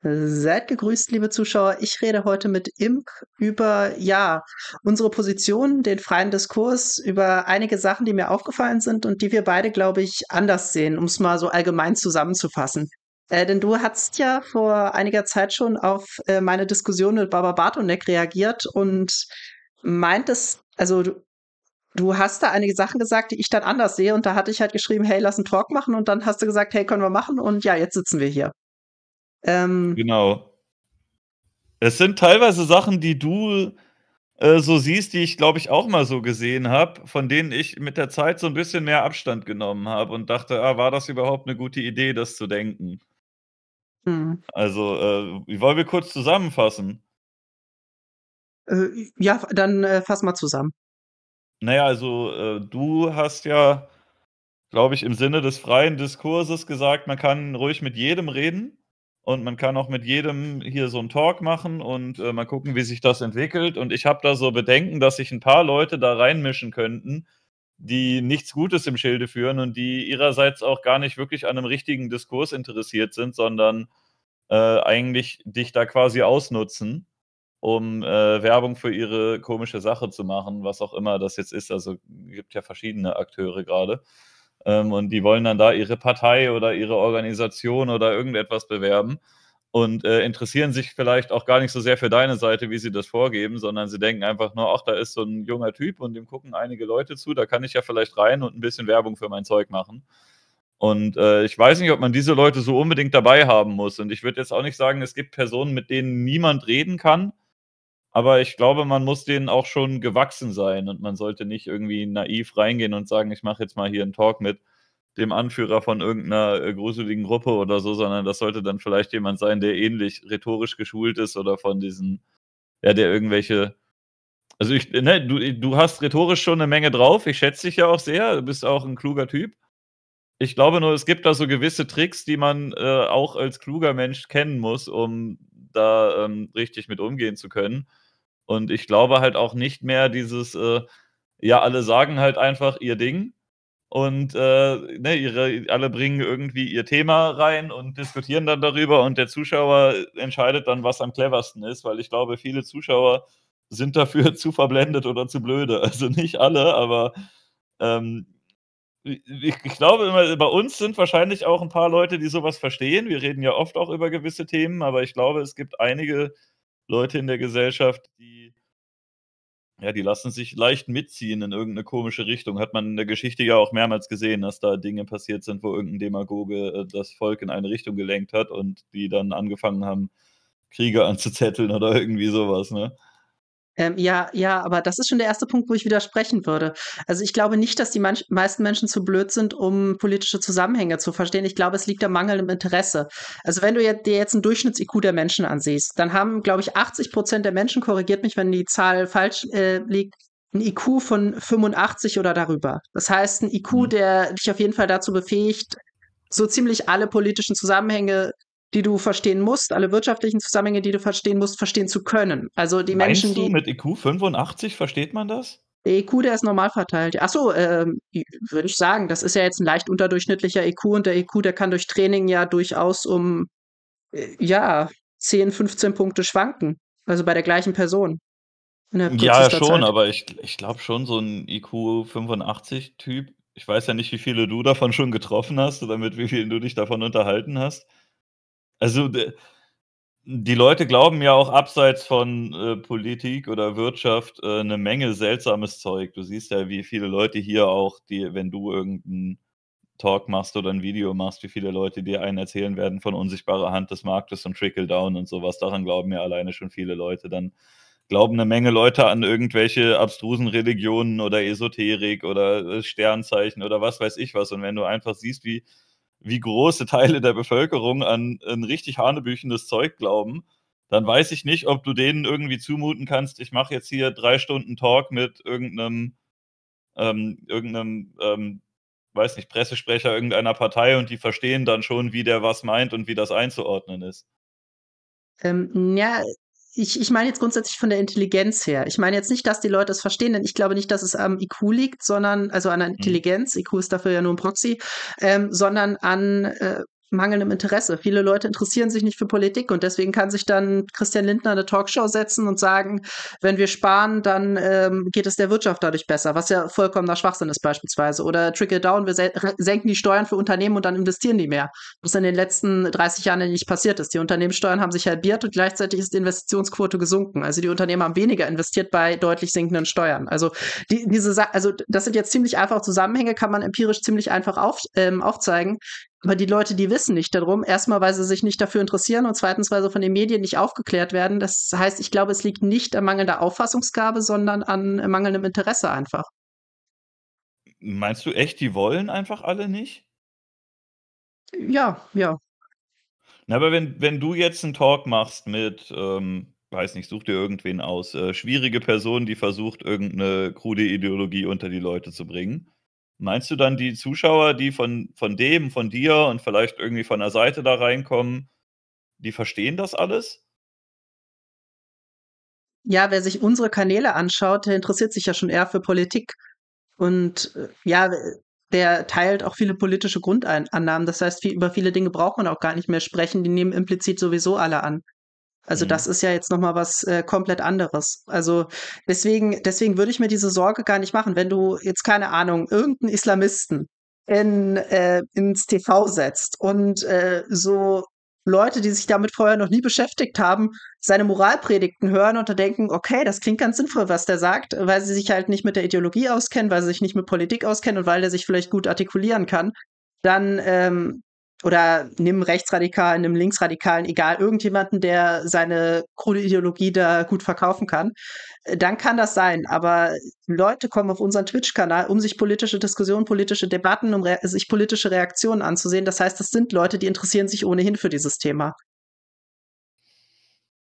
Seid gegrüßt, liebe Zuschauer. Ich rede heute mit Imk über, ja, unsere Position, den freien Diskurs, über einige Sachen, die mir aufgefallen sind und die wir beide, glaube ich, anders sehen, um es mal so allgemein zusammenzufassen. Äh, denn du hast ja vor einiger Zeit schon auf äh, meine Diskussion mit Baba Bartonek reagiert und meintest, also du, du hast da einige Sachen gesagt, die ich dann anders sehe und da hatte ich halt geschrieben, hey, lass einen Talk machen und dann hast du gesagt, hey, können wir machen und ja, jetzt sitzen wir hier. Ähm, genau. Es sind teilweise Sachen, die du äh, so siehst, die ich glaube ich auch mal so gesehen habe, von denen ich mit der Zeit so ein bisschen mehr Abstand genommen habe und dachte, ah, war das überhaupt eine gute Idee, das zu denken? Hm. Also, äh, wollen wir kurz zusammenfassen? Äh, ja, dann äh, fass mal zusammen. Naja, also äh, du hast ja, glaube ich, im Sinne des freien Diskurses gesagt, man kann ruhig mit jedem reden und man kann auch mit jedem hier so einen Talk machen und äh, mal gucken, wie sich das entwickelt. Und ich habe da so Bedenken, dass sich ein paar Leute da reinmischen könnten, die nichts Gutes im Schilde führen und die ihrerseits auch gar nicht wirklich an einem richtigen Diskurs interessiert sind, sondern äh, eigentlich dich da quasi ausnutzen, um äh, Werbung für ihre komische Sache zu machen, was auch immer das jetzt ist. Also gibt ja verschiedene Akteure gerade. Ähm, und die wollen dann da ihre Partei oder ihre Organisation oder irgendetwas bewerben und äh, interessieren sich vielleicht auch gar nicht so sehr für deine Seite, wie sie das vorgeben, sondern sie denken einfach nur, ach, da ist so ein junger Typ und dem gucken einige Leute zu, da kann ich ja vielleicht rein und ein bisschen Werbung für mein Zeug machen. Und äh, ich weiß nicht, ob man diese Leute so unbedingt dabei haben muss. Und ich würde jetzt auch nicht sagen, es gibt Personen, mit denen niemand reden kann. Aber ich glaube, man muss denen auch schon gewachsen sein und man sollte nicht irgendwie naiv reingehen und sagen, ich mache jetzt mal hier einen Talk mit dem Anführer von irgendeiner äh, gruseligen Gruppe oder so, sondern das sollte dann vielleicht jemand sein, der ähnlich rhetorisch geschult ist oder von diesen, ja, der irgendwelche. Also ich, ne, du, du hast rhetorisch schon eine Menge drauf. Ich schätze dich ja auch sehr. Du bist auch ein kluger Typ. Ich glaube nur, es gibt da so gewisse Tricks, die man äh, auch als kluger Mensch kennen muss, um da ähm, richtig mit umgehen zu können. Und ich glaube halt auch nicht mehr dieses, äh, ja, alle sagen halt einfach ihr Ding und äh, ne, ihre, alle bringen irgendwie ihr Thema rein und diskutieren dann darüber und der Zuschauer entscheidet dann, was am cleversten ist, weil ich glaube, viele Zuschauer sind dafür zu verblendet oder zu blöde. Also nicht alle, aber ähm, ich, ich, glaube, immer, bei uns sind wahrscheinlich auch ein paar Leute, die sowas verstehen. Wir reden ja oft auch über gewisse Themen, aber ich glaube, es gibt einige Leute in der Gesellschaft, die ja, die lassen sich leicht mitziehen in irgendeine komische Richtung. Hat man in der Geschichte ja auch mehrmals gesehen, dass da Dinge passiert sind, wo irgendein Demagoge äh, das Volk in eine Richtung gelenkt hat und die dann angefangen haben, Kriege anzuzetteln oder irgendwie sowas, ne? Ähm, ja, ja, aber das ist schon der erste Punkt, wo ich widersprechen würde. Also ich glaube nicht, dass die meisten Menschen zu blöd sind, um politische Zusammenhänge zu verstehen. Ich glaube, es liegt am Mangel im Interesse. Also wenn du dir jetzt einen Durchschnitts-IQ der Menschen ansiehst, dann haben, glaube ich, 80 Prozent der Menschen, korrigiert mich, wenn die Zahl falsch äh, liegt, ein IQ von 85 oder darüber. Das heißt, ein IQ, mhm. der dich auf jeden Fall dazu befähigt, so ziemlich alle politischen Zusammenhänge die du verstehen musst, alle wirtschaftlichen Zusammenhänge, die du verstehen musst, verstehen zu können. Also die Meinst Menschen, die. Du mit IQ e 85 versteht man das? Der IQ, der ist normal verteilt. Achso, ähm, würde ich sagen, das ist ja jetzt ein leicht unterdurchschnittlicher IQ e und der IQ, e der kann durch Training ja durchaus um äh, ja 10, 15 Punkte schwanken. Also bei der gleichen Person. Ja, schon, Zeit. aber ich, ich glaube schon, so ein IQ 85-Typ, ich weiß ja nicht, wie viele du davon schon getroffen hast oder mit wie vielen du dich davon unterhalten hast. Also die Leute glauben ja auch abseits von äh, Politik oder Wirtschaft äh, eine Menge seltsames Zeug. Du siehst ja, wie viele Leute hier auch, die, wenn du irgendeinen Talk machst oder ein Video machst, wie viele Leute dir einen erzählen werden von unsichtbarer Hand des Marktes und Trickle Down und sowas. Daran glauben ja alleine schon viele Leute. Dann glauben eine Menge Leute an irgendwelche abstrusen Religionen oder Esoterik oder äh, Sternzeichen oder was weiß ich was. Und wenn du einfach siehst, wie wie große Teile der Bevölkerung an ein richtig hanebüchendes Zeug glauben, dann weiß ich nicht, ob du denen irgendwie zumuten kannst, ich mache jetzt hier drei Stunden Talk mit irgendeinem, ähm, irgendeinem, ähm, weiß nicht, Pressesprecher irgendeiner Partei und die verstehen dann schon, wie der was meint und wie das einzuordnen ist. Ähm, ja, ich, ich meine jetzt grundsätzlich von der Intelligenz her. Ich meine jetzt nicht, dass die Leute es verstehen, denn ich glaube nicht, dass es am IQ liegt, sondern, also an der mhm. Intelligenz, IQ ist dafür ja nur ein Proxy, ähm, sondern an äh, mangelndem Interesse. Viele Leute interessieren sich nicht für Politik und deswegen kann sich dann Christian Lindner eine Talkshow setzen und sagen, wenn wir sparen, dann ähm, geht es der Wirtschaft dadurch besser, was ja vollkommener Schwachsinn ist beispielsweise. Oder Trickle Down, wir senken die Steuern für Unternehmen und dann investieren die mehr. Was in den letzten 30 Jahren nicht passiert ist. Die Unternehmenssteuern haben sich halbiert und gleichzeitig ist die Investitionsquote gesunken. Also die Unternehmen haben weniger investiert bei deutlich sinkenden Steuern. Also die, diese, also das sind jetzt ziemlich einfach Zusammenhänge, kann man empirisch ziemlich einfach auf, ähm, aufzeigen. Aber die Leute, die wissen nicht darum, erstmal, weil sie sich nicht dafür interessieren und zweitens, weil sie von den Medien nicht aufgeklärt werden. Das heißt, ich glaube, es liegt nicht an mangelnder Auffassungsgabe, sondern an mangelndem Interesse einfach. Meinst du echt, die wollen einfach alle nicht? Ja, ja. Na, aber wenn, wenn du jetzt einen Talk machst mit, ähm, weiß nicht, such dir irgendwen aus, äh, schwierige Person, die versucht, irgendeine krude Ideologie unter die Leute zu bringen, Meinst du dann die Zuschauer, die von, von dem, von dir und vielleicht irgendwie von der Seite da reinkommen, die verstehen das alles? Ja, wer sich unsere Kanäle anschaut, der interessiert sich ja schon eher für Politik. Und äh, ja, der teilt auch viele politische Grundannahmen. Das heißt, viel, über viele Dinge braucht man auch gar nicht mehr sprechen. Die nehmen implizit sowieso alle an. Also mhm. das ist ja jetzt nochmal was äh, komplett anderes. Also deswegen, deswegen würde ich mir diese Sorge gar nicht machen, wenn du jetzt keine Ahnung, irgendeinen Islamisten in, äh, ins TV setzt und äh, so Leute, die sich damit vorher noch nie beschäftigt haben, seine Moralpredigten hören und da denken, okay, das klingt ganz sinnvoll, was der sagt, weil sie sich halt nicht mit der Ideologie auskennen, weil sie sich nicht mit Politik auskennen und weil er sich vielleicht gut artikulieren kann, dann ähm, oder nimm Rechtsradikalen, nimm Linksradikalen, egal, irgendjemanden, der seine krude Ideologie da gut verkaufen kann, äh, dann kann das sein. Aber Leute kommen auf unseren Twitch-Kanal, um sich politische Diskussionen, politische Debatten, um sich politische Reaktionen anzusehen. Das heißt, das sind Leute, die interessieren sich ohnehin für dieses Thema.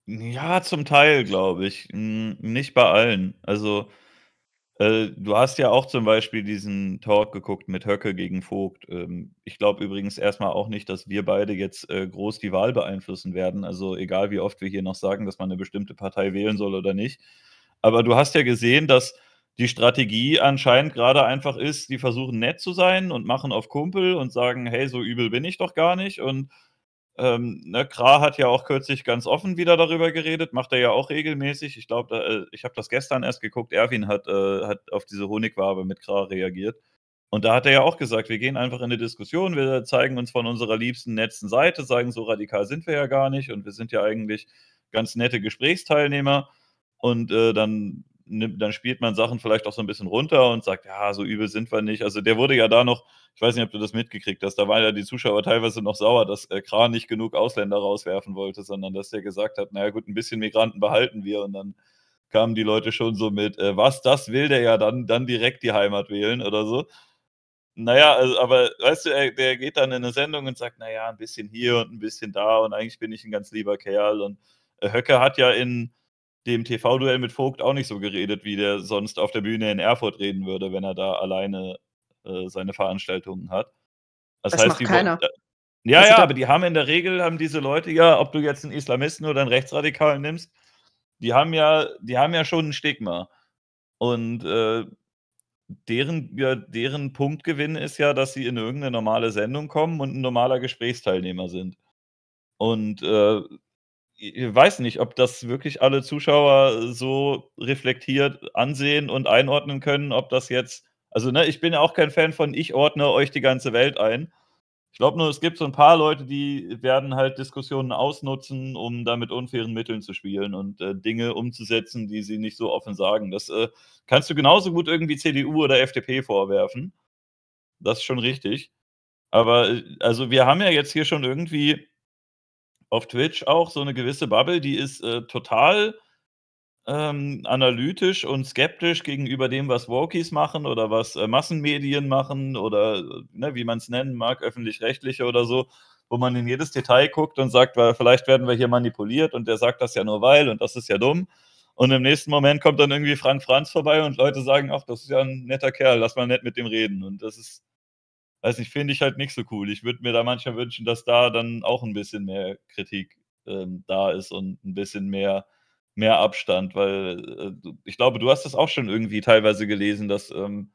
Ja, zum Teil, glaube ich. Nicht bei allen. Also äh, du hast ja auch zum Beispiel diesen Talk geguckt mit Höcke gegen Vogt. Ähm, ich glaube übrigens erstmal auch nicht, dass wir beide jetzt äh, groß die Wahl beeinflussen werden. Also egal, wie oft wir hier noch sagen, dass man eine bestimmte Partei wählen soll oder nicht. Aber du hast ja gesehen, dass die Strategie anscheinend gerade einfach ist, die versuchen nett zu sein und machen auf Kumpel und sagen, hey, so übel bin ich doch gar nicht. Und ähm, ne, Kra hat ja auch kürzlich ganz offen wieder darüber geredet, macht er ja auch regelmäßig. Ich glaube, da, äh, ich habe das gestern erst geguckt. Erwin hat, äh, hat auf diese Honigwabe mit Kra reagiert. Und da hat er ja auch gesagt, wir gehen einfach in eine Diskussion, wir zeigen uns von unserer liebsten, netzten Seite, sagen, so radikal sind wir ja gar nicht und wir sind ja eigentlich ganz nette Gesprächsteilnehmer. Und äh, dann nimmt, dann spielt man Sachen vielleicht auch so ein bisschen runter und sagt, ja, so übel sind wir nicht. Also der wurde ja da noch, ich weiß nicht, ob du das mitgekriegt hast, da waren ja die Zuschauer teilweise noch sauer, dass äh, Kran nicht genug Ausländer rauswerfen wollte, sondern dass der gesagt hat, naja gut, ein bisschen Migranten behalten wir und dann kamen die Leute schon so mit, äh, was, das will der ja dann, dann direkt die Heimat wählen oder so. Naja, also, aber weißt du, er, der geht dann in eine Sendung und sagt, naja, ein bisschen hier und ein bisschen da und eigentlich bin ich ein ganz lieber Kerl und äh, Höcke hat ja in, dem TV-Duell mit Vogt auch nicht so geredet, wie der sonst auf der Bühne in Erfurt reden würde, wenn er da alleine äh, seine Veranstaltungen hat. Das, das heißt, macht die keiner. Äh, ja, also ja, aber die haben in der Regel, haben diese Leute ja, ob du jetzt einen Islamisten oder einen Rechtsradikalen nimmst, die haben ja, die haben ja schon ein Stigma. Und äh, deren, ja, deren Punktgewinn ist ja, dass sie in irgendeine normale Sendung kommen und ein normaler Gesprächsteilnehmer sind. Und äh, ich weiß nicht, ob das wirklich alle Zuschauer so reflektiert ansehen und einordnen können, ob das jetzt, also ne, ich bin ja auch kein Fan von, ich ordne euch die ganze Welt ein. Ich glaube nur, es gibt so ein paar Leute, die werden halt Diskussionen ausnutzen, um da mit unfairen Mitteln zu spielen und äh, Dinge umzusetzen, die sie nicht so offen sagen. Das äh, kannst du genauso gut irgendwie CDU oder FDP vorwerfen. Das ist schon richtig. Aber äh, also wir haben ja jetzt hier schon irgendwie auf Twitch auch so eine gewisse Bubble, die ist äh, total ähm, analytisch und skeptisch gegenüber dem, was Walkies machen oder was äh, Massenmedien machen oder äh, ne, wie man es nennen mag, öffentlich-rechtliche oder so, wo man in jedes Detail guckt und sagt, weil vielleicht werden wir hier manipuliert und der sagt das ja nur weil und das ist ja dumm. Und im nächsten Moment kommt dann irgendwie Frank Franz vorbei und Leute sagen, ach, das ist ja ein netter Kerl, lass mal nett mit dem reden. Und das ist weiß also, nicht, finde ich halt nicht so cool. Ich würde mir da manchmal wünschen, dass da dann auch ein bisschen mehr Kritik ähm, da ist und ein bisschen mehr, mehr Abstand, weil äh, ich glaube, du hast das auch schon irgendwie teilweise gelesen, dass ähm,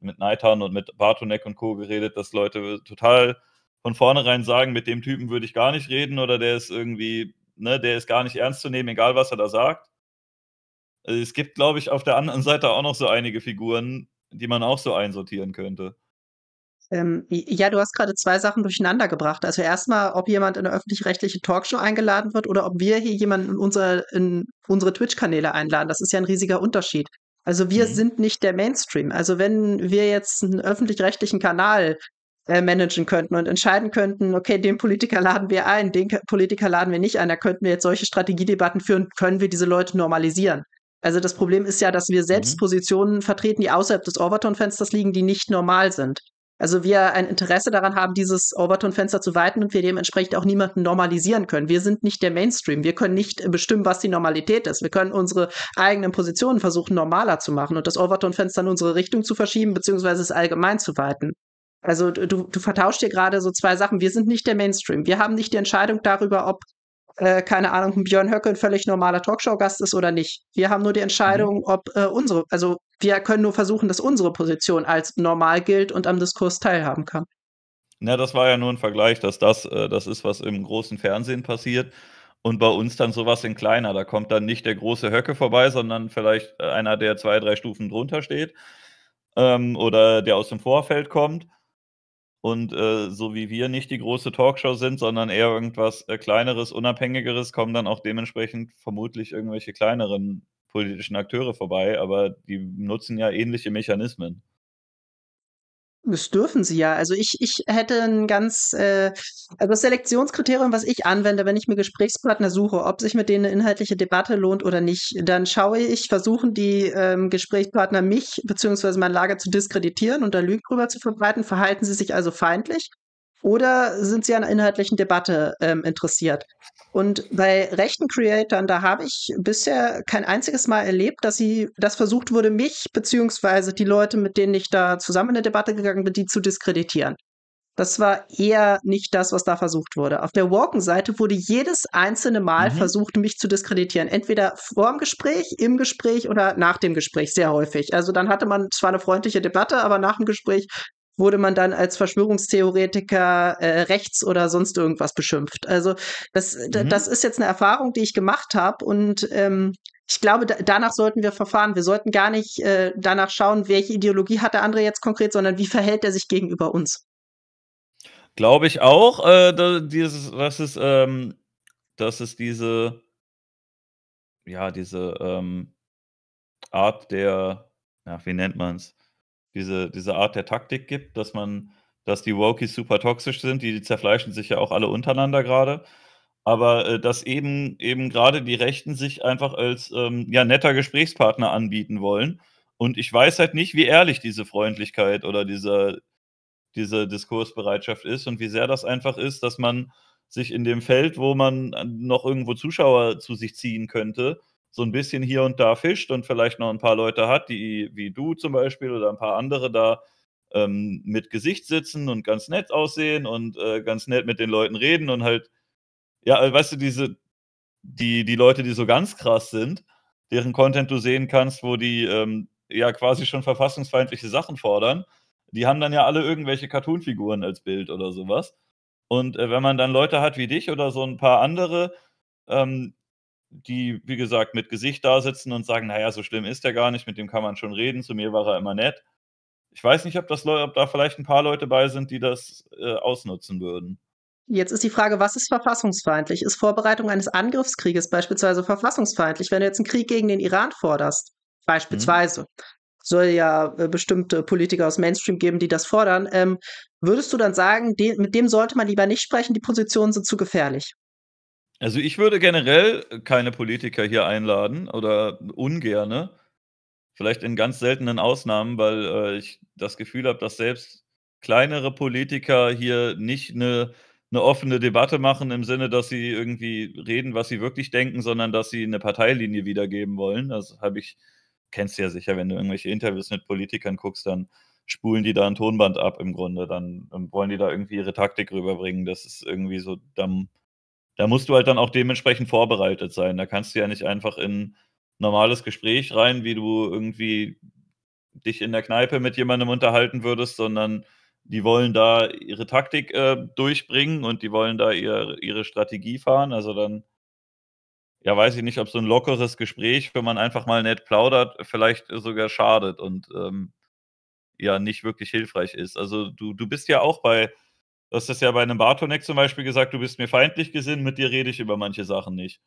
mit Neitan und mit Bartonek und Co. geredet, dass Leute total von vornherein sagen, mit dem Typen würde ich gar nicht reden oder der ist irgendwie, ne, der ist gar nicht ernst zu nehmen, egal was er da sagt. Äh, es gibt, glaube ich, auf der anderen Seite auch noch so einige Figuren, die man auch so einsortieren könnte. Ähm, ja, du hast gerade zwei Sachen durcheinander gebracht. Also erstmal, ob jemand in eine öffentlich-rechtliche Talkshow eingeladen wird oder ob wir hier jemanden in unsere, in unsere Twitch-Kanäle einladen. Das ist ja ein riesiger Unterschied. Also wir mhm. sind nicht der Mainstream. Also wenn wir jetzt einen öffentlich-rechtlichen Kanal äh, managen könnten und entscheiden könnten, okay, den Politiker laden wir ein, den Politiker laden wir nicht ein, da könnten wir jetzt solche Strategiedebatten führen, können wir diese Leute normalisieren. Also das Problem ist ja, dass wir selbst mhm. Positionen vertreten, die außerhalb des Overton-Fensters liegen, die nicht normal sind. Also wir ein Interesse daran haben, dieses Overton-Fenster zu weiten und wir dementsprechend auch niemanden normalisieren können. Wir sind nicht der Mainstream. Wir können nicht äh, bestimmen, was die Normalität ist. Wir können unsere eigenen Positionen versuchen, normaler zu machen und das Overton-Fenster in unsere Richtung zu verschieben, beziehungsweise es allgemein zu weiten. Also du, du vertauschst dir gerade so zwei Sachen. Wir sind nicht der Mainstream. Wir haben nicht die Entscheidung darüber, ob äh, keine Ahnung, Björn Höcke ein völlig normaler Talkshow-Gast ist oder nicht. Wir haben nur die Entscheidung, mhm. ob äh, unsere, also wir können nur versuchen, dass unsere Position als normal gilt und am Diskurs teilhaben kann. Na, das war ja nur ein Vergleich, dass das äh, das ist, was im großen Fernsehen passiert und bei uns dann sowas in kleiner. Da kommt dann nicht der große Höcke vorbei, sondern vielleicht äh, einer, der zwei, drei Stufen drunter steht ähm, oder der aus dem Vorfeld kommt und äh, so wie wir nicht die große Talkshow sind, sondern eher irgendwas äh, Kleineres, Unabhängigeres, kommen dann auch dementsprechend vermutlich irgendwelche kleineren politischen Akteure vorbei, aber die nutzen ja ähnliche Mechanismen. Das dürfen sie ja. Also ich, ich hätte ein ganz, äh, also das Selektionskriterium, was ich anwende, wenn ich mir Gesprächspartner suche, ob sich mit denen eine inhaltliche Debatte lohnt oder nicht, dann schaue ich, versuchen die ähm, Gesprächspartner mich beziehungsweise mein Lager zu diskreditieren und da Lügen drüber zu verbreiten, verhalten sie sich also feindlich oder sind sie an inhaltlichen Debatte ähm, interessiert? Und bei rechten Creatoren, da habe ich bisher kein einziges Mal erlebt, dass sie, dass versucht wurde, mich beziehungsweise die Leute, mit denen ich da zusammen in eine Debatte gegangen bin, die zu diskreditieren. Das war eher nicht das, was da versucht wurde. Auf der Walken-Seite wurde jedes einzelne Mal mhm. versucht, mich zu diskreditieren. Entweder vor dem Gespräch, im Gespräch oder nach dem Gespräch, sehr häufig. Also dann hatte man zwar eine freundliche Debatte, aber nach dem Gespräch wurde man dann als Verschwörungstheoretiker äh, rechts oder sonst irgendwas beschimpft. Also das, äh, mhm. das ist jetzt eine Erfahrung, die ich gemacht habe und ähm, ich glaube, da, danach sollten wir verfahren. Wir sollten gar nicht äh, danach schauen, welche Ideologie hat der andere jetzt konkret, sondern wie verhält er sich gegenüber uns. Glaube ich auch, äh, dass, dieses, dass, es, ähm, dass es diese, ja, diese ähm, Art der, ja, wie nennt man es? diese, diese Art der Taktik gibt, dass man, dass die Wokies super toxisch sind, die, die zerfleischen sich ja auch alle untereinander gerade. Aber äh, dass eben, eben gerade die Rechten sich einfach als ähm, ja, netter Gesprächspartner anbieten wollen. Und ich weiß halt nicht, wie ehrlich diese Freundlichkeit oder diese, diese Diskursbereitschaft ist und wie sehr das einfach ist, dass man sich in dem Feld, wo man äh, noch irgendwo Zuschauer zu sich ziehen könnte, so ein bisschen hier und da fischt und vielleicht noch ein paar Leute hat, die wie du zum Beispiel oder ein paar andere da ähm, mit Gesicht sitzen und ganz nett aussehen und äh, ganz nett mit den Leuten reden und halt, ja, äh, weißt du, diese, die, die Leute, die so ganz krass sind, deren Content du sehen kannst, wo die ähm, ja quasi schon verfassungsfeindliche Sachen fordern, die haben dann ja alle irgendwelche Cartoon-Figuren als Bild oder sowas. Und äh, wenn man dann Leute hat wie dich oder so ein paar andere, ähm, die, wie gesagt, mit Gesicht da sitzen und sagen, naja, so schlimm ist der gar nicht, mit dem kann man schon reden, zu mir war er immer nett. Ich weiß nicht, ob, das ob da vielleicht ein paar Leute bei sind, die das äh, ausnutzen würden. Jetzt ist die Frage, was ist verfassungsfeindlich? Ist Vorbereitung eines Angriffskrieges beispielsweise verfassungsfeindlich, wenn du jetzt einen Krieg gegen den Iran forderst? Beispielsweise. Hm. Soll ja äh, bestimmte Politiker aus Mainstream geben, die das fordern. Ähm, würdest du dann sagen, de mit dem sollte man lieber nicht sprechen, die Positionen sind zu gefährlich? Also ich würde generell keine Politiker hier einladen oder ungerne. Vielleicht in ganz seltenen Ausnahmen, weil äh, ich das Gefühl habe, dass selbst kleinere Politiker hier nicht eine, eine offene Debatte machen im Sinne, dass sie irgendwie reden, was sie wirklich denken, sondern dass sie eine Parteilinie wiedergeben wollen. Das habe ich, kennst du ja sicher, wenn du irgendwelche Interviews mit Politikern guckst, dann spulen die da ein Tonband ab im Grunde. Dann ähm, wollen die da irgendwie ihre Taktik rüberbringen. Das ist irgendwie so, dann da musst du halt dann auch dementsprechend vorbereitet sein. Da kannst du ja nicht einfach in normales Gespräch rein, wie du irgendwie dich in der Kneipe mit jemandem unterhalten würdest, sondern die wollen da ihre Taktik äh, durchbringen und die wollen da ihr, ihre Strategie fahren. Also dann, ja, weiß ich nicht, ob so ein lockeres Gespräch, wenn man einfach mal nett plaudert, vielleicht sogar schadet und ähm, ja, nicht wirklich hilfreich ist. Also du, du bist ja auch bei Du hast das ja bei einem Bartonek zum Beispiel gesagt, du bist mir feindlich gesinnt, mit dir rede ich über manche Sachen nicht.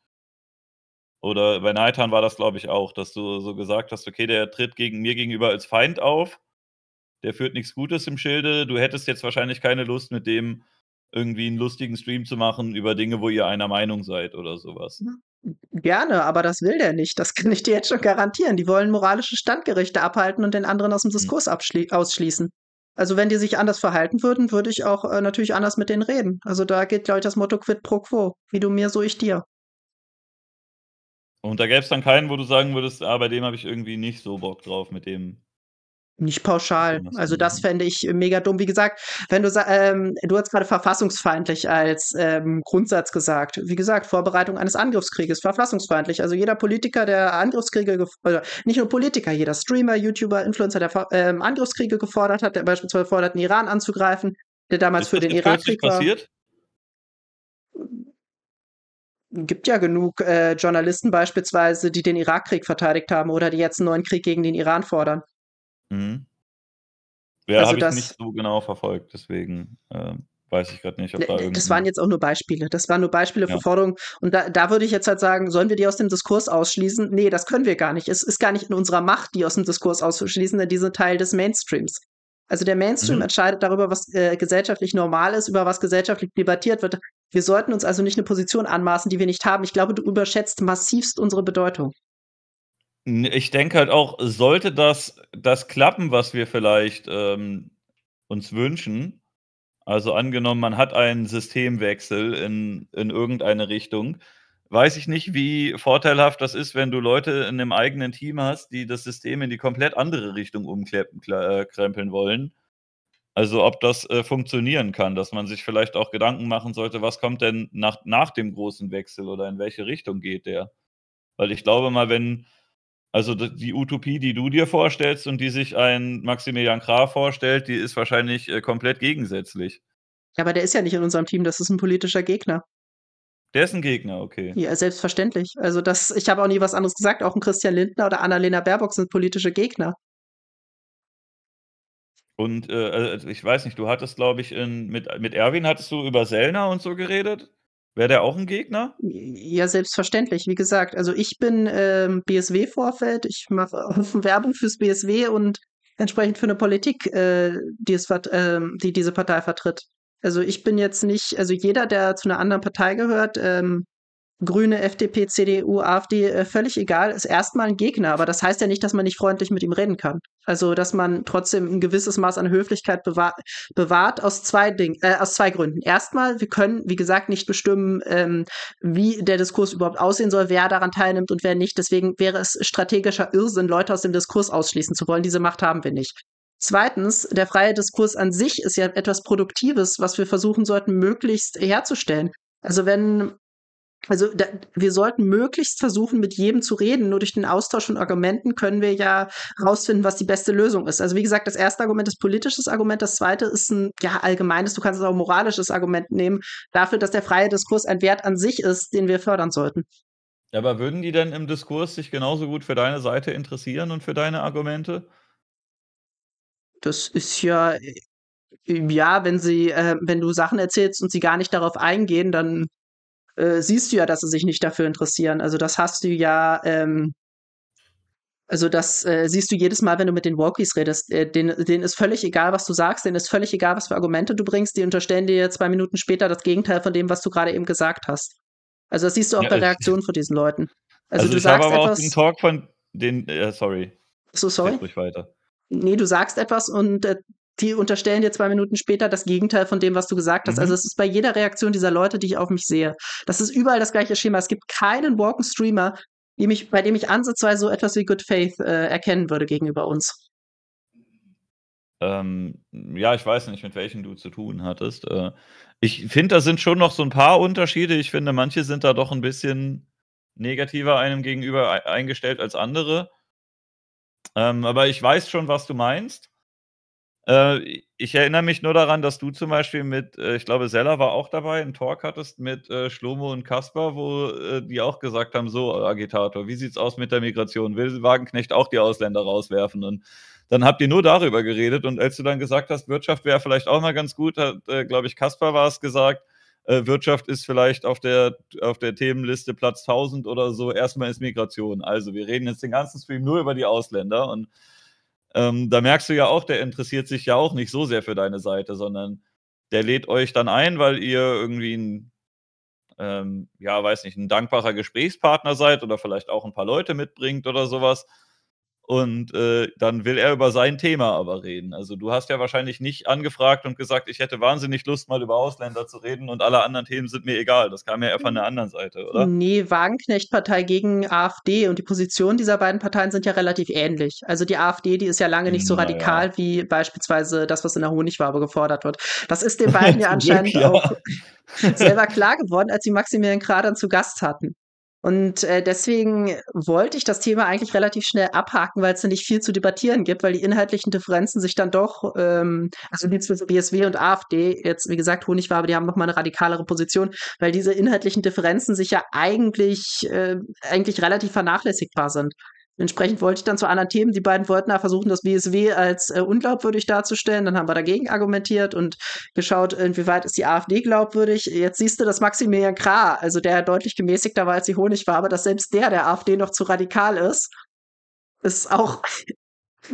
Oder bei Naitan war das, glaube ich, auch, dass du so gesagt hast, okay, der tritt gegen mir gegenüber als Feind auf, der führt nichts Gutes im Schilde, du hättest jetzt wahrscheinlich keine Lust, mit dem irgendwie einen lustigen Stream zu machen über Dinge, wo ihr einer Meinung seid oder sowas. Mhm. Gerne, aber das will der nicht. Das kann ich dir jetzt schon garantieren. Die wollen moralische Standgerichte abhalten und den anderen aus dem hm. Diskurs ausschließen. Also wenn die sich anders verhalten würden, würde ich auch äh, natürlich anders mit denen reden. Also da geht, glaube ich, das Motto quid pro quo. Wie du mir, so ich dir. Und da gäbe es dann keinen, wo du sagen würdest, ah, bei dem habe ich irgendwie nicht so Bock drauf, mit dem nicht pauschal. Also das ne? fände ich mega dumm. Wie gesagt, wenn du ähm, du hast gerade verfassungsfeindlich als ähm, Grundsatz gesagt. Wie gesagt, Vorbereitung eines Angriffskrieges, verfassungsfeindlich. Also jeder Politiker, der Angriffskriege, also nicht nur Politiker, jeder Streamer, YouTuber, Influencer, der ähm, Angriffskriege gefordert hat, der beispielsweise fordert, den Iran anzugreifen, der damals Ist für den Irakkrieg war. Passiert? gibt ja genug äh, Journalisten beispielsweise, die den Irakkrieg verteidigt haben oder die jetzt einen neuen Krieg gegen den Iran fordern. Mhm. Ja, also habe ich nicht so genau verfolgt, deswegen äh, weiß ich gerade nicht, ob ne, da irgendwie. Das waren jetzt auch nur Beispiele. Das waren nur Beispiele ja. für Forderungen. Und da, da würde ich jetzt halt sagen, sollen wir die aus dem Diskurs ausschließen? Nee, das können wir gar nicht. Es ist gar nicht in unserer Macht, die aus dem Diskurs auszuschließen, denn die sind Teil des Mainstreams. Also der Mainstream mhm. entscheidet darüber, was äh, gesellschaftlich normal ist, über was gesellschaftlich debattiert wird. Wir sollten uns also nicht eine Position anmaßen, die wir nicht haben. Ich glaube, du überschätzt massivst unsere Bedeutung. Ich denke halt auch, sollte das, das klappen, was wir vielleicht ähm, uns wünschen, also angenommen, man hat einen Systemwechsel in, in irgendeine Richtung, weiß ich nicht, wie vorteilhaft das ist, wenn du Leute in einem eigenen Team hast, die das System in die komplett andere Richtung umkrempeln äh, wollen. Also ob das äh, funktionieren kann, dass man sich vielleicht auch Gedanken machen sollte, was kommt denn nach, nach dem großen Wechsel oder in welche Richtung geht der. Weil ich glaube mal, wenn, also die Utopie, die du dir vorstellst und die sich ein Maximilian Krah vorstellt, die ist wahrscheinlich äh, komplett gegensätzlich. Ja, aber der ist ja nicht in unserem Team, das ist ein politischer Gegner. Der ist ein Gegner, okay. Ja, selbstverständlich. Also das, ich habe auch nie was anderes gesagt. Auch ein Christian Lindner oder Annalena Baerbock sind politische Gegner. Und äh, äh ich weiß nicht, du hattest, glaube ich, in, mit, mit Erwin hattest du über Sellner und so geredet? Wäre der auch ein Gegner? Ja, selbstverständlich. Wie gesagt, also ich bin ähm, BSW-Vorfeld. Ich mache Werbung fürs BSW und entsprechend für eine Politik, äh, die, es, äh, die diese Partei vertritt. Also ich bin jetzt nicht, also jeder, der zu einer anderen Partei gehört, ähm, Grüne, FDP, CDU, AfD, äh, völlig egal, ist erstmal ein Gegner, aber das heißt ja nicht, dass man nicht freundlich mit ihm reden kann. Also, dass man trotzdem ein gewisses Maß an Höflichkeit bewahr, bewahrt aus zwei Dingen, äh, aus zwei Gründen. Erstmal, wir können, wie gesagt, nicht bestimmen, ähm, wie der Diskurs überhaupt aussehen soll, wer daran teilnimmt und wer nicht. Deswegen wäre es strategischer Irrsinn, Leute aus dem Diskurs ausschließen zu wollen. Diese Macht haben wir nicht. Zweitens, der freie Diskurs an sich ist ja etwas Produktives, was wir versuchen sollten, möglichst herzustellen. Also wenn also da, wir sollten möglichst versuchen, mit jedem zu reden. Nur durch den Austausch von Argumenten können wir ja rausfinden, was die beste Lösung ist. Also wie gesagt, das erste Argument ist politisches Argument, das zweite ist ein ja allgemeines, du kannst es auch moralisches Argument nehmen dafür, dass der freie Diskurs ein Wert an sich ist, den wir fördern sollten. Aber würden die denn im Diskurs sich genauso gut für deine Seite interessieren und für deine Argumente? Das ist ja äh, ja, wenn sie, äh, wenn du Sachen erzählst und sie gar nicht darauf eingehen, dann äh, siehst du ja, dass sie sich nicht dafür interessieren. Also das hast du ja, ähm, also das äh, siehst du jedes Mal, wenn du mit den Walkies redest. Äh, denen, denen ist völlig egal, was du sagst, denen ist völlig egal, was für Argumente du bringst. Die unterstellen dir zwei Minuten später das Gegenteil von dem, was du gerade eben gesagt hast. Also das siehst du auch ja, bei Reaktionen von diesen Leuten. Also, also du ich sagst aber etwas, auch den Talk von den, äh, sorry. So, sorry. Ruhig weiter. Nee, du sagst etwas und äh, die unterstellen dir zwei Minuten später das Gegenteil von dem, was du gesagt hast. Also mhm. Also es ist bei jeder Reaktion dieser Leute, die ich auf mich sehe. Das ist überall das gleiche Schema. Es gibt keinen Walking streamer bei dem ich ansatzweise so etwas wie Good Faith äh, erkennen würde gegenüber uns. Ähm, ja, ich weiß nicht, mit welchen du zu tun hattest. Äh, ich finde, da sind schon noch so ein paar Unterschiede. Ich finde, manche sind da doch ein bisschen negativer einem gegenüber e-, eingestellt als andere. Ähm, aber ich weiß schon, was du meinst. Äh, ich erinnere mich nur daran, dass du zum Beispiel mit, äh, ich glaube, Seller war auch dabei, einen Talk hattest mit äh, Schlomo und Kasper, wo äh, die auch gesagt haben: So, äh, Agitator, wie sieht's aus mit der Migration? Will Wagenknecht auch die Ausländer rauswerfen? Und dann habt ihr nur darüber geredet. Und als du dann gesagt hast, Wirtschaft wäre vielleicht auch mal ganz gut, hat, äh, glaube ich, Kasper war es gesagt, Wirtschaft ist vielleicht auf der, auf der Themenliste Platz 1000 oder so. Erstmal ist Migration. Also wir reden jetzt den ganzen Stream nur über die Ausländer und ähm, da merkst du ja auch, der interessiert sich ja auch nicht so sehr für deine Seite, sondern der lädt euch dann ein, weil ihr irgendwie ein, ähm, ja, weiß nicht, ein dankbarer Gesprächspartner seid oder vielleicht auch ein paar Leute mitbringt oder sowas und äh, dann will er über sein Thema aber reden. Also du hast ja wahrscheinlich nicht angefragt und gesagt, ich hätte wahnsinnig Lust, mal über Ausländer zu reden und alle anderen Themen sind mir egal. Das kam ja eher von der hm. anderen Seite, oder? Nee, Wagenknecht-Partei gegen AfD und die Positionen dieser beiden Parteien sind ja relativ ähnlich. Also die AfD, die ist ja lange nicht so radikal ja. wie beispielsweise das, was in der Honigwabe gefordert wird. Das ist den beiden ja anscheinend Glück, ja. auch selber klar geworden, als sie Maximilian Kradern zu Gast hatten. Und äh, deswegen wollte ich das Thema eigentlich relativ schnell abhaken, weil es ja nicht viel zu debattieren gibt, weil die inhaltlichen Differenzen sich dann doch, ähm, also die zwischen BSW und AfD, jetzt wie gesagt Honigwabe, die haben nochmal eine radikalere Position, weil diese inhaltlichen Differenzen sich ja eigentlich, äh, eigentlich relativ vernachlässigbar sind. Entsprechend wollte ich dann zu anderen Themen. Die beiden wollten da versuchen, das BSW als äh, unglaubwürdig darzustellen. Dann haben wir dagegen argumentiert und geschaut, inwieweit ist die AfD glaubwürdig. Jetzt siehst du, dass Maximilian Krah, also der deutlich gemäßigter war, als sie Honig war, aber dass selbst der der AfD noch zu radikal ist, ist auch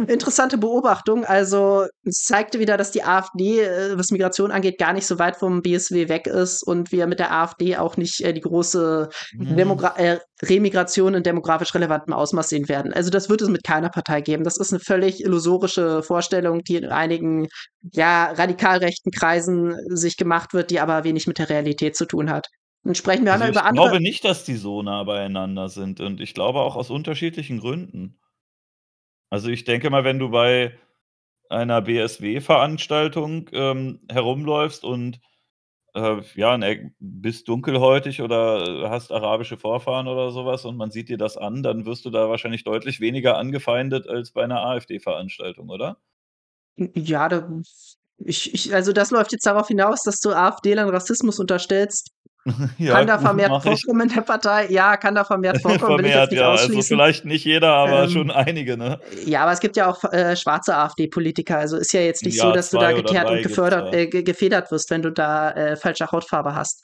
Interessante Beobachtung. Also es zeigte wieder, dass die AfD, äh, was Migration angeht, gar nicht so weit vom BSW weg ist und wir mit der AfD auch nicht äh, die große mhm. Demogra äh, Remigration in demografisch relevantem Ausmaß sehen werden. Also das wird es mit keiner Partei geben. Das ist eine völlig illusorische Vorstellung, die in einigen ja, radikal rechten Kreisen sich gemacht wird, die aber wenig mit der Realität zu tun hat. Dann sprechen wir also einmal über andere. Ich glaube nicht, dass die so nah beieinander sind und ich glaube auch aus unterschiedlichen Gründen. Also ich denke mal, wenn du bei einer BSW-Veranstaltung ähm, herumläufst und äh, ja, ne, bist dunkelhäutig oder äh, hast arabische Vorfahren oder sowas und man sieht dir das an, dann wirst du da wahrscheinlich deutlich weniger angefeindet als bei einer AfD-Veranstaltung, oder? Ja, da, ich, ich, also das läuft jetzt darauf hinaus, dass du AfD-Lern Rassismus unterstellst, ja, kann da vermehrt vorkommen in der Partei? Ja, kann da vermehrt vorkommen. vermehrt, ja. Also vielleicht nicht jeder, aber ähm, schon einige, ne? Ja, aber es gibt ja auch äh, schwarze AfD-Politiker. Also ist ja jetzt nicht ja, so, dass du da geteert und gefördert, äh, gefedert wirst, wenn du da äh, falsche Hautfarbe hast.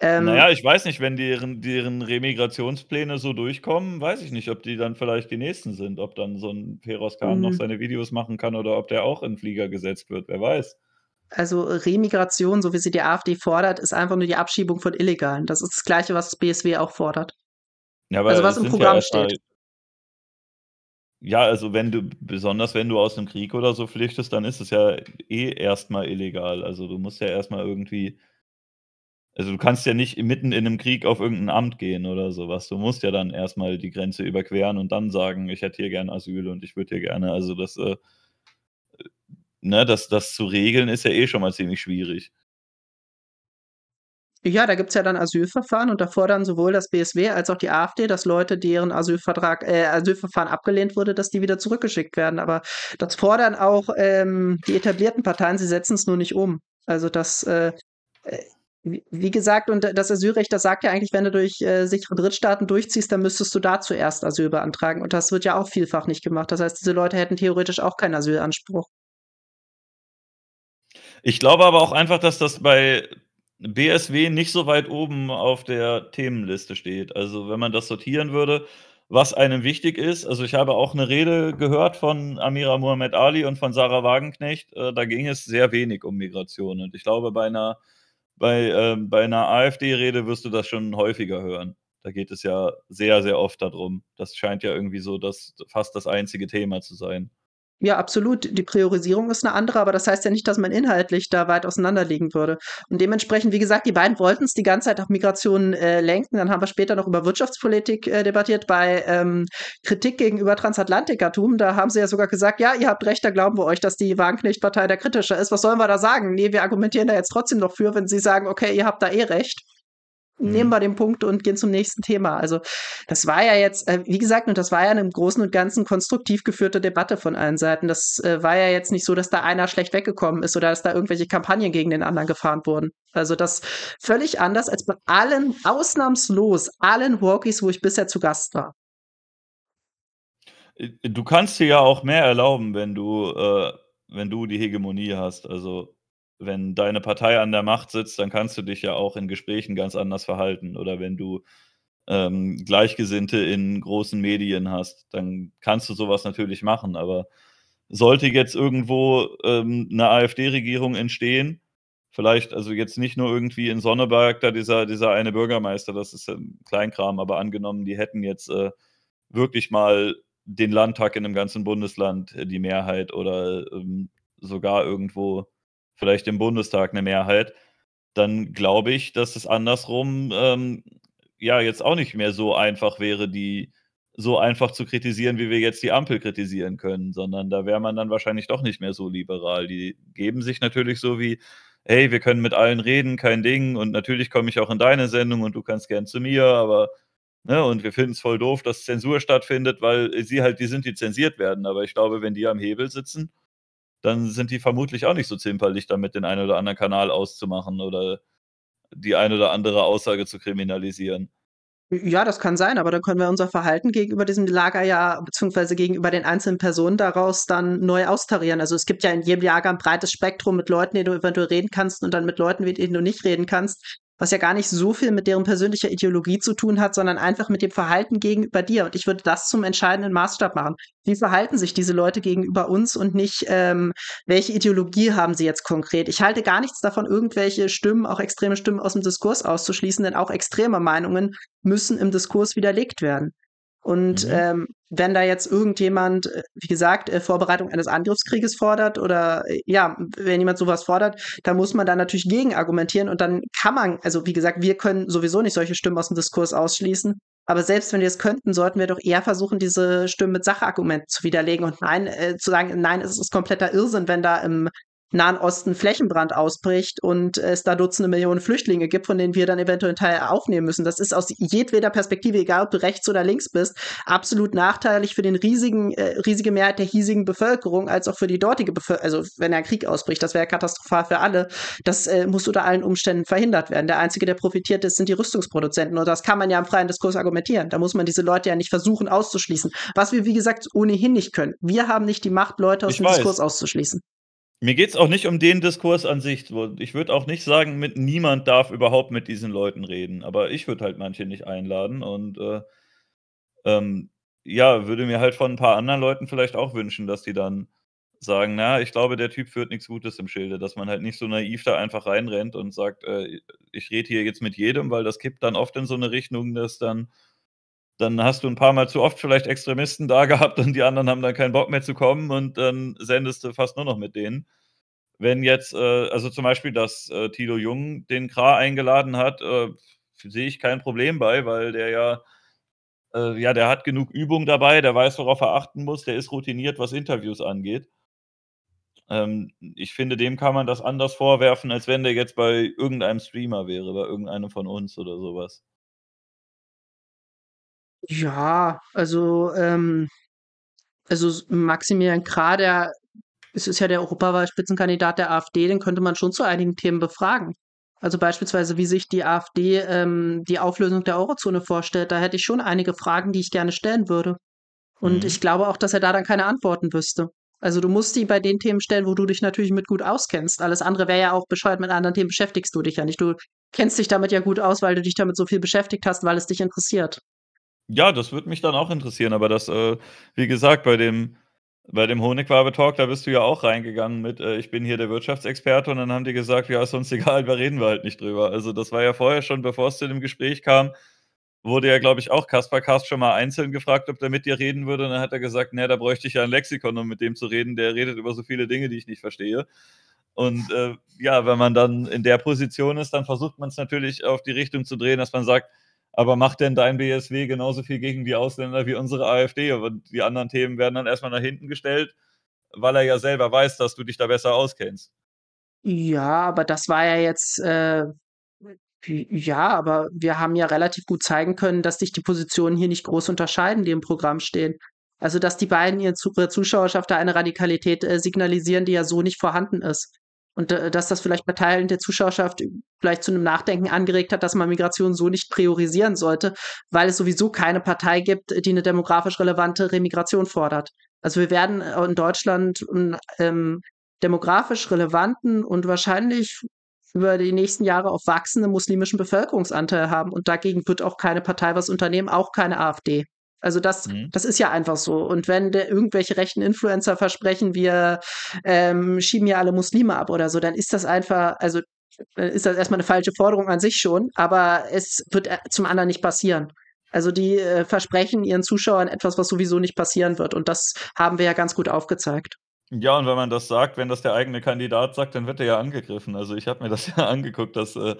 Ähm, naja, ich weiß nicht, wenn deren, deren Remigrationspläne so durchkommen, weiß ich nicht, ob die dann vielleicht die nächsten sind, ob dann so ein Peroskan noch mhm. seine Videos machen kann oder ob der auch in Flieger gesetzt wird, wer weiß. Also äh, Remigration, so wie sie die AfD fordert, ist einfach nur die Abschiebung von Illegalen. Das ist das Gleiche, was das BSW auch fordert. Ja, also was im Programm ja steht. Ja, also wenn du, besonders wenn du aus einem Krieg oder so flüchtest, dann ist es ja eh erstmal illegal. Also du musst ja erstmal irgendwie, also du kannst ja nicht mitten in einem Krieg auf irgendein Amt gehen oder sowas. Du musst ja dann erstmal die Grenze überqueren und dann sagen, ich hätte hier gerne Asyl und ich würde hier gerne, also das, äh, ne, das, das zu regeln ist ja eh schon mal ziemlich schwierig. Ja, da gibt es ja dann Asylverfahren und da fordern sowohl das BSW als auch die AfD, dass Leute, deren Asylvertrag, äh, Asylverfahren abgelehnt wurde, dass die wieder zurückgeschickt werden. Aber das fordern auch ähm, die etablierten Parteien, sie setzen es nur nicht um. Also das, äh, äh wie gesagt, und das Asylrecht, das sagt ja eigentlich, wenn du durch äh, sichere Drittstaaten durchziehst, dann müsstest du da zuerst Asyl beantragen. Und das wird ja auch vielfach nicht gemacht. Das heißt, diese Leute hätten theoretisch auch keinen Asylanspruch. Ich glaube aber auch einfach, dass das bei BSW nicht so weit oben auf der Themenliste steht. Also wenn man das sortieren würde, was einem wichtig ist. Also ich habe auch eine Rede gehört von Amira Mohamed Ali und von Sarah Wagenknecht. Äh, da ging es sehr wenig um Migration. Und ich glaube, bei einer, bei, äh, bei einer AfD-Rede wirst du das schon häufiger hören. Da geht es ja sehr, sehr oft darum. Das scheint ja irgendwie so das, fast das einzige Thema zu sein. Ja, absolut. Die Priorisierung ist eine andere, aber das heißt ja nicht, dass man inhaltlich da weit auseinanderliegen würde. Und dementsprechend, wie gesagt, die beiden wollten es die ganze Zeit auf Migration äh, lenken. Dann haben wir später noch über Wirtschaftspolitik äh, debattiert bei ähm, Kritik gegenüber Transatlantikertum. Da haben sie ja sogar gesagt, ja, ihr habt recht, da glauben wir euch, dass die Wagenknecht-Partei da kritischer ist. Was sollen wir da sagen? Nee, wir argumentieren da jetzt trotzdem noch für, wenn sie sagen, okay, ihr habt da eh recht nehmen mhm. wir den Punkt und gehen zum nächsten Thema. Also das war ja jetzt, äh, wie gesagt, und das war ja eine im Großen und Ganzen konstruktiv geführte Debatte von allen Seiten. Das äh, war ja jetzt nicht so, dass da einer schlecht weggekommen ist oder dass da irgendwelche Kampagnen gegen den anderen gefahren wurden. Also das völlig anders als bei allen, ausnahmslos, allen Walkies, wo ich bisher zu Gast war. Äh, du kannst dir ja auch mehr erlauben, wenn du, äh, wenn du die Hegemonie hast. Also wenn deine Partei an der Macht sitzt, dann kannst du dich ja auch in Gesprächen ganz anders verhalten. Oder wenn du ähm, Gleichgesinnte in großen Medien hast, dann kannst du sowas natürlich machen. Aber sollte jetzt irgendwo ähm, eine AfD-Regierung entstehen, vielleicht, also jetzt nicht nur irgendwie in Sonneberg, da dieser, dieser eine Bürgermeister, das ist ja Kleinkram, aber angenommen, die hätten jetzt äh, wirklich mal den Landtag in einem ganzen Bundesland äh, die Mehrheit oder ähm, sogar irgendwo vielleicht im Bundestag eine Mehrheit, dann glaube ich, dass es andersrum ähm, ja jetzt auch nicht mehr so einfach wäre, die so einfach zu kritisieren, wie wir jetzt die Ampel kritisieren können, sondern da wäre man dann wahrscheinlich doch nicht mehr so liberal. Die geben sich natürlich so wie, hey, wir können mit allen reden, kein Ding, und natürlich komme ich auch in deine Sendung und du kannst gern zu mir, aber, ne, und wir finden es voll doof, dass Zensur stattfindet, weil sie halt die sind, die zensiert werden. Aber ich glaube, wenn die am Hebel sitzen, dann sind die vermutlich auch nicht so zimperlich damit, den einen oder anderen Kanal auszumachen oder die eine oder andere Aussage zu kriminalisieren. Ja, das kann sein, aber dann können wir unser Verhalten gegenüber diesem Lager ja, beziehungsweise gegenüber den einzelnen Personen daraus dann neu austarieren. Also es gibt ja in jedem Lager ein breites Spektrum mit Leuten, denen du eventuell reden kannst und dann mit Leuten, mit denen du nicht reden kannst was ja gar nicht so viel mit deren persönlicher Ideologie zu tun hat, sondern einfach mit dem Verhalten gegenüber dir. Und ich würde das zum entscheidenden Maßstab machen. Wie verhalten sich diese Leute gegenüber uns und nicht, ähm, welche Ideologie haben sie jetzt konkret? Ich halte gar nichts davon, irgendwelche Stimmen, auch extreme Stimmen aus dem Diskurs auszuschließen, denn auch extreme Meinungen müssen im Diskurs widerlegt werden. Und mhm. ähm, wenn da jetzt irgendjemand, äh, wie gesagt, äh, Vorbereitung eines Angriffskrieges fordert oder äh, ja, wenn jemand sowas fordert, dann muss man da natürlich gegen argumentieren und dann kann man, also wie gesagt, wir können sowieso nicht solche Stimmen aus dem Diskurs ausschließen. Aber selbst wenn wir es könnten, sollten wir doch eher versuchen, diese Stimmen mit Sachargumenten zu widerlegen und nein, äh, zu sagen, nein, es ist kompletter Irrsinn, wenn da im Nahen Osten Flächenbrand ausbricht und es da Dutzende Millionen Flüchtlinge gibt, von denen wir dann eventuell einen Teil aufnehmen müssen. Das ist aus jedweder Perspektive, egal ob du rechts oder links bist, absolut nachteilig für den riesigen, äh, riesige Mehrheit der hiesigen Bevölkerung, als auch für die dortige Bevölkerung. Also wenn ein Krieg ausbricht, das wäre katastrophal für alle. Das äh, muss unter allen Umständen verhindert werden. Der Einzige, der profitiert ist, sind die Rüstungsproduzenten. Und das kann man ja im freien Diskurs argumentieren. Da muss man diese Leute ja nicht versuchen auszuschließen. Was wir, wie gesagt, ohnehin nicht können. Wir haben nicht die Macht, Leute aus ich dem weiß. Diskurs auszuschließen. Mir geht es auch nicht um den Diskurs an sich. Ich würde auch nicht sagen, mit niemand darf überhaupt mit diesen Leuten reden. Aber ich würde halt manche nicht einladen und äh, ähm, ja, würde mir halt von ein paar anderen Leuten vielleicht auch wünschen, dass die dann sagen, na, ich glaube, der Typ führt nichts Gutes im Schilde, dass man halt nicht so naiv da einfach reinrennt und sagt, äh, ich rede hier jetzt mit jedem, weil das kippt dann oft in so eine Richtung, dass dann dann hast du ein paar Mal zu oft vielleicht Extremisten da gehabt und die anderen haben dann keinen Bock mehr zu kommen und dann sendest du fast nur noch mit denen. Wenn jetzt, äh, also zum Beispiel, dass äh, Tilo Jung den Kra eingeladen hat, äh, sehe ich kein Problem bei, weil der ja, äh, ja, der hat genug Übung dabei, der weiß, worauf er achten muss, der ist routiniert, was Interviews angeht. Ähm, ich finde, dem kann man das anders vorwerfen, als wenn der jetzt bei irgendeinem Streamer wäre, bei irgendeinem von uns oder sowas. Ja, also, ähm, also Maximilian Krah, der es ist ja der Europawahlspitzenkandidat der AfD, den könnte man schon zu einigen Themen befragen. Also beispielsweise, wie sich die AfD ähm, die Auflösung der Eurozone vorstellt. Da hätte ich schon einige Fragen, die ich gerne stellen würde. Und mhm. ich glaube auch, dass er da dann keine Antworten wüsste. Also du musst die bei den Themen stellen, wo du dich natürlich mit gut auskennst. Alles andere wäre ja auch bescheuert, mit anderen Themen beschäftigst du dich ja nicht. Du kennst dich damit ja gut aus, weil du dich damit so viel beschäftigt hast, weil es dich interessiert. Ja, das würde mich dann auch interessieren, aber das, äh, wie gesagt, bei dem, bei dem Honigwabe-Talk, da bist du ja auch reingegangen mit, äh, ich bin hier der Wirtschaftsexperte und dann haben die gesagt, ja, ist uns egal, da reden wir halt nicht drüber. Also das war ja vorher schon, bevor es zu dem Gespräch kam, wurde ja, glaube ich, auch Kaspar Kast schon mal einzeln gefragt, ob der mit dir reden würde und dann hat er gesagt, naja, ne, da bräuchte ich ja ein Lexikon, um mit dem zu reden, der redet über so viele Dinge, die ich nicht verstehe. Und äh, ja, wenn man dann in der Position ist, dann versucht man es natürlich auf die Richtung zu drehen, dass man sagt, aber macht denn dein BSW genauso viel gegen die Ausländer wie unsere AfD? Und die anderen Themen werden dann erstmal nach hinten gestellt, weil er ja selber weiß, dass du dich da besser auskennst. Ja, aber das war ja jetzt, äh, ja, aber wir haben ja relativ gut zeigen können, dass sich die Positionen hier nicht groß unterscheiden, die im Programm stehen. Also, dass die beiden ihre Zuschauerschaft da eine Radikalität äh, signalisieren, die ja so nicht vorhanden ist. Und äh, dass das vielleicht bei Teilen der Zuschauerschaft vielleicht zu einem Nachdenken angeregt hat, dass man Migration so nicht priorisieren sollte, weil es sowieso keine Partei gibt, die eine demografisch relevante Remigration fordert. Also wir werden äh, in Deutschland ähm, ähm, demografisch relevanten und wahrscheinlich über die nächsten Jahre auch wachsenden muslimischen Bevölkerungsanteil haben. Und dagegen wird auch keine Partei was unternehmen, auch keine AfD. Also das, mhm. das ist ja einfach so. Und wenn de, irgendwelche rechten Influencer versprechen, wir ähm, schieben ja alle Muslime ab oder so, dann ist das einfach, also äh, ist das erstmal eine falsche Forderung an sich schon, aber es wird äh, zum anderen nicht passieren. Also die äh, versprechen ihren Zuschauern etwas, was sowieso nicht passieren wird. Und das haben wir ja ganz gut aufgezeigt. Ja, und wenn man das sagt, wenn das der eigene Kandidat sagt, dann wird er ja angegriffen. Also ich habe mir das ja angeguckt, dass äh,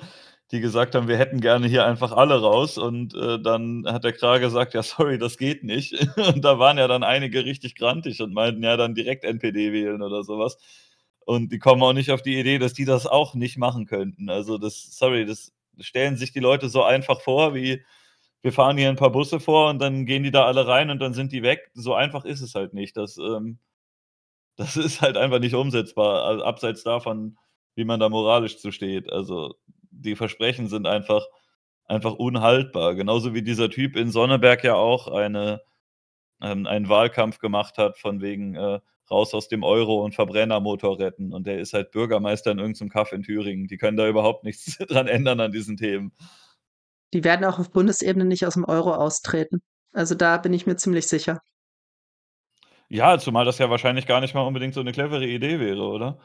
die gesagt haben, wir hätten gerne hier einfach alle raus. Und äh, dann hat der Krage gesagt, ja, sorry, das geht nicht. und da waren ja dann einige richtig grantig und meinten, ja, dann direkt NPD wählen oder sowas. Und die kommen auch nicht auf die Idee, dass die das auch nicht machen könnten. Also das, sorry, das stellen sich die Leute so einfach vor, wie wir fahren hier ein paar Busse vor und dann gehen die da alle rein und dann sind die weg. So einfach ist es halt nicht. Das, ähm, das ist halt einfach nicht umsetzbar, also abseits davon, wie man da moralisch zu steht. Also die Versprechen sind einfach, einfach unhaltbar. Genauso wie dieser Typ in Sonneberg ja auch eine, ähm, einen Wahlkampf gemacht hat, von wegen äh, raus aus dem Euro und Verbrennermotor retten. Und der ist halt Bürgermeister in irgendeinem Kaff in Thüringen. Die können da überhaupt nichts dran ändern an diesen Themen. Die werden auch auf Bundesebene nicht aus dem Euro austreten. Also da bin ich mir ziemlich sicher. Ja, zumal das ja wahrscheinlich gar nicht mal unbedingt so eine clevere Idee wäre, oder?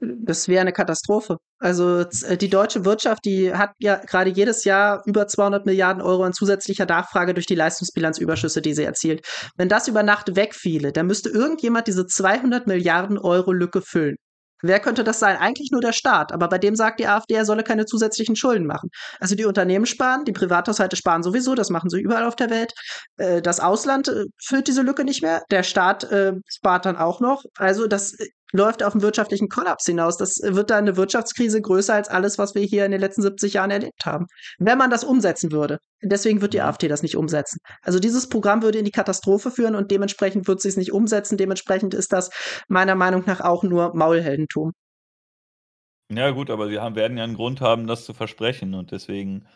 das wäre eine Katastrophe. Also äh, die deutsche Wirtschaft, die hat ja gerade jedes Jahr über 200 Milliarden Euro an zusätzlicher Nachfrage durch die Leistungsbilanzüberschüsse, die sie erzielt. Wenn das über Nacht wegfiele, dann müsste irgendjemand diese 200 Milliarden Euro Lücke füllen. Wer könnte das sein? Eigentlich nur der Staat. Aber bei dem sagt die AfD, er solle keine zusätzlichen Schulden machen. Also die Unternehmen sparen, die Privathaushalte sparen sowieso, das machen sie überall auf der Welt. Äh, das Ausland äh, füllt diese Lücke nicht mehr, der Staat spart dann auch noch. Also das läuft auf einen wirtschaftlichen Kollaps hinaus. Das äh, wird dann eine Wirtschaftskrise größer als alles, was wir hier in den letzten 70 Jahren erlebt haben. Wenn man das umsetzen würde. Deswegen wird die mhm. AfD das nicht umsetzen. Also dieses Programm würde in die Katastrophe führen und dementsprechend wird sie es nicht umsetzen. Dementsprechend ist das meiner Meinung nach auch nur Maulheldentum. Ja gut, aber sie haben, werden ja einen Grund haben, das zu versprechen und deswegen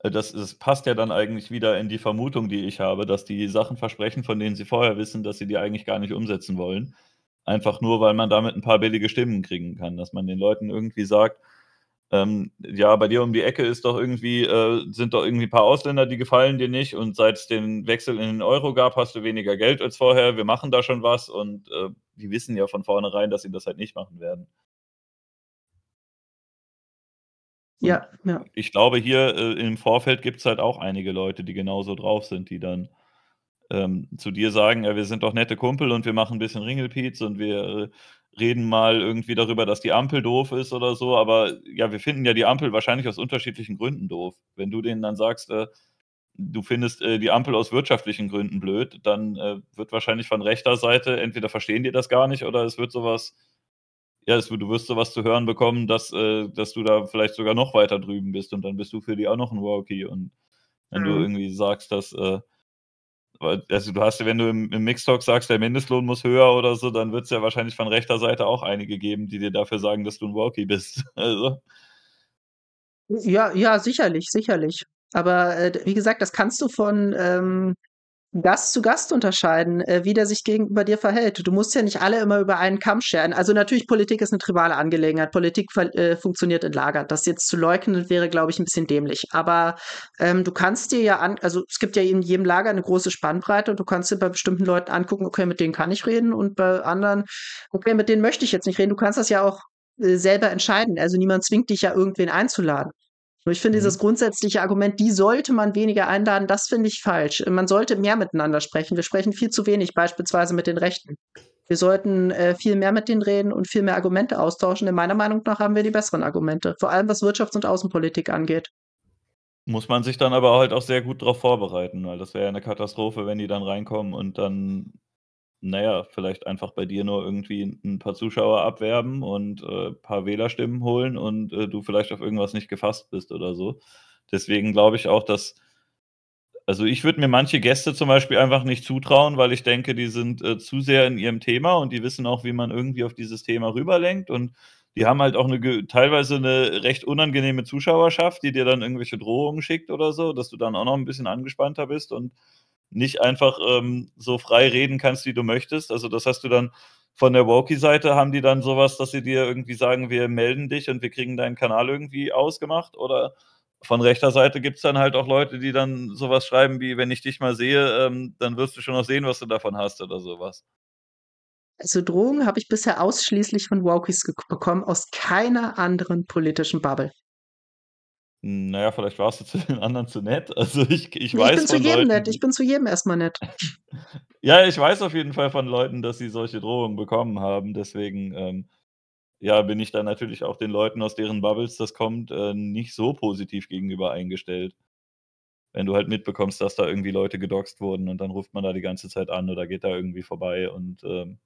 äh, das, das, passt ja dann eigentlich wieder in die Vermutung, die ich habe, dass die Sachen versprechen, von denen sie vorher wissen, dass sie die eigentlich gar nicht umsetzen wollen. Einfach nur, weil man damit ein paar billige Stimmen kriegen kann, dass man den Leuten irgendwie sagt, ähm, ja, bei dir um die Ecke ist doch irgendwie, äh, sind doch irgendwie ein paar Ausländer, die gefallen dir nicht und seit es den Wechsel in den Euro gab, hast du weniger Geld als vorher, wir machen da schon was und äh, die wissen ja von vornherein, dass sie das halt nicht machen werden. Ja, ja. Ich glaube, hier äh, im Vorfeld gibt es halt auch einige Leute, die genauso drauf sind, die dann ähm, zu dir sagen, ja, wir sind doch nette Kumpel und wir machen ein bisschen Ringelpiez und wir äh, reden mal irgendwie darüber, dass die Ampel doof ist oder so, aber ja, wir finden ja die Ampel wahrscheinlich aus unterschiedlichen Gründen doof. Wenn du denen dann sagst, äh, du findest äh, die Ampel aus wirtschaftlichen Gründen blöd, dann äh, wird wahrscheinlich von rechter Seite entweder verstehen die das gar nicht oder es wird sowas, ja, es, du wirst sowas zu hören bekommen, dass, äh, dass du da vielleicht sogar noch weiter drüben bist und dann bist du für die auch noch ein Wowkey. Und wenn mhm. du irgendwie sagst, dass äh, also du hast, ja, wenn du im, im Mixtalk sagst, der Mindestlohn muss höher oder so, dann wird es ja wahrscheinlich von rechter Seite auch einige geben, die dir dafür sagen, dass du ein Walkie bist. Also. Ja, ja, sicherlich, sicherlich. Aber äh, wie gesagt, das kannst du von ähm, Gast zu Gast unterscheiden, äh, wie der sich gegenüber dir verhält. Du musst ja nicht alle immer über einen Kamm scheren. Also natürlich, Politik ist eine tribale Angelegenheit. Politik äh, funktioniert in Lager. Das jetzt zu leugnen wäre, glaube ich, ein bisschen dämlich. Aber ähm, du kannst dir ja an, also es gibt ja in jedem Lager eine große Spannbreite und du kannst dir bei bestimmten Leuten angucken, okay, mit denen kann ich reden und bei anderen, okay, mit denen möchte ich jetzt nicht reden. Du kannst das ja auch äh, selber entscheiden. Also niemand zwingt dich ja irgendwen einzuladen ich finde mhm. dieses grundsätzliche Argument, die sollte man weniger einladen, das finde ich falsch. Man sollte mehr miteinander sprechen. Wir sprechen viel zu wenig, beispielsweise mit den Rechten. Wir sollten äh, viel mehr mit denen reden und viel mehr Argumente austauschen, denn meiner Meinung nach haben wir die besseren Argumente, vor allem was Wirtschafts- und Außenpolitik angeht. Muss man sich dann aber halt auch sehr gut darauf vorbereiten, weil das wäre ja eine Katastrophe, wenn die dann reinkommen und dann naja, vielleicht einfach bei dir nur irgendwie ein paar Zuschauer abwerben und äh, ein paar Wählerstimmen holen und äh, du vielleicht auf irgendwas nicht gefasst bist oder so. Deswegen glaube ich auch, dass, also ich würde mir manche Gäste zum Beispiel einfach nicht zutrauen, weil ich denke, die sind äh, zu sehr in ihrem Thema und die wissen auch, wie man irgendwie auf dieses Thema rüberlenkt und die haben halt auch eine teilweise eine recht unangenehme Zuschauerschaft, die dir dann irgendwelche Drohungen schickt oder so, dass du dann auch noch ein bisschen angespannter bist und nicht einfach ähm, so frei reden kannst, wie du möchtest. Also das hast du dann von der Woki-Seite, haben die dann sowas, dass sie dir irgendwie sagen, wir melden dich und wir kriegen deinen Kanal irgendwie ausgemacht? Oder von rechter Seite gibt es dann halt auch Leute, die dann sowas schreiben wie, wenn ich dich mal sehe, ähm, dann wirst du schon noch sehen, was du davon hast oder sowas. Also Drohungen habe ich bisher ausschließlich von Wokies bekommen, aus keiner anderen politischen Bubble. Naja, vielleicht warst du zu den anderen zu nett. Also ich, ich weiß. Ich bin zu jedem Leuten, nett, ich bin zu jedem erstmal nett. ja, ich weiß auf jeden Fall von Leuten, dass sie solche Drohungen bekommen haben. Deswegen, ähm, ja, bin ich da natürlich auch den Leuten, aus deren Bubbles das kommt, äh, nicht so positiv gegenüber eingestellt. Wenn du halt mitbekommst, dass da irgendwie Leute gedoxt wurden und dann ruft man da die ganze Zeit an oder geht da irgendwie vorbei und ähm,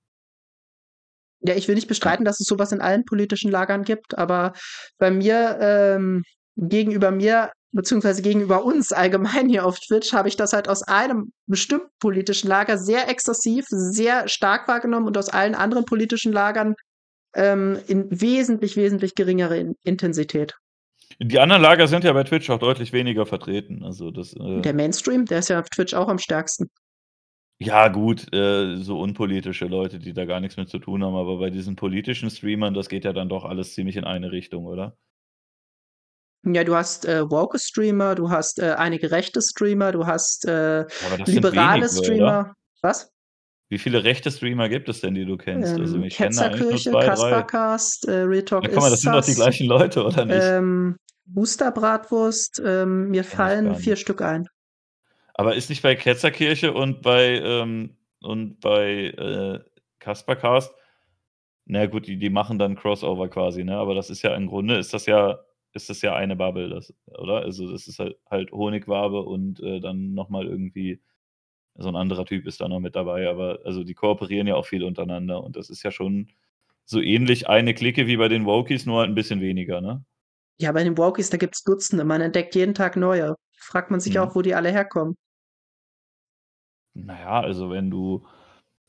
ja, ich will nicht bestreiten, dass es sowas in allen politischen Lagern gibt, aber bei mir ähm, gegenüber mir beziehungsweise gegenüber uns allgemein hier auf Twitch habe ich das halt aus einem bestimmten politischen Lager sehr exzessiv, sehr stark wahrgenommen und aus allen anderen politischen Lagern ähm, in wesentlich, wesentlich geringere in Intensität. Die anderen Lager sind ja bei Twitch auch deutlich weniger vertreten. Also das, äh der Mainstream, der ist ja auf Twitch auch am stärksten. Ja, gut, äh, so unpolitische Leute, die da gar nichts mit zu tun haben, aber bei diesen politischen Streamern, das geht ja dann doch alles ziemlich in eine Richtung, oder? Ja, du hast äh, Woke-Streamer, du hast äh, einige rechte Streamer, du hast äh, liberale wenige, Streamer. Oder? Was? Wie viele rechte Streamer gibt es denn, die du kennst? Also, ähm, also ich Ketzerkirche, Kaspercast, äh, Real Talk ja, mal, das sind doch die gleichen Leute, oder nicht? Ähm, Bratwurst, ähm, mir fallen vier Stück ein. Aber ist nicht bei Ketzerkirche und bei ähm, und bei äh, Kaspercast, na gut, die, die machen dann Crossover quasi, ne? Aber das ist ja im Grunde, ist das ja ist das ja eine Bubble, das, oder? Also das ist halt, halt Honigwabe und äh, dann nochmal irgendwie so ein anderer Typ ist da noch mit dabei, aber also die kooperieren ja auch viel untereinander und das ist ja schon so ähnlich eine Clique wie bei den Wokies, nur halt ein bisschen weniger, ne? Ja, bei den Wokies, da gibt es Dutzende, man entdeckt jeden Tag neue. Fragt man sich mhm. auch, wo die alle herkommen. Naja, also wenn du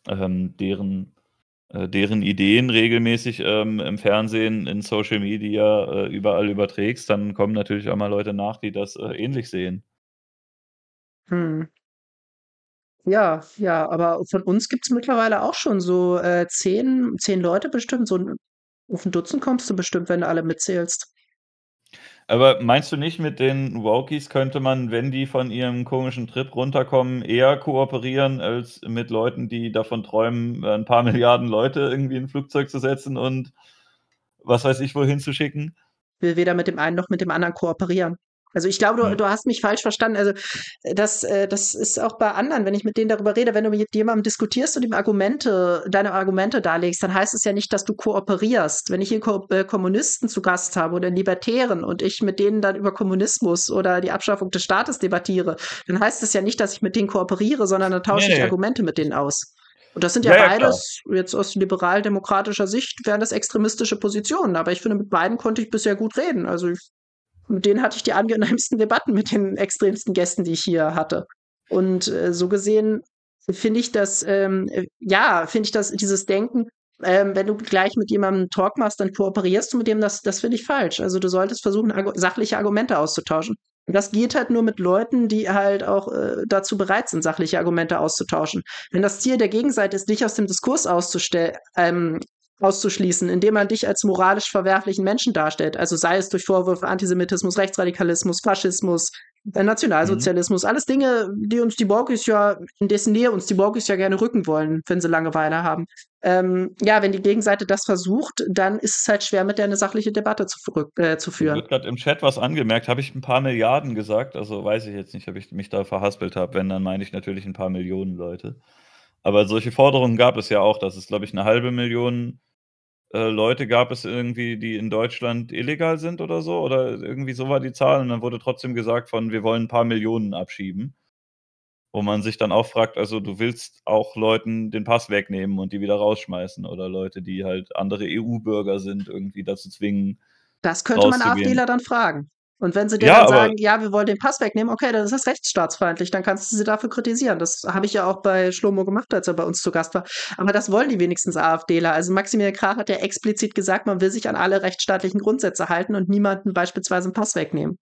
ähm, deren äh, deren Ideen regelmäßig ähm, im Fernsehen, in Social Media, äh, überall überträgst, dann kommen natürlich auch mal Leute nach, die das äh, ähnlich sehen. Hm. Ja, ja, aber von uns gibt es mittlerweile auch schon so äh, zehn, zehn Leute bestimmt, so ein, auf ein Dutzend kommst du bestimmt, wenn du alle mitzählst. Aber meinst du nicht, mit den Wokies könnte man, wenn die von ihrem komischen Trip runterkommen, eher kooperieren als mit Leuten, die davon träumen, ein paar Milliarden Leute irgendwie in ein Flugzeug zu setzen und was weiß ich wohin zu schicken? Ich will weder mit dem einen noch mit dem anderen kooperieren. Also ich glaube, du, du hast mich falsch verstanden. Also das, äh, das ist auch bei anderen, wenn ich mit denen darüber rede, wenn du mit jemandem diskutierst und ihm Argumente, deine Argumente darlegst, dann heißt es ja nicht, dass du kooperierst. Wenn ich hier Ko äh, Kommunisten zu Gast habe oder Libertären und ich mit denen dann über Kommunismus oder die Abschaffung des Staates debattiere, dann heißt es ja nicht, dass ich mit denen kooperiere, sondern dann tausche nee, ich nee. Argumente mit denen aus. Und das sind ja, ja beides, klar. jetzt aus liberal-demokratischer Sicht, wären das extremistische Positionen. Aber ich finde, mit beiden konnte ich bisher gut reden. Also ich mit denen hatte ich die angenehmsten Debatten mit den extremsten Gästen, die ich hier hatte. Und äh, so gesehen finde ich das, ähm, äh, ja, finde ich das, dieses Denken, ähm, wenn du gleich mit jemandem Talk machst, dann kooperierst du mit dem, das, das finde ich falsch. Also du solltest versuchen, argu sachliche Argumente auszutauschen. Und das geht halt nur mit Leuten, die halt auch äh, dazu bereit sind, sachliche Argumente auszutauschen. Wenn das Ziel der Gegenseite ist, dich aus dem Diskurs auszustellen, ähm, auszuschließen, indem man dich als moralisch verwerflichen Menschen darstellt. Also sei es durch Vorwürfe Antisemitismus, Rechtsradikalismus, Faschismus, äh, Nationalsozialismus, mhm. alles Dinge, die uns die Borgis ja, in dessen Nähe uns die Borgis ja gerne rücken wollen, wenn sie Langeweile haben. Ähm, ja, wenn die Gegenseite das versucht, dann ist es halt schwer, mit der eine sachliche Debatte zu, äh, zu führen. Wird gerade im Chat was angemerkt, habe ich ein paar Milliarden gesagt, also weiß ich jetzt nicht, ob ich mich da verhaspelt habe. Wenn, dann meine ich natürlich ein paar Millionen Leute. Aber solche Forderungen gab es ja auch, dass es, glaube ich, eine halbe Million äh, Leute gab es irgendwie, die in Deutschland illegal sind oder so. Oder irgendwie so war die Zahl. Und dann wurde trotzdem gesagt von, wir wollen ein paar Millionen abschieben. Wo man sich dann auch fragt, also du willst auch Leuten den Pass wegnehmen und die wieder rausschmeißen. Oder Leute, die halt andere EU-Bürger sind, irgendwie dazu zwingen. Das könnte man AfDler dann fragen. Und wenn sie dir ja, dann sagen, ja, wir wollen den Pass wegnehmen, okay, dann ist das rechtsstaatsfeindlich, dann kannst du sie dafür kritisieren. Das habe ich ja auch bei Schlomo gemacht, als er bei uns zu Gast war. Aber das wollen die wenigstens AfDler. Also Maximilian Krach hat ja explizit gesagt, man will sich an alle rechtsstaatlichen Grundsätze halten und niemanden beispielsweise einen Pass wegnehmen.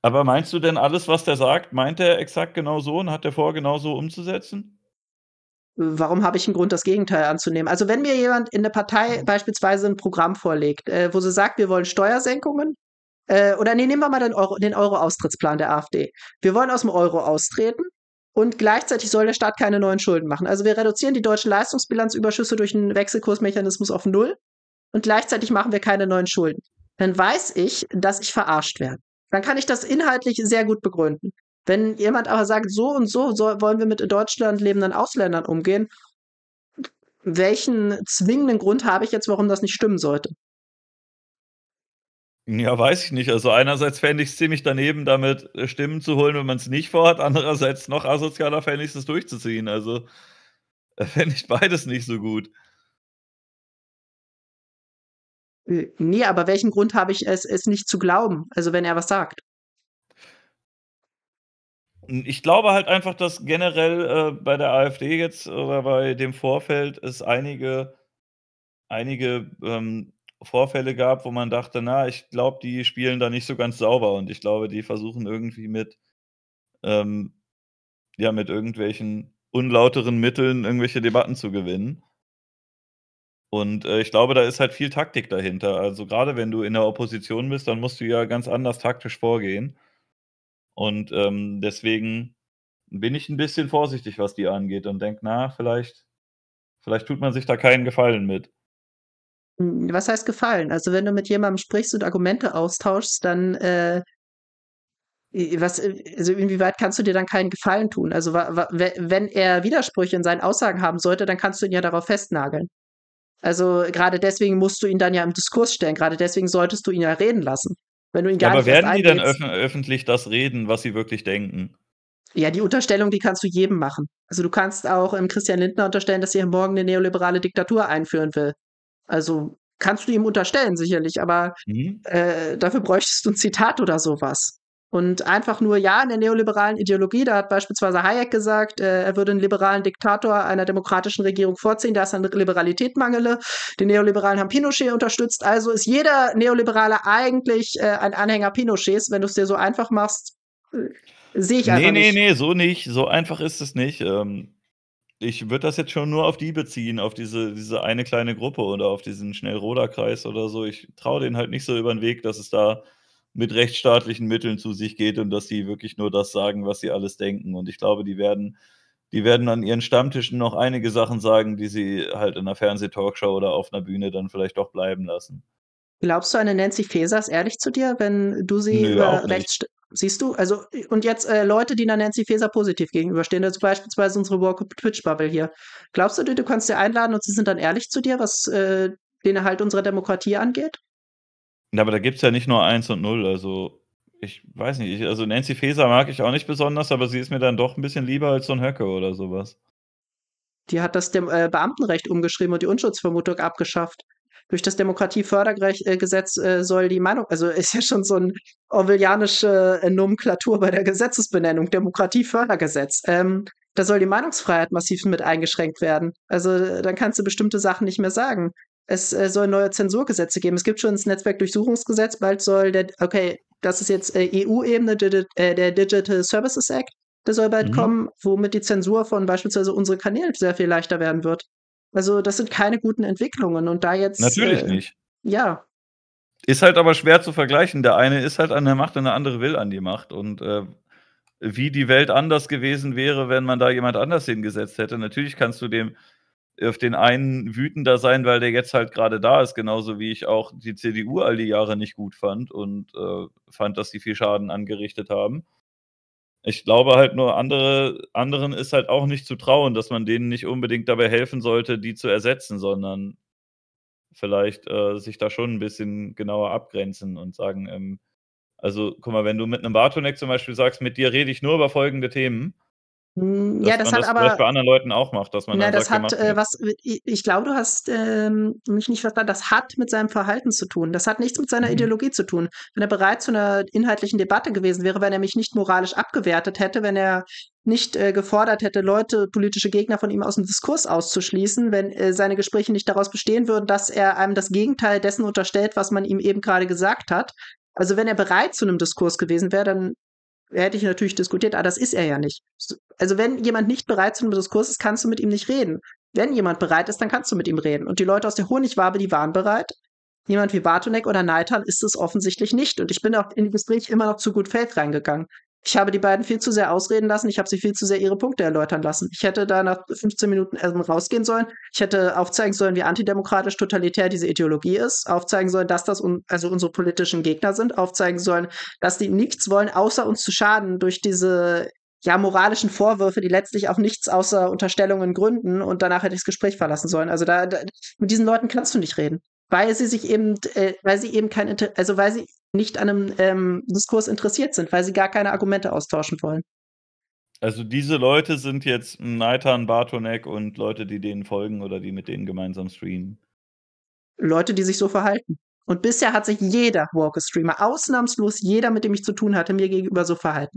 Aber meinst du denn alles, was der sagt, meint er exakt genau so und hat er vor, genau so umzusetzen? warum habe ich einen Grund, das Gegenteil anzunehmen? Also wenn mir jemand in der Partei hm. beispielsweise ein Programm vorlegt, äh, wo sie sagt, wir wollen Steuersenkungen, äh, oder nee, nehmen wir mal den, Euro, den Euro-Austrittsplan der AfD. Wir wollen aus dem Euro austreten und gleichzeitig soll der Staat keine neuen Schulden machen. Also wir reduzieren die deutschen Leistungsbilanzüberschüsse durch einen Wechselkursmechanismus auf Null und gleichzeitig machen wir keine neuen Schulden. Dann weiß ich, dass ich verarscht werde. Dann kann ich das inhaltlich sehr gut begründen. Wenn jemand aber sagt, so und so, soll, wollen wir mit in Deutschland lebenden Ausländern umgehen, welchen zwingenden Grund habe ich jetzt, warum das nicht stimmen sollte? Ja, weiß ich nicht. Also einerseits fände ich es ziemlich daneben, damit äh, Stimmen zu holen, wenn man es nicht vorhat. Andererseits noch asozialer fände ich es, durchzuziehen. Also äh, fände ich beides nicht so gut. Äh, nee, aber welchen Grund habe ich es, es nicht zu glauben? Also wenn er was sagt. Ich glaube halt einfach, dass generell äh, bei der AfD jetzt oder bei dem Vorfeld es einige, einige ähm, Vorfälle gab, wo man dachte, na, ich glaube, die spielen da nicht so ganz sauber und ich glaube, die versuchen irgendwie mit, ähm, ja, mit irgendwelchen unlauteren Mitteln irgendwelche Debatten zu gewinnen. Und äh, ich glaube, da ist halt viel Taktik dahinter. Also gerade wenn du in der Opposition bist, dann musst du ja ganz anders taktisch vorgehen. Und ähm, deswegen bin ich ein bisschen vorsichtig, was die angeht und denke, na, vielleicht, vielleicht tut man sich da keinen Gefallen mit. Hm, was heißt gefallen? Also wenn du mit jemandem sprichst und Argumente austauschst, dann äh, was, äh, also inwieweit kannst du dir dann keinen Gefallen tun? Also wenn er Widersprüche in seinen Aussagen haben sollte, dann kannst du ihn ja darauf festnageln. Also gerade deswegen musst du ihn dann ja im Diskurs stellen, gerade deswegen solltest du ihn ja reden lassen. Wenn du ihn gar ja, aber werden die dann öffentlich das reden, was sie wirklich denken? Ja, die Unterstellung, die kannst du jedem machen. Also du kannst auch im ähm, Christian Lindner unterstellen, dass er morgen eine neoliberale Diktatur einführen will. Also kannst du ihm unterstellen, sicherlich, aber mhm. äh, dafür bräuchtest du ein Zitat oder sowas. Und einfach nur, ja, in der neoliberalen Ideologie, da hat beispielsweise Hayek gesagt, äh, er würde einen liberalen Diktator einer demokratischen Regierung vorziehen, da es an Liberalität mangele. Die Neoliberalen haben Pinochet unterstützt. Also ist jeder Neoliberale eigentlich äh, ein Anhänger Pinochets, wenn du es dir so einfach machst. Äh, sehe ich einfach nee, nicht. Nee, nee, so nicht. So einfach ist es nicht. Ähm, ich würde das jetzt schon nur auf die beziehen, auf diese, diese eine kleine Gruppe oder auf diesen Schnellroderkreis oder so. Ich traue denen halt nicht so über den Weg, dass es da mit rechtsstaatlichen Mitteln zu sich geht und dass die wirklich nur das sagen, was sie alles denken. Und ich glaube, die werden, die werden an ihren Stammtischen noch einige Sachen sagen, die sie halt in einer Fernsehtalkshow oder auf einer Bühne dann vielleicht doch bleiben lassen. Glaubst du, eine Nancy Fesers ehrlich zu dir, wenn du sie Nö, über rechts Siehst du, also, äh, und jetzt äh, Leute, die einer Nancy Faeser positiv gegenüberstehen, also beispielsweise unsere Walk Twitch-Bubble hier. Glaubst du, du, du kannst sie einladen und sie sind dann ehrlich zu dir, was äh, den Erhalt unserer Demokratie angeht? Ja, aber da gibt es ja nicht nur eins und null, also ich weiß nicht, ich, also Nancy Faeser mag ich auch nicht besonders, aber sie ist mir dann doch ein bisschen lieber als so ein Höcke oder sowas. Die hat das Dem äh, Beamtenrecht umgeschrieben und die Unschutzvermutung abgeschafft durch das Demokratiefördergesetz äh, äh, soll die Meinung, also ist ja schon so ein orwellianische äh, Nomenklatur bei der Gesetzesbenennung, Demokratiefördergesetz. Ähm, da soll die Meinungsfreiheit massiv mit eingeschränkt werden. Also dann kannst du bestimmte Sachen nicht mehr sagen. Es äh, soll neue Zensurgesetze geben. Es gibt schon das Netzwerkdurchsuchungsgesetz. Bald soll der, okay, das ist jetzt äh, EU-Ebene, äh, der Digital Services Act, der soll bald mhm. kommen, womit die Zensur von beispielsweise unsere Kanäle sehr viel leichter werden wird. Also das sind keine guten Entwicklungen und da jetzt. Natürlich äh, nicht. Ja, ist halt aber schwer zu vergleichen. Der eine ist halt an der Macht und der andere will an die Macht. Und äh, wie die Welt anders gewesen wäre, wenn man da jemand anders hingesetzt hätte. Natürlich kannst du dem auf den einen wütender sein, weil der jetzt halt gerade da ist, genauso wie ich auch die CDU all die Jahre nicht gut fand und äh, fand, dass sie viel Schaden angerichtet haben. Ich glaube halt nur, andere, anderen ist halt auch nicht zu trauen, dass man denen nicht unbedingt dabei helfen sollte, die zu ersetzen, sondern vielleicht äh, sich da schon ein bisschen genauer abgrenzen und sagen, ähm, also guck mal, wenn du mit einem Bartonek zum Beispiel sagst, mit dir rede ich nur über folgende Themen, hm, ja, das hat das aber. Vielleicht bei anderen Leuten auch macht, dass man. Ja, das sagt, hat äh, was. Ich, äh, ich glaube, du hast ähm, mich nicht verstanden. Das hat mit seinem Verhalten zu tun. Das hat nichts mit seiner mhm. Ideologie zu tun. Wenn er bereit zu einer inhaltlichen Debatte gewesen wäre, wenn er mich nicht moralisch abgewertet hätte, wenn er nicht äh, gefordert hätte, Leute, politische Gegner von ihm aus dem Diskurs auszuschließen, wenn äh, seine Gespräche nicht daraus bestehen würden, dass er einem das Gegenteil dessen unterstellt, was man ihm eben gerade gesagt hat. Also wenn er bereit zu einem Diskurs gewesen wäre, dann hätte ich natürlich diskutiert, aber ah, das ist er ja nicht. Also wenn jemand nicht bereit zum Diskurs ist, kannst du mit ihm nicht reden. Wenn jemand bereit ist, dann kannst du mit ihm reden. Und die Leute aus der Honigwabe, die waren bereit. Jemand wie Bartonek oder Neitan ist es offensichtlich nicht. Und ich bin auch in die Gespräche immer noch zu gut Feld reingegangen. Ich habe die beiden viel zu sehr ausreden lassen. Ich habe sie viel zu sehr ihre Punkte erläutern lassen. Ich hätte da nach 15 Minuten ähm, rausgehen sollen. Ich hätte aufzeigen sollen, wie antidemokratisch totalitär diese Ideologie ist. Aufzeigen sollen, dass das un also unsere politischen Gegner sind. Aufzeigen sollen, dass die nichts wollen, außer uns zu schaden durch diese ja, moralischen Vorwürfe, die letztlich auch nichts außer Unterstellungen gründen und danach hätte ich das Gespräch verlassen sollen. Also da, da mit diesen Leuten kannst du nicht reden. Weil sie sich eben, äh, weil sie eben kein Inter also weil sie nicht an einem ähm, Diskurs interessiert sind, weil sie gar keine Argumente austauschen wollen. Also diese Leute sind jetzt Naitan, Bartonek und Leute, die denen folgen oder die mit denen gemeinsam streamen. Leute, die sich so verhalten. Und bisher hat sich jeder Walker-Streamer, ausnahmslos jeder, mit dem ich zu tun hatte, mir gegenüber so verhalten.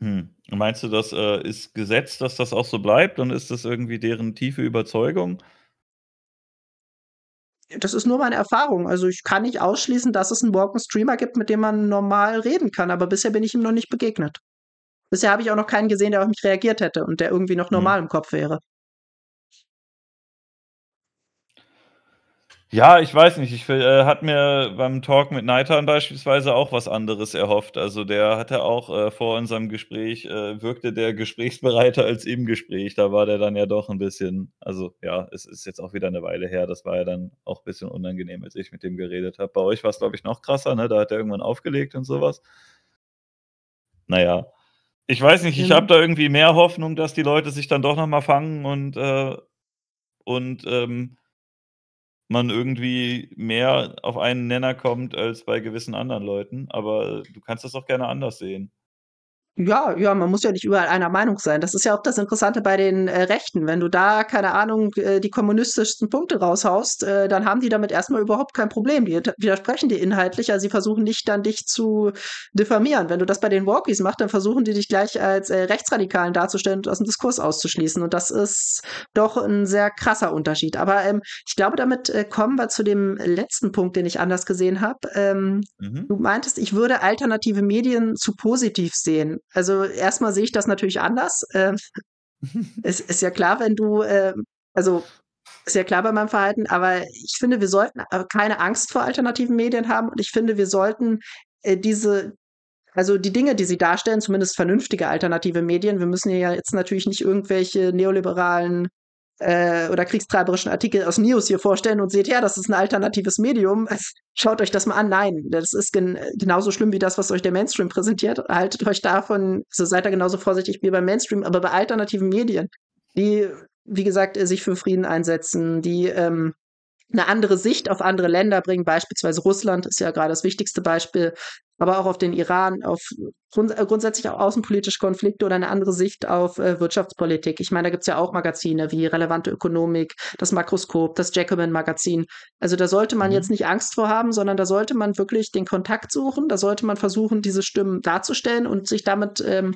Hm. Meinst du, das äh, ist Gesetz, dass das auch so bleibt? Und ist das irgendwie deren tiefe Überzeugung? das ist nur meine Erfahrung. Also ich kann nicht ausschließen, dass es einen Walken streamer gibt, mit dem man normal reden kann, aber bisher bin ich ihm noch nicht begegnet. Bisher habe ich auch noch keinen gesehen, der auf mich reagiert hätte und der irgendwie noch mhm. normal mhm. im Kopf wäre. Ja, ich weiß nicht. Ich äh, hat mir beim Talk mit Neitan beispielsweise auch was anderes erhofft. Also der hatte auch äh, vor unserem Gespräch, äh, wirkte der gesprächsbereiter als im Gespräch. Da war der dann ja doch ein bisschen, also ja, es ist jetzt auch wieder eine Weile her. Das war ja dann auch ein bisschen unangenehm, als ich mit dem geredet habe. Bei euch war es, glaube ich, noch krasser, ne? Da hat er irgendwann aufgelegt und sowas. Naja. Ich weiß nicht, ich habe da irgendwie mehr Hoffnung, dass die Leute sich dann doch nochmal fangen und, äh, und ähm, man irgendwie mehr auf einen Nenner kommt als bei gewissen anderen Leuten. Aber du kannst das auch gerne anders sehen. Ja, ja, man muss ja nicht überall einer Meinung sein. Das ist ja auch das Interessante bei den äh, Rechten. Wenn du da, keine Ahnung, äh, die kommunistischsten Punkte raushaust, äh, dann haben die damit erstmal überhaupt kein Problem. Die widersprechen dir inhaltlich, also sie versuchen nicht dann dich zu diffamieren. Wenn du das bei den Walkies machst, dann versuchen die dich gleich als äh, Rechtsradikalen darzustellen und aus dem Diskurs auszuschließen. Und das ist doch ein sehr krasser Unterschied. Aber ähm, ich glaube, damit äh, kommen wir zu dem letzten Punkt, den ich anders gesehen habe. Ähm, mhm. Du meintest, ich würde alternative Medien zu positiv sehen. Also erstmal sehe ich das natürlich anders. Ähm, es ist ja klar, wenn du, äh, also ist ja klar bei meinem Verhalten, aber ich finde, wir sollten äh, keine Angst vor alternativen Medien haben und ich finde, wir sollten äh, diese, also die Dinge, die sie darstellen, zumindest vernünftige alternative Medien, wir müssen ja jetzt natürlich nicht irgendwelche neoliberalen äh, oder kriegstreiberischen Artikel aus News hier vorstellen und seht, ja, das ist ein alternatives Medium. Also schaut euch das mal an. Nein, das ist gen genauso schlimm wie das, was euch der Mainstream präsentiert. Haltet euch davon, also seid da genauso vorsichtig wie beim Mainstream, aber bei alternativen Medien, die, wie gesagt, sich für Frieden einsetzen, die ähm, eine andere Sicht auf andere Länder bringen, beispielsweise Russland ist ja gerade das wichtigste Beispiel, aber auch auf den Iran, auf grund äh, grundsätzlich auch außenpolitische Konflikte oder eine andere Sicht auf äh, Wirtschaftspolitik. Ich meine, da gibt es ja auch Magazine wie Relevante Ökonomik, das Makroskop, das Jacobin-Magazin. Also da sollte man mhm. jetzt nicht Angst vor haben, sondern da sollte man wirklich den Kontakt suchen, da sollte man versuchen, diese Stimmen darzustellen und sich damit ähm,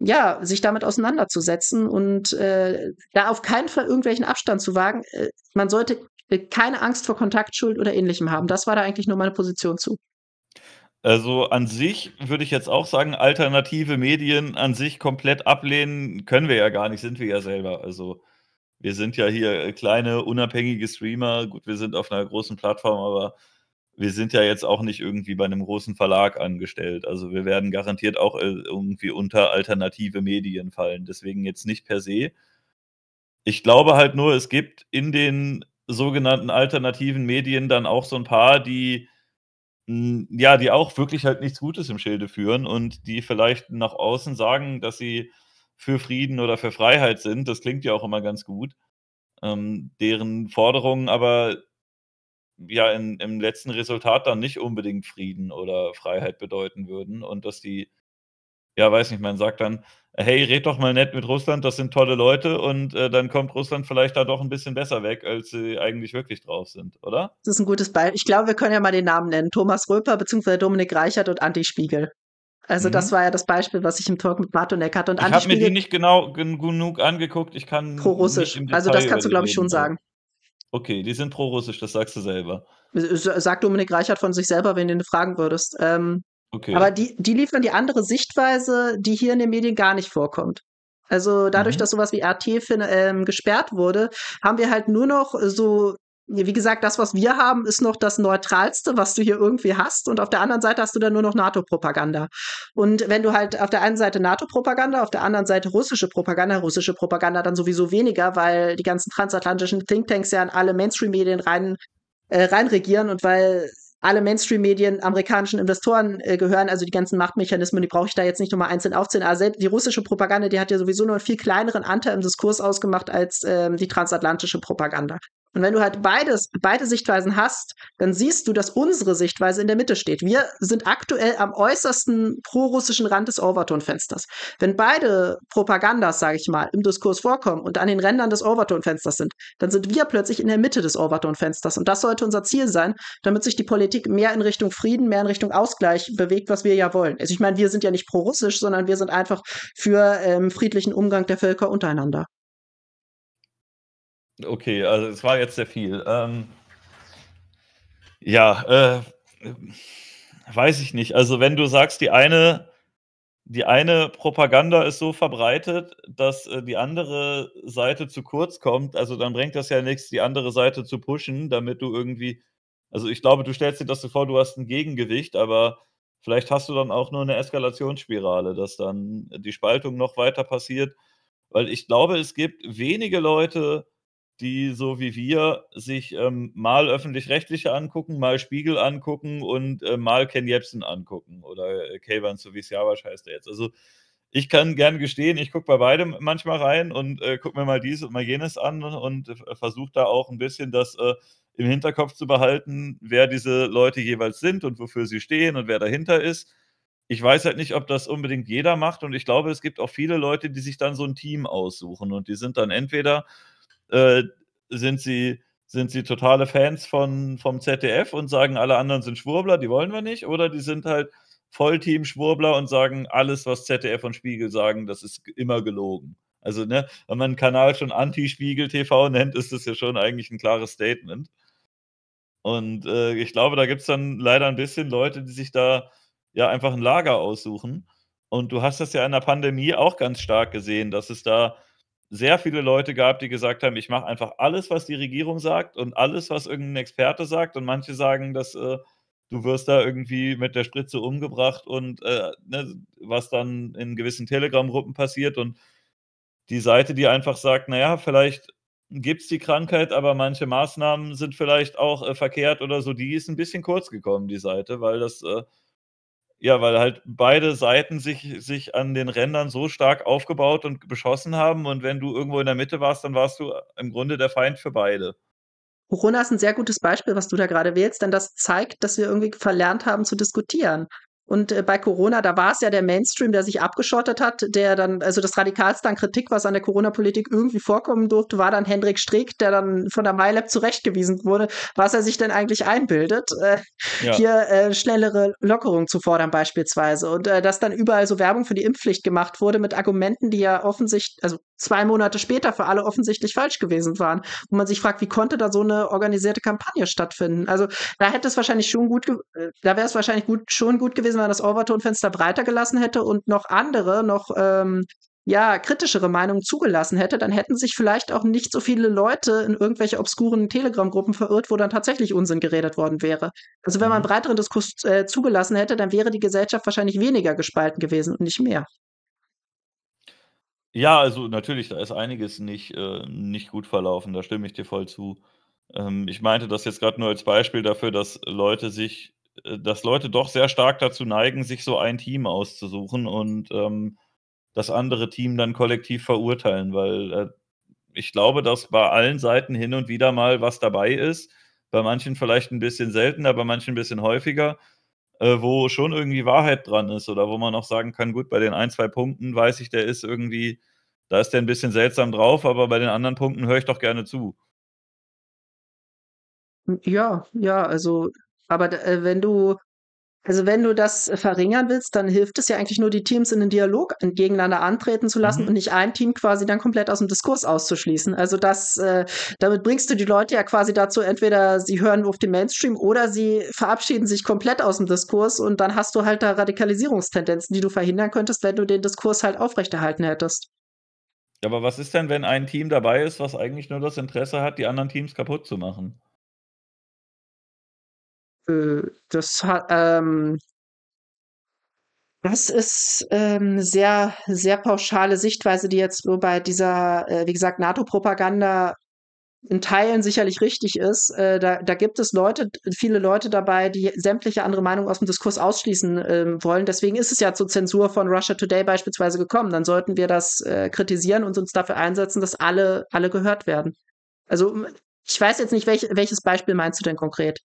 ja, sich damit auseinanderzusetzen und äh, da auf keinen Fall irgendwelchen Abstand zu wagen. Äh, man sollte ich will keine Angst vor Kontaktschuld oder ähnlichem haben. Das war da eigentlich nur meine Position zu. Also an sich würde ich jetzt auch sagen, alternative Medien an sich komplett ablehnen können wir ja gar nicht, sind wir ja selber. Also wir sind ja hier äh, kleine, unabhängige Streamer. Gut, wir sind auf einer großen Plattform, aber wir sind ja jetzt auch nicht irgendwie bei einem großen Verlag angestellt. Also wir werden garantiert auch äh, irgendwie unter alternative Medien fallen. Deswegen jetzt nicht per se. Ich glaube halt nur, es gibt in den sogenannten alternativen Medien dann auch so ein paar, die ja, die auch wirklich halt nichts Gutes im Schilde führen und die vielleicht nach außen sagen, dass sie für Frieden oder für Freiheit sind. Das klingt ja auch immer ganz gut. Ähm, deren Forderungen aber ja in, im letzten Resultat dann nicht unbedingt Frieden oder Freiheit bedeuten würden und dass die ja, weiß nicht, man sagt dann, hey, red doch mal nett mit Russland, das sind tolle Leute und äh, dann kommt Russland vielleicht da doch ein bisschen besser weg, als sie eigentlich wirklich drauf sind, oder? Das ist ein gutes Beispiel. Ich glaube, wir können ja mal den Namen nennen. Thomas Röper bzw. Dominik Reichert und Anti Spiegel. Also mhm. das war ja das Beispiel, was ich im Talk mit Martonek hatte. Und ich habe mir die nicht genau genug angeguckt. Ich kann pro-russisch. Also das kannst du, glaube ich, schon sagen. Okay, die sind pro-russisch, das sagst du selber. Äh, äh, sagt Dominik Reichert von sich selber, wenn du ihn fragen würdest. Ähm, Okay. Aber die, die liefern die andere Sichtweise, die hier in den Medien gar nicht vorkommt. Also dadurch, mhm. dass sowas wie RT ähm, gesperrt wurde, haben wir halt nur noch äh, so, wie gesagt, das, was wir haben, ist noch das Neutralste, was du hier irgendwie hast. Und auf der anderen Seite hast du dann nur noch NATO-Propaganda. Und wenn du halt auf der einen Seite NATO-Propaganda, auf der anderen Seite russische Propaganda, russische Propaganda dann sowieso weniger, weil die ganzen transatlantischen Thinktanks ja in alle Mainstream-Medien rein, äh, reinregieren und weil alle Mainstream-Medien amerikanischen Investoren äh, gehören, also die ganzen Machtmechanismen, die brauche ich da jetzt nicht nochmal einzeln aufzählen. Aber selbst die russische Propaganda, die hat ja sowieso nur einen viel kleineren Anteil im Diskurs ausgemacht als äh, die transatlantische Propaganda. Und wenn du halt beides, beide Sichtweisen hast, dann siehst du, dass unsere Sichtweise in der Mitte steht. Wir sind aktuell am äußersten prorussischen Rand des Overton-Fensters. Wenn beide Propagandas, sage ich mal, im Diskurs vorkommen und an den Rändern des Overton-Fensters sind, dann sind wir plötzlich in der Mitte des Overton-Fensters. Und das sollte unser Ziel sein, damit sich die Politik mehr in Richtung Frieden, mehr in Richtung Ausgleich bewegt, was wir ja wollen. Also ich meine, wir sind ja nicht prorussisch, sondern wir sind einfach für ähm, friedlichen Umgang der Völker untereinander. Okay, also es war jetzt sehr viel. Ähm, ja, äh, weiß ich nicht. Also wenn du sagst, die eine, die eine Propaganda ist so verbreitet, dass äh, die andere Seite zu kurz kommt, also dann bringt das ja nichts, die andere Seite zu pushen, damit du irgendwie, also ich glaube, du stellst dir das so vor, du hast ein Gegengewicht, aber vielleicht hast du dann auch nur eine Eskalationsspirale, dass dann die Spaltung noch weiter passiert, weil ich glaube, es gibt wenige Leute, die so wie wir sich ähm, mal öffentlich-rechtliche angucken, mal Spiegel angucken und äh, mal Ken Jebsen angucken oder äh, so äh, Kevin Suvisiavac heißt er jetzt. Also ich kann gern gestehen, ich gucke bei beidem manchmal rein und äh, gucke mir mal dies und mal jenes an und äh, versuche da auch ein bisschen das äh, im Hinterkopf zu behalten, wer diese Leute jeweils sind und wofür sie stehen und wer dahinter ist. Ich weiß halt nicht, ob das unbedingt jeder macht und ich glaube, es gibt auch viele Leute, die sich dann so ein Team aussuchen und die sind dann entweder äh, sind sie sind sie totale Fans von, vom ZDF und sagen, alle anderen sind Schwurbler, die wollen wir nicht, oder die sind halt Vollteam Schwurbler und sagen, alles, was ZDF und Spiegel sagen, das ist immer gelogen. Also, ne, wenn man einen Kanal schon Anti-Spiegel TV nennt, ist das ja schon eigentlich ein klares Statement. Und äh, ich glaube, da gibt es dann leider ein bisschen Leute, die sich da ja einfach ein Lager aussuchen. Und du hast das ja in der Pandemie auch ganz stark gesehen, dass es da sehr viele Leute gab, die gesagt haben, ich mache einfach alles, was die Regierung sagt und alles, was irgendein Experte sagt. Und manche sagen, dass äh, du wirst da irgendwie mit der Spritze umgebracht und äh, ne, was dann in gewissen Telegram-Gruppen passiert. Und die Seite, die einfach sagt, naja, vielleicht gibt es die Krankheit, aber manche Maßnahmen sind vielleicht auch äh, verkehrt oder so, die ist ein bisschen kurz gekommen, die Seite, weil das äh, ja, weil halt beide Seiten sich, sich an den Rändern so stark aufgebaut und beschossen haben. Und wenn du irgendwo in der Mitte warst, dann warst du im Grunde der Feind für beide. Corona ist ein sehr gutes Beispiel, was du da gerade wählst, denn das zeigt, dass wir irgendwie verlernt haben zu diskutieren. Und äh, bei Corona, da war es ja der Mainstream, der sich abgeschottet hat, der dann, also das radikalste an Kritik, was an der Corona-Politik irgendwie vorkommen durfte, war dann Hendrik Streeck, der dann von der MyLab zurechtgewiesen wurde, was er sich denn eigentlich einbildet, äh, ja. hier äh, schnellere Lockerungen zu fordern beispielsweise. Und äh, dass dann überall so Werbung für die Impfpflicht gemacht wurde mit Argumenten, die ja offensichtlich, also zwei Monate später für alle offensichtlich falsch gewesen waren. Und man sich fragt, wie konnte da so eine organisierte Kampagne stattfinden? Also da hätte es wahrscheinlich schon gut, äh, da wäre es wahrscheinlich gut, schon gut gewesen, gewesen, wenn man das Overtonfenster breiter gelassen hätte und noch andere, noch ähm, ja, kritischere Meinungen zugelassen hätte, dann hätten sich vielleicht auch nicht so viele Leute in irgendwelche obskuren Telegram-Gruppen verirrt, wo dann tatsächlich Unsinn geredet worden wäre. Also wenn man einen mhm. breiteren Diskurs äh, zugelassen hätte, dann wäre die Gesellschaft wahrscheinlich weniger gespalten gewesen und nicht mehr. Ja, also natürlich, da ist einiges nicht, äh, nicht gut verlaufen, da stimme ich dir voll zu. Ähm, ich meinte das jetzt gerade nur als Beispiel dafür, dass Leute sich äh, dass Leute doch sehr stark dazu neigen, sich so ein Team auszusuchen und ähm, das andere Team dann kollektiv verurteilen, weil äh, ich glaube, dass bei allen Seiten hin und wieder mal was dabei ist. Bei manchen vielleicht ein bisschen seltener, bei manchen ein bisschen häufiger, äh, wo schon irgendwie Wahrheit dran ist oder wo man auch sagen kann, gut, bei den ein, zwei Punkten weiß ich, der ist irgendwie, da ist der ein bisschen seltsam drauf, aber bei den anderen Punkten höre ich doch gerne zu. Ja, ja, also aber äh, wenn du, also wenn du das äh, verringern willst, dann hilft es ja eigentlich nur, die Teams in den Dialog gegeneinander antreten zu lassen mhm. und nicht ein Team quasi dann komplett aus dem Diskurs auszuschließen. Also das, äh, damit bringst du die Leute ja quasi dazu, entweder sie hören auf den Mainstream oder sie verabschieden sich komplett aus dem Diskurs und dann hast du halt da Radikalisierungstendenzen, die du verhindern könntest, wenn du den Diskurs halt aufrechterhalten hättest. Aber was ist denn, wenn ein Team dabei ist, was eigentlich nur das Interesse hat, die anderen Teams kaputt zu machen? das ähm, das ist ähm, sehr, sehr pauschale Sichtweise, die jetzt nur bei dieser, äh, wie gesagt, NATO-Propaganda in Teilen sicherlich richtig ist. Äh, da, da, gibt es Leute, viele Leute dabei, die sämtliche andere Meinung aus dem Diskurs ausschließen äh, wollen. Deswegen ist es ja zur Zensur von Russia Today beispielsweise gekommen. Dann sollten wir das äh, kritisieren und uns dafür einsetzen, dass alle, alle gehört werden. Also ich weiß jetzt nicht, welch, welches Beispiel meinst du denn konkret?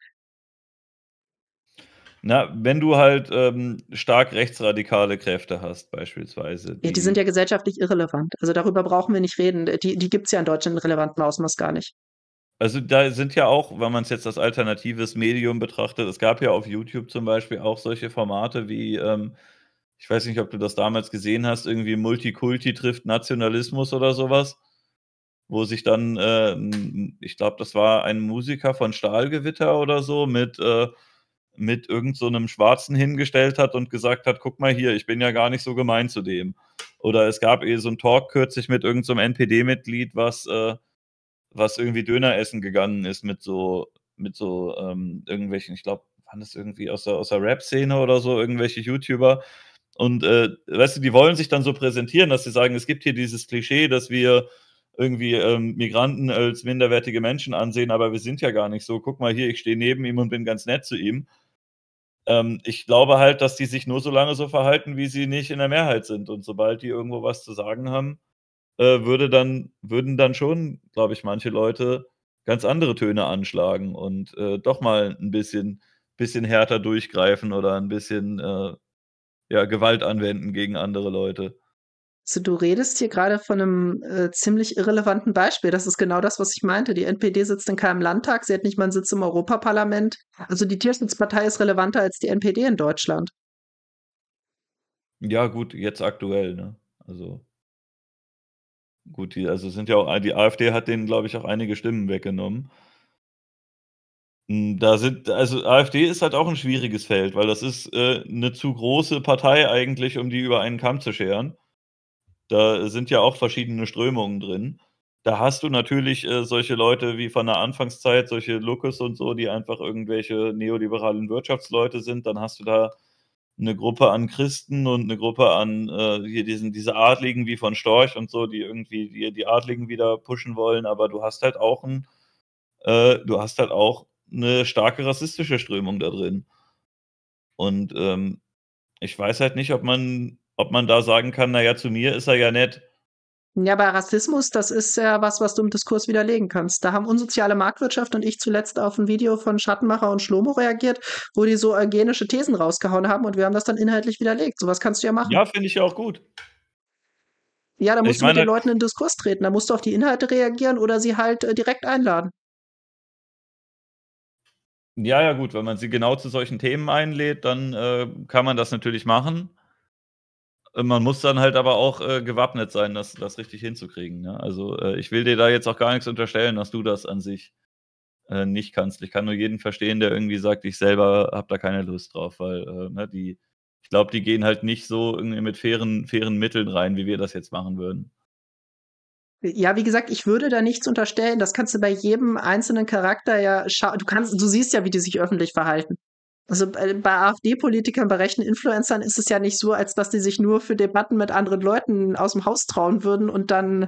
Na, wenn du halt ähm, stark rechtsradikale Kräfte hast, beispielsweise. Die, ja, die sind ja gesellschaftlich irrelevant. Also darüber brauchen wir nicht reden. Die, die gibt es ja in Deutschland in relevantem Ausmaß gar nicht. Also da sind ja auch, wenn man es jetzt als alternatives Medium betrachtet, es gab ja auf YouTube zum Beispiel auch solche Formate wie, ähm, ich weiß nicht, ob du das damals gesehen hast, irgendwie Multikulti trifft Nationalismus oder sowas, wo sich dann, äh, ich glaube, das war ein Musiker von Stahlgewitter oder so mit äh, mit irgendeinem so Schwarzen hingestellt hat und gesagt hat, guck mal hier, ich bin ja gar nicht so gemein zu dem. Oder es gab eh so einen Talk kürzlich mit irgendeinem so NPD-Mitglied, was, äh, was irgendwie Döner essen gegangen ist mit so, mit so ähm, irgendwelchen, ich glaube, waren das irgendwie aus der, aus der Rap-Szene oder so, irgendwelche YouTuber. Und äh, weißt du, die wollen sich dann so präsentieren, dass sie sagen, es gibt hier dieses Klischee, dass wir irgendwie ähm, Migranten als minderwertige Menschen ansehen, aber wir sind ja gar nicht so. Guck mal hier, ich stehe neben ihm und bin ganz nett zu ihm. Ähm, ich glaube halt, dass die sich nur so lange so verhalten, wie sie nicht in der Mehrheit sind. Und sobald die irgendwo was zu sagen haben, äh, würde dann, würden dann schon, glaube ich, manche Leute ganz andere Töne anschlagen und äh, doch mal ein bisschen, bisschen härter durchgreifen oder ein bisschen äh, ja, Gewalt anwenden gegen andere Leute. So, du redest hier gerade von einem äh, ziemlich irrelevanten Beispiel. Das ist genau das, was ich meinte. Die NPD sitzt in keinem Landtag, sie hat nicht mal einen Sitz im Europaparlament. Also die Tierschutzpartei ist relevanter als die NPD in Deutschland. Ja, gut, jetzt aktuell, ne? Also. Gut, die, also sind ja auch, ah, die AfD hat denen, glaube ich, auch einige Stimmen weggenommen. Hm, da sind, also AfD ist halt auch ein schwieriges Feld, weil das ist äh, eine zu große Partei eigentlich, um die über einen Kamm zu scheren. Da sind ja auch verschiedene Strömungen drin. Da hast du natürlich äh, solche Leute wie von der Anfangszeit, solche Lucas und so, die einfach irgendwelche neoliberalen Wirtschaftsleute sind. Dann hast du da eine Gruppe an Christen und eine Gruppe an äh, hier diesen, diese Adligen wie von Storch und so, die irgendwie die, die Adligen wieder pushen wollen, aber du hast halt auch ein, äh, du hast halt auch eine starke rassistische Strömung da drin. Und ähm, ich weiß halt nicht, ob man ob man da sagen kann, naja, zu mir ist er ja nett. Ja, bei Rassismus, das ist ja was, was du im Diskurs widerlegen kannst. Da haben unsoziale Marktwirtschaft und ich zuletzt auf ein Video von Schattenmacher und Schlomo reagiert, wo die so eugenische Thesen rausgehauen haben und wir haben das dann inhaltlich widerlegt. Sowas kannst du ja machen. Ja, finde ich ja auch gut. Ja, da musst ich du mit den Leuten in den Diskurs treten. Da musst du auf die Inhalte reagieren oder sie halt äh, direkt einladen. Ja, ja, gut. Wenn man sie genau zu solchen Themen einlädt, dann äh, kann man das natürlich machen. Äh, man muss dann halt aber auch äh, gewappnet sein, das, das richtig hinzukriegen. Ne? Also äh, ich will dir da jetzt auch gar nichts unterstellen, dass du das an sich äh, nicht kannst. Ich kann nur jeden verstehen, der irgendwie sagt, ich selber habe da keine Lust drauf, weil äh, ne, die, ich glaube, die gehen halt nicht so irgendwie mit fairen, fairen Mitteln rein, wie wir das jetzt machen würden. Ja, wie gesagt, ich würde da nichts unterstellen. Das kannst du bei jedem einzelnen Charakter ja schauen. Du kannst, du siehst ja, wie die sich öffentlich verhalten. Also äh, bei, AfD-Politikern, bei rechten Influencern ist es ja nicht so, als dass die sich nur für Debatten mit anderen Leuten aus dem Haus trauen würden und dann,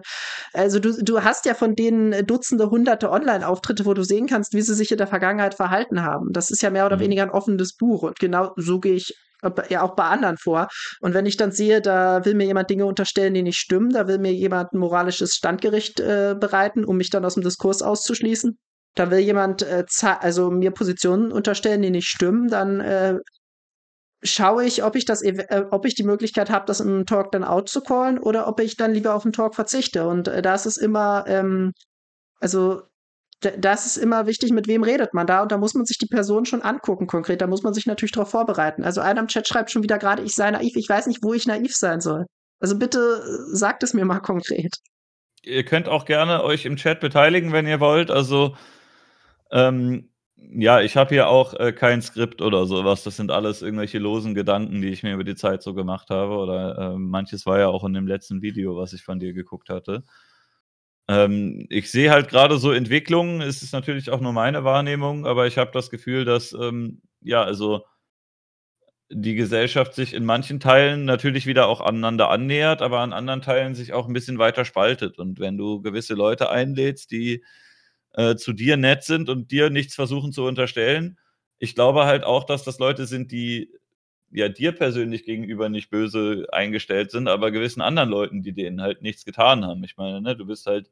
also du, du hast ja von denen Dutzende, hunderte Online-Auftritte, wo du sehen kannst, wie sie sich in der Vergangenheit verhalten haben. Das ist ja mehr oder mhm. weniger ein offenes Buch und genau so gehe ich äh, ja auch bei anderen vor. Und wenn ich dann sehe, da will mir jemand Dinge unterstellen, die nicht stimmen, da will mir jemand ein moralisches Standgericht äh, bereiten, um mich dann aus dem Diskurs auszuschließen, da will jemand äh, also mir Positionen unterstellen, die nicht stimmen, dann äh, schaue ich, ob ich das, äh, ob ich die Möglichkeit habe, das im Talk dann out zu callen oder ob ich dann lieber auf den Talk verzichte. Und äh, da ist es immer, ähm, also das ist immer wichtig, mit wem redet man da und da muss man sich die Person schon angucken konkret, da muss man sich natürlich darauf vorbereiten. Also einer im Chat schreibt schon wieder gerade, ich sei naiv, ich weiß nicht, wo ich naiv sein soll. Also bitte äh, sagt es mir mal konkret. Ihr könnt auch gerne euch im Chat beteiligen, wenn ihr wollt. Also ähm, ja, ich habe hier auch äh, kein Skript oder sowas. Das sind alles irgendwelche losen Gedanken, die ich mir über die Zeit so gemacht habe. Oder äh, manches war ja auch in dem letzten Video, was ich von dir geguckt hatte. Ähm, ich sehe halt gerade so Entwicklungen. Es ist natürlich auch nur meine Wahrnehmung, aber ich habe das Gefühl, dass, ähm, ja, also die Gesellschaft sich in manchen Teilen natürlich wieder auch aneinander annähert, aber an anderen Teilen sich auch ein bisschen weiter spaltet. Und wenn du gewisse Leute einlädst, die äh, zu dir nett sind und dir nichts versuchen zu unterstellen. Ich glaube halt auch, dass das Leute sind, die ja dir persönlich gegenüber nicht böse eingestellt sind, aber gewissen anderen Leuten, die denen halt nichts getan haben. Ich meine, ne, du bist halt,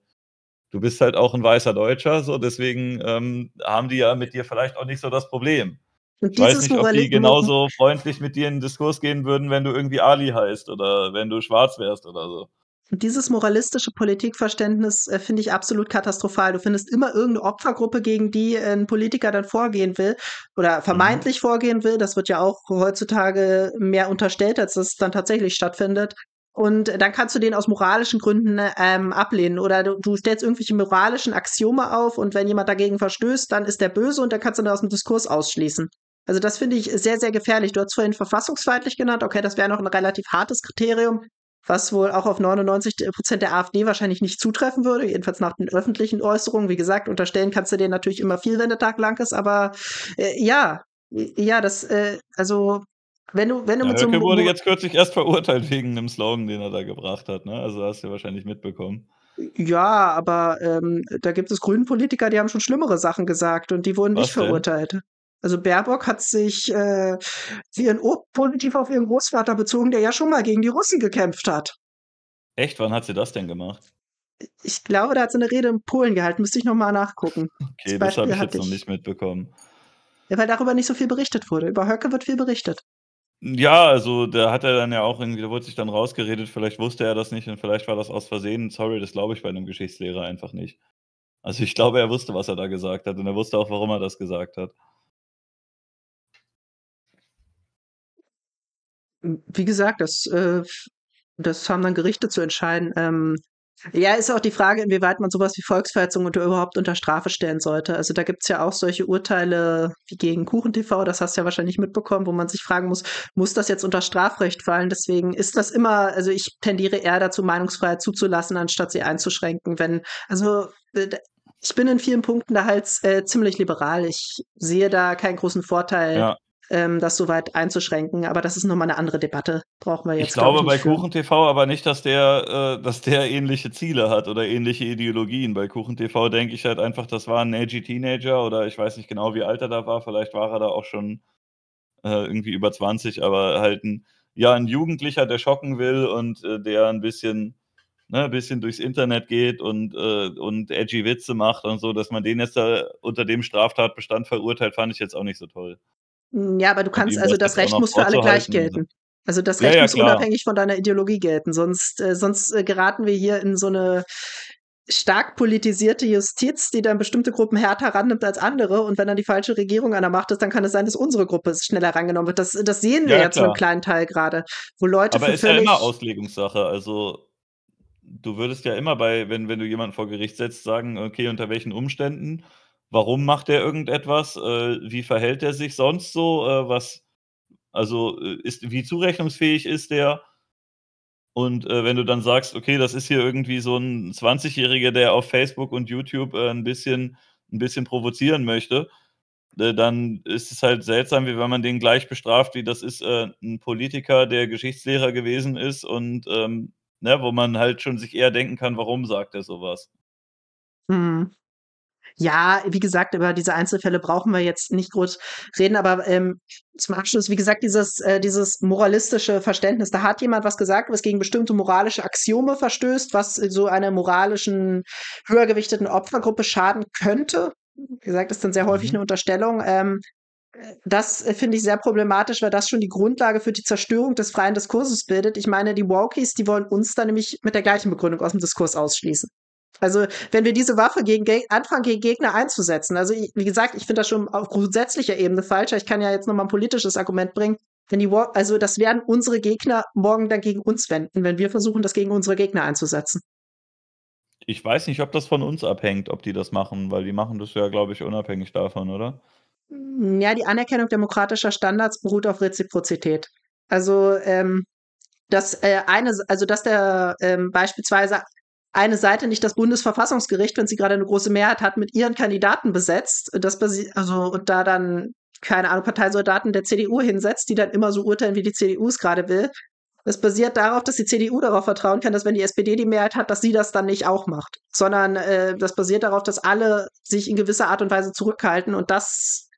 du bist halt auch ein weißer Deutscher, so deswegen ähm, haben die ja mit dir vielleicht auch nicht so das Problem. Ich weiß nicht, ob die genauso freundlich mit dir in den Diskurs gehen würden, wenn du irgendwie Ali heißt oder wenn du schwarz wärst oder so dieses moralistische Politikverständnis äh, finde ich absolut katastrophal. Du findest immer irgendeine Opfergruppe, gegen die äh, ein Politiker dann vorgehen will oder mhm. vermeintlich mhm. vorgehen will. Das wird ja auch heutzutage mehr unterstellt, als es dann tatsächlich stattfindet. Und dann kannst du den aus moralischen Gründen ähm, ablehnen. Oder du, du, stellst irgendwelche moralischen Axiome auf und wenn jemand dagegen verstößt, dann ist der böse und dann kannst du ihn aus dem Diskurs ausschließen. Also das finde ich sehr, sehr gefährlich. Du hast vorhin verfassungsfeindlich genannt. Okay, das wäre noch ein relativ hartes Kriterium was wohl auch auf 99 äh, Prozent der AfD wahrscheinlich nicht zutreffen würde, jedenfalls nach den öffentlichen Äußerungen. Wie gesagt, unterstellen kannst du denen natürlich immer viel, wenn der Tag lang ist, aber äh, ja, äh, ja, das, äh, also wenn du, wenn du ja, mit so einem wurde jetzt kürzlich erst verurteilt wegen einem Slogan, den er da gebracht hat. Ne? Also hast du wahrscheinlich mitbekommen. Ja, aber ähm, da gibt es grünen Politiker, die haben schon schlimmere Sachen gesagt und die wurden Was nicht verurteilt. Also Baerbock hat sich äh, für ihren positiv auf ihren Großvater bezogen, der ja schon mal gegen die Russen gekämpft hat. Echt? Wann hat sie das denn gemacht? Ich glaube, da hat sie eine Rede in Polen gehalten. Müsste ich nochmal nachgucken. Okay, das, das habe ich jetzt ich. noch nicht mitbekommen. Ja, weil darüber nicht so viel berichtet wurde. Über Höcke wird viel berichtet. Ja, also da hat er dann ja auch irgendwie, da wurde sich dann rausgeredet, vielleicht wusste er das nicht und vielleicht war das aus Versehen. Sorry, das glaube ich bei einem Geschichtslehrer einfach nicht. Also ich glaube, er wusste, was er da gesagt hat und er wusste auch, warum er das gesagt hat. wie gesagt, das, äh, das haben dann Gerichte zu entscheiden. Ähm, ja, ist auch die Frage, inwieweit man sowas wie Volksverhetzung unter, überhaupt unter Strafe stellen sollte. Also da gibt's ja auch solche Urteile wie gegen KuchenTV, das hast du ja wahrscheinlich mitbekommen, wo man sich fragen muss, muss das jetzt unter Strafrecht fallen? Deswegen ist das immer, also ich tendiere eher dazu, Meinungsfreiheit zuzulassen, anstatt sie einzuschränken. Wenn, also äh, ich bin in vielen Punkten da halt äh, ziemlich liberal. Ich sehe da keinen großen Vorteil. Ja ähm, das soweit einzuschränken. Aber das ist nochmal eine andere Debatte. Brauchen wir jetzt. Ich glaube ich, bei Kuchen TV aber nicht, dass der, äh, dass der ähnliche Ziele hat oder ähnliche Ideologien. Bei Kuchen TV denke ich halt einfach, das war ein edgy Teenager oder ich weiß nicht genau, wie alt er da war. Vielleicht war er da auch schon äh, irgendwie über 20, aber halt ein, ja, ein Jugendlicher, der schocken will und äh, der ein bisschen ne, ein bisschen durchs Internet geht und, äh, und edgy Witze macht und so, dass man den jetzt da unter dem Straftatbestand verurteilt, fand ich jetzt auch nicht so toll. Hm, ja, aber du kannst, also das, Recht muss für alle gleich gelten. Also das Recht ja, ja, muss unabhängig von deiner Ideologie gelten. Sonst, äh, sonst äh, geraten wir hier in so eine stark politisierte Justiz, die dann bestimmte Gruppen härter rannimmt als andere. Und wenn dann die falsche Regierung an der Macht ist, dann kann es sein, dass unsere Gruppe schneller rangenommen wird. Das, das sehen wir ja, jetzt ja einen kleinen Teil gerade, wo Leute. Aber ist ja immer Auslegungssache. Also du würdest ja immer bei, wenn, wenn du jemanden vor Gericht setzt, sagen, okay, unter welchen Umständen warum macht er irgendetwas, äh, wie verhält er sich sonst so, äh, was, also äh, ist, wie zurechnungsfähig ist der? Und äh, wenn du dann sagst, okay, das ist hier irgendwie so ein 20-Jähriger, der auf Facebook und YouTube äh, ein, bisschen, ein bisschen provozieren möchte, äh, dann ist es halt seltsam, wie wenn man den gleich bestraft, wie das ist ein Politiker, der Geschichtslehrer gewesen ist und ähm, ne, wo man halt schon sich eher denken kann, warum sagt er sowas. Hm. Ja, wie gesagt, über diese Einzelfälle brauchen wir jetzt nicht groß reden, aber ähm, zum Abschluss, wie gesagt, dieses, äh, dieses moralistische Verständnis. Da hat jemand was gesagt, was gegen bestimmte moralische Axiome verstößt, was so einer moralischen, höher gewichteten Opfergruppe schaden könnte. Wie gesagt, ist dann sehr häufig mhm. eine Unterstellung. Ähm, das finde ich sehr problematisch, weil das schon die Grundlage für die Zerstörung des freien Diskurses bildet. Ich meine, die Walkies, die wollen uns da nämlich mit der gleichen Begründung aus dem Diskurs ausschließen. Also wenn wir diese Waffe gegen Ge anfangen, gegen Gegner einzusetzen, also wie gesagt, ich finde das schon auf grundsätzlicher Ebene falsch. Ich kann ja jetzt nochmal ein politisches Argument bringen. Wenn die War also das werden unsere Gegner morgen dann gegen uns wenden, wenn wir versuchen, das gegen unsere Gegner einzusetzen. Ich weiß nicht, ob das von uns abhängt, ob die das machen, weil die machen das ja, glaube ich, unabhängig davon, oder? Mm, ja, die Anerkennung demokratischer Standards beruht auf Reziprozität. Also ähm, dass äh, eine, also dass der ähm, beispielsweise eine Seite nicht das Bundesverfassungsgericht, wenn sie gerade eine große Mehrheit hat, mit ihren Kandidaten besetzt, das also und da dann keine Ahnung Parteisoldaten der CDU hinsetzt, die dann immer so urteilen, wie die CDU es gerade will. Das basiert darauf, dass die CDU darauf vertrauen kann, dass wenn die SPD die Mehrheit hat, dass sie das dann nicht auch macht, sondern äh, das basiert darauf, dass alle sich in gewisser Art und Weise zurückhalten und das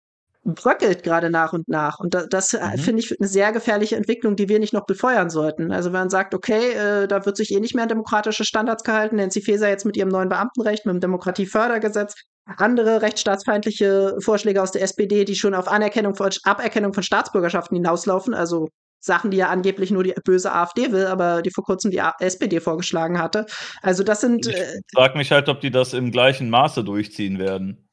bröckelt gerade nach und nach. Und das, das äh, mhm. finde ich eine sehr gefährliche Entwicklung, die wir nicht noch befeuern sollten. Also wenn man sagt, okay, äh, da wird sich eh nicht mehr an demokratische Standards gehalten, Nancy Faeser jetzt mit ihrem neuen Beamtenrecht, mit dem Demokratiefördergesetz, andere rechtsstaatsfeindliche Vorschläge aus der SPD, die schon auf Anerkennung von, Aberkennung von Staatsbürgerschaften hinauslaufen, also Sachen, die ja angeblich nur die böse AfD will, aber die vor kurzem die SPD vorgeschlagen hatte. Also das sind. Ich äh, frage mich halt, ob die das im gleichen Maße durchziehen werden.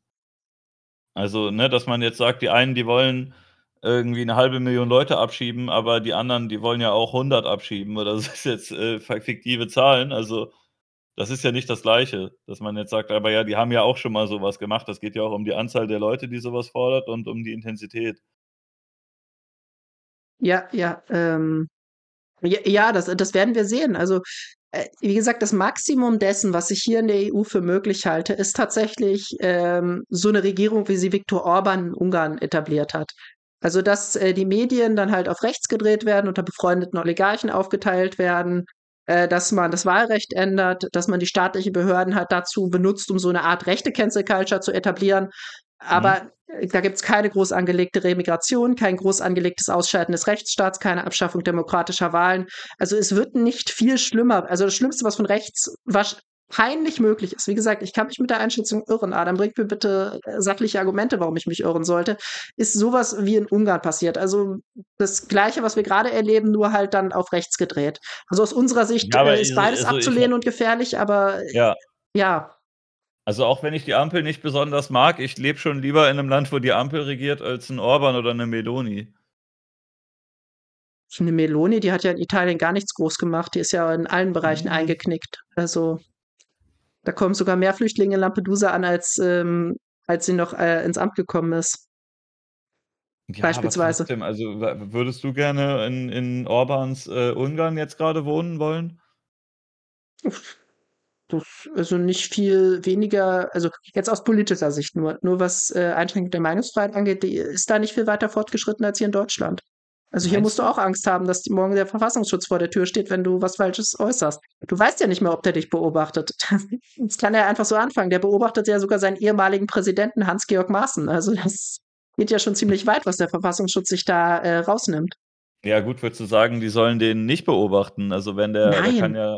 Also, ne, dass man jetzt sagt, die einen, die wollen irgendwie eine halbe Million Leute abschieben, aber die anderen, die wollen ja auch 100 abschieben oder das ist jetzt äh, fiktive Zahlen. Also, das ist ja nicht das Gleiche, dass man jetzt sagt, aber ja, die haben ja auch schon mal sowas gemacht. Das geht ja auch um die Anzahl der Leute, die sowas fordert und um die Intensität. Ja, ja, ähm, ja, ja, das, das werden wir sehen. Also äh, wie gesagt, das Maximum dessen, was ich hier in der EU für möglich halte, ist tatsächlich ähm, so eine Regierung, wie sie Viktor Orban in Ungarn etabliert hat. Also, dass äh, die Medien dann halt auf rechts gedreht werden, unter befreundeten Oligarchen aufgeteilt werden, äh, dass man das Wahlrecht ändert, dass man die staatlichen Behörden halt dazu benutzt, um so eine Art rechte Cancel Culture zu etablieren, Mhm. Aber mhm. da gibt es keine groß angelegte Remigration, kein groß angelegtes Ausscheiden des Rechtsstaats, keine Abschaffung demokratischer Wahlen. Also es wird nicht viel schlimmer. Also das Schlimmste, was von rechts peinlich möglich ist. Wie gesagt, ich kann mich mit der Einschätzung irren. Adam, bringt mir bitte äh, sachliche Argumente, warum ich mich irren sollte. Ist sowas wie in Ungarn passiert. Also das Gleiche, was wir gerade erleben, nur halt dann auf rechts gedreht. Also aus unserer Sicht ja, äh, ist beides also abzulehnen ich, und gefährlich, aber ja. ja. Also auch wenn ich die Ampel nicht besonders mag, ich lebe schon lieber in einem Land, wo die Ampel regiert, als ein Orban oder eine Meloni. Eine Meloni, die hat ja in Italien gar nichts groß gemacht. Die ist ja in allen Bereichen mhm. eingeknickt. Also da kommen sogar mehr Flüchtlinge in Lampedusa an, als, ähm, als sie noch äh, ins Amt gekommen ist. Ja, Beispielsweise. Trotzdem, also würdest du gerne in, in Orbans äh, Ungarn jetzt gerade wohnen wollen? Uff also nicht viel weniger, also jetzt aus politischer Sicht nur, nur was äh, Einschränkung der Meinungsfreiheit angeht, ist da nicht viel weiter fortgeschritten als hier in Deutschland. Also hier musst du auch Angst haben, dass morgen der Verfassungsschutz vor der Tür steht, wenn du was Falsches äußerst. Du weißt ja nicht mehr, ob der dich beobachtet. Das kann er einfach so anfangen. Der beobachtet ja sogar seinen ehemaligen Präsidenten Hans-Georg Maaßen. Also das geht ja schon ziemlich weit, was der Verfassungsschutz sich da äh, rausnimmt. Ja, gut, würdest du sagen, die sollen den nicht beobachten. Also wenn der, Nein. der kann ja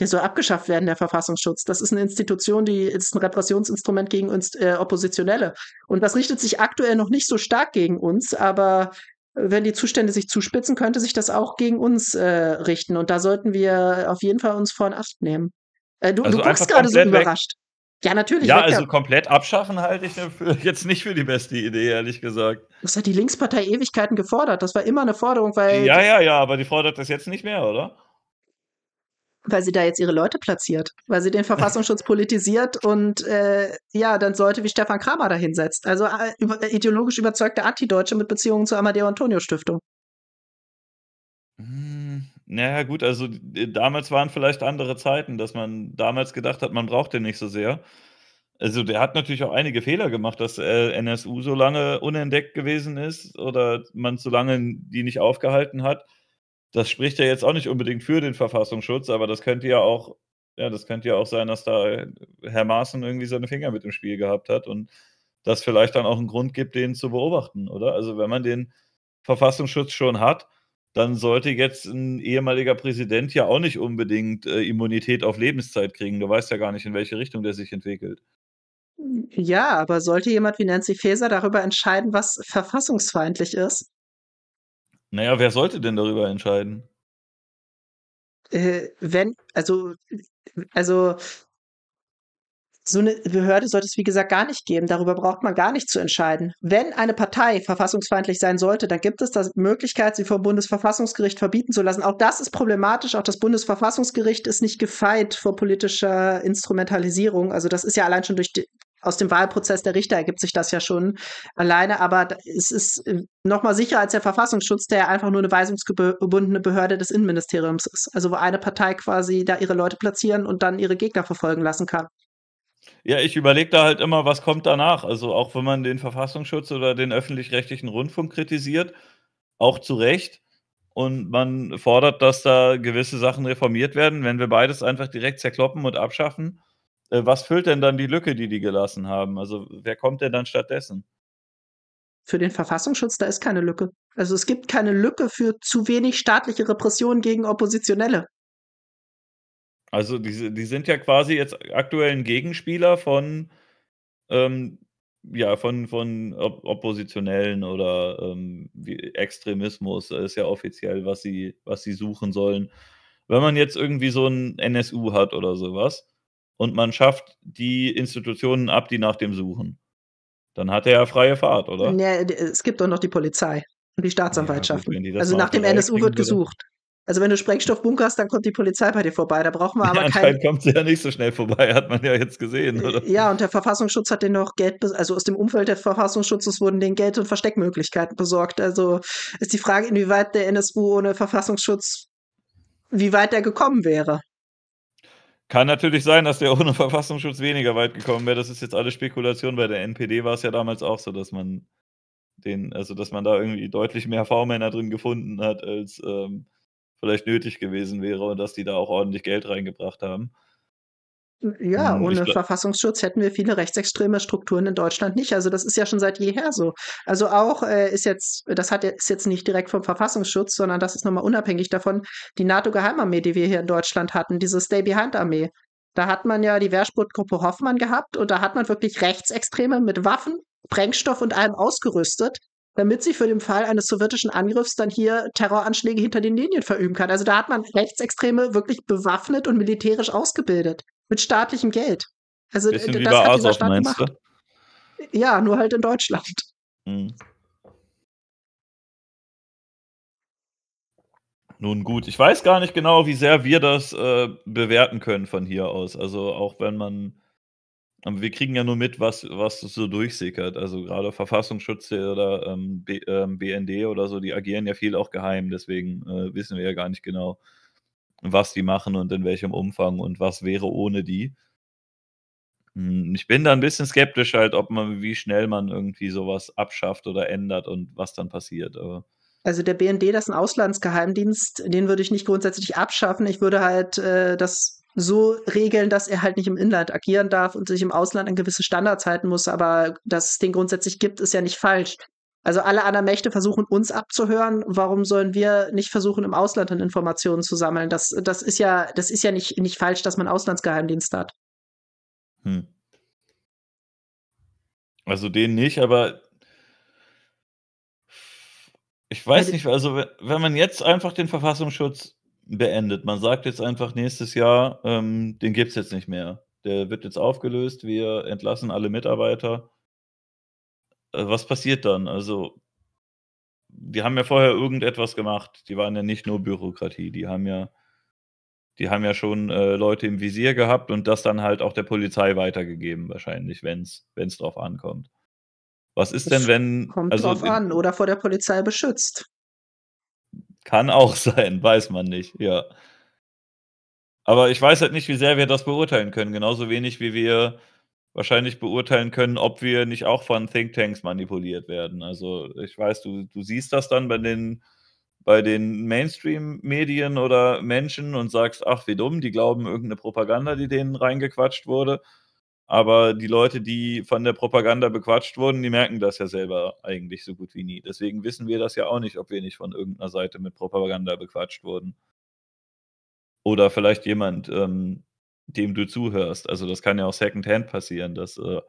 der soll abgeschafft werden, der Verfassungsschutz. Das ist eine Institution, die ist ein Repressionsinstrument gegen uns äh, Oppositionelle. Und das richtet sich aktuell noch nicht so stark gegen uns, aber äh, wenn die Zustände sich zuspitzen, könnte sich das auch gegen uns äh, richten. Und da sollten wir auf jeden Fall uns vor in Acht nehmen. Äh, du, also du guckst gerade so überrascht. Weg. Ja, natürlich. Ja, also ja. komplett abschaffen halte ich jetzt nicht für die beste Idee, ehrlich gesagt. Das hat die Linkspartei Ewigkeiten gefordert. Das war immer eine Forderung, weil. Ja, ja, ja, aber die fordert das jetzt nicht mehr, oder? weil sie da jetzt ihre Leute platziert, weil sie den Verfassungsschutz politisiert und äh, ja, dann sollte wie Stefan Kramer dahinsetzt. Also äh, äh, ideologisch überzeugte Antideutsche mit Beziehungen zur Amadeo-Antonio-Stiftung. Hm, naja, gut, also äh, damals waren vielleicht andere Zeiten, dass man damals gedacht hat, man braucht den nicht so sehr. Also der hat natürlich auch einige Fehler gemacht, dass äh, NSU so lange unentdeckt gewesen ist oder man so lange die nicht aufgehalten hat das spricht ja jetzt auch nicht unbedingt für den Verfassungsschutz, aber das könnte ja auch, ja, das könnte ja auch sein, dass da äh, Herr Maaßen irgendwie seine Finger mit im Spiel gehabt hat und das vielleicht dann auch einen Grund gibt, den zu beobachten, oder? Also wenn man den Verfassungsschutz schon hat, dann sollte jetzt ein ehemaliger Präsident ja auch nicht unbedingt äh, Immunität auf Lebenszeit kriegen. Du weißt ja gar nicht, in welche Richtung der sich entwickelt. Ja, aber sollte jemand wie Nancy Faeser darüber entscheiden, was verfassungsfeindlich ist? Naja, wer sollte denn darüber entscheiden? Äh, wenn, also, also so eine Behörde sollte es, wie gesagt, gar nicht geben. Darüber braucht man gar nicht zu entscheiden. Wenn eine Partei verfassungsfeindlich sein sollte, dann gibt es die Möglichkeit, sie vom Bundesverfassungsgericht verbieten zu lassen. Auch das ist problematisch. Auch das Bundesverfassungsgericht ist nicht gefeit vor politischer Instrumentalisierung. Also das ist ja allein schon durch die, aus dem Wahlprozess der Richter ergibt sich das ja schon alleine, aber es ist äh, nochmal sicherer als der Verfassungsschutz, der einfach nur eine weisungsgebundene Behörde des Innenministeriums ist. Also wo eine Partei quasi da ihre Leute platzieren und dann ihre Gegner verfolgen lassen kann. Ja, ich überlege da halt immer, was kommt danach. Also auch wenn man den Verfassungsschutz oder den öffentlich-rechtlichen Rundfunk kritisiert, auch zu Recht, und man fordert, dass da gewisse Sachen reformiert werden, wenn wir beides einfach direkt zerkloppen und abschaffen, äh, was füllt denn dann die Lücke, die die gelassen haben? Also wer kommt denn dann stattdessen? Für den Verfassungsschutz, da ist keine Lücke. Also es gibt keine Lücke für zu wenig staatliche Repressionen gegen Oppositionelle. Also die, die sind ja quasi jetzt aktuell ein Gegenspieler von, ähm, ja, von, von Oppositionellen oder ähm, Extremismus ist ja offiziell, was sie, was sie suchen sollen. Wenn man jetzt irgendwie so ein NSU hat oder sowas, und man schafft die Institutionen ab, die nach dem suchen. Dann hat er ja freie Fahrt, oder? Ja, es gibt doch noch die Polizei und die Staatsanwaltschaft. Ja, also nach dem NSU wird gesucht. Also wenn du Sprengstoff bunkerst, dann kommt die Polizei bei dir vorbei. Da brauchen wir aber ja, keinen. kommt sie ja nicht so schnell vorbei, hat man ja jetzt gesehen, oder? Ja, und der Verfassungsschutz hat denen noch Geld, also aus dem Umfeld des Verfassungsschutzes wurden denen Geld und Versteckmöglichkeiten besorgt. Also ist die Frage, inwieweit der NSU ohne Verfassungsschutz, wie weit er gekommen wäre. Kann natürlich sein, dass der ohne Verfassungsschutz weniger weit gekommen wäre. Das ist jetzt alles Spekulation. Bei der NPD war es ja damals auch so, dass man den, also dass man da irgendwie deutlich mehr V-Männer drin gefunden hat, als ähm, vielleicht nötig gewesen wäre und dass die da auch ordentlich Geld reingebracht haben. Ja, hm, ohne glaub... Verfassungsschutz hätten wir viele rechtsextreme Strukturen in Deutschland nicht. Also das ist ja schon seit jeher so. Also auch äh, ist jetzt, das hat ist jetzt nicht direkt vom Verfassungsschutz, sondern das ist nochmal unabhängig davon, die NATO-Geheimarmee, die wir hier in Deutschland hatten, diese Stay-Behind-Armee. Da hat man ja die Wehrsportgruppe Hoffmann gehabt und da hat man wirklich Rechtsextreme mit Waffen, Sprengstoff und allem ausgerüstet, damit sie für den Fall eines sowjetischen Angriffs dann hier Terroranschläge hinter den Linien verüben kann. Also da hat man Rechtsextreme wirklich bewaffnet und militärisch ausgebildet. Mit staatlichem Geld. Also Bisschen das hat dieser Staat gemacht. Du? Ja, nur halt in Deutschland. Hm. Nun gut, ich weiß gar nicht genau, wie sehr wir das äh, bewerten können von hier aus. Also auch wenn man, ähm, wir kriegen ja nur mit, was, was so durchsickert. Also gerade Verfassungsschutz oder ähm, B, ähm, BND oder so, die agieren ja viel auch geheim, deswegen äh, wissen wir ja gar nicht genau, was die machen und in welchem Umfang und was wäre ohne die. Hm, ich bin da ein bisschen skeptisch halt, ob man, wie schnell man irgendwie sowas abschafft oder ändert und was dann passiert. Aber also der BND, das ist ein Auslandsgeheimdienst, den würde ich nicht grundsätzlich abschaffen. Ich würde halt äh, das so regeln, dass er halt nicht im Inland agieren darf und sich im Ausland an gewisse Standards halten muss. Aber dass es den grundsätzlich gibt, ist ja nicht falsch. Also alle anderen Mächte versuchen uns abzuhören. Warum sollen wir nicht versuchen, im Ausland dann Informationen zu sammeln? Das, das ist ja, das ist ja nicht, nicht falsch, dass man Auslandsgeheimdienst hat. Hm. Also den nicht, aber ich weiß also, nicht, also wenn man jetzt einfach den Verfassungsschutz beendet, man sagt jetzt einfach nächstes Jahr, ähm, den gibt es jetzt nicht mehr. Der wird jetzt aufgelöst, wir entlassen alle Mitarbeiter äh, was passiert dann? Also, die haben ja vorher irgendetwas gemacht. Die waren ja nicht nur Bürokratie, die haben ja, die haben ja schon äh, Leute im Visier gehabt und das dann halt auch der Polizei weitergegeben, wahrscheinlich, wenn es drauf ankommt. Was ist das denn, wenn. Kommt also, drauf an, oder vor der Polizei beschützt. Kann auch sein, weiß man nicht, ja. Aber ich weiß halt nicht, wie sehr wir das beurteilen können. Genauso wenig, wie wir wahrscheinlich beurteilen können, ob wir nicht auch von Thinktanks manipuliert werden. Also ich weiß, du, du siehst das dann bei den, bei den Mainstream-Medien oder Menschen und sagst, ach, wie dumm, die glauben irgendeine Propaganda, die denen reingequatscht wurde. Aber die Leute, die von der Propaganda bequatscht wurden, die merken das ja selber eigentlich so gut wie nie. Deswegen wissen wir das ja auch nicht, ob wir nicht von irgendeiner Seite mit Propaganda bequatscht wurden. Oder vielleicht jemand, ähm, dem du zuhörst. Also das kann ja auch secondhand passieren, dass äh,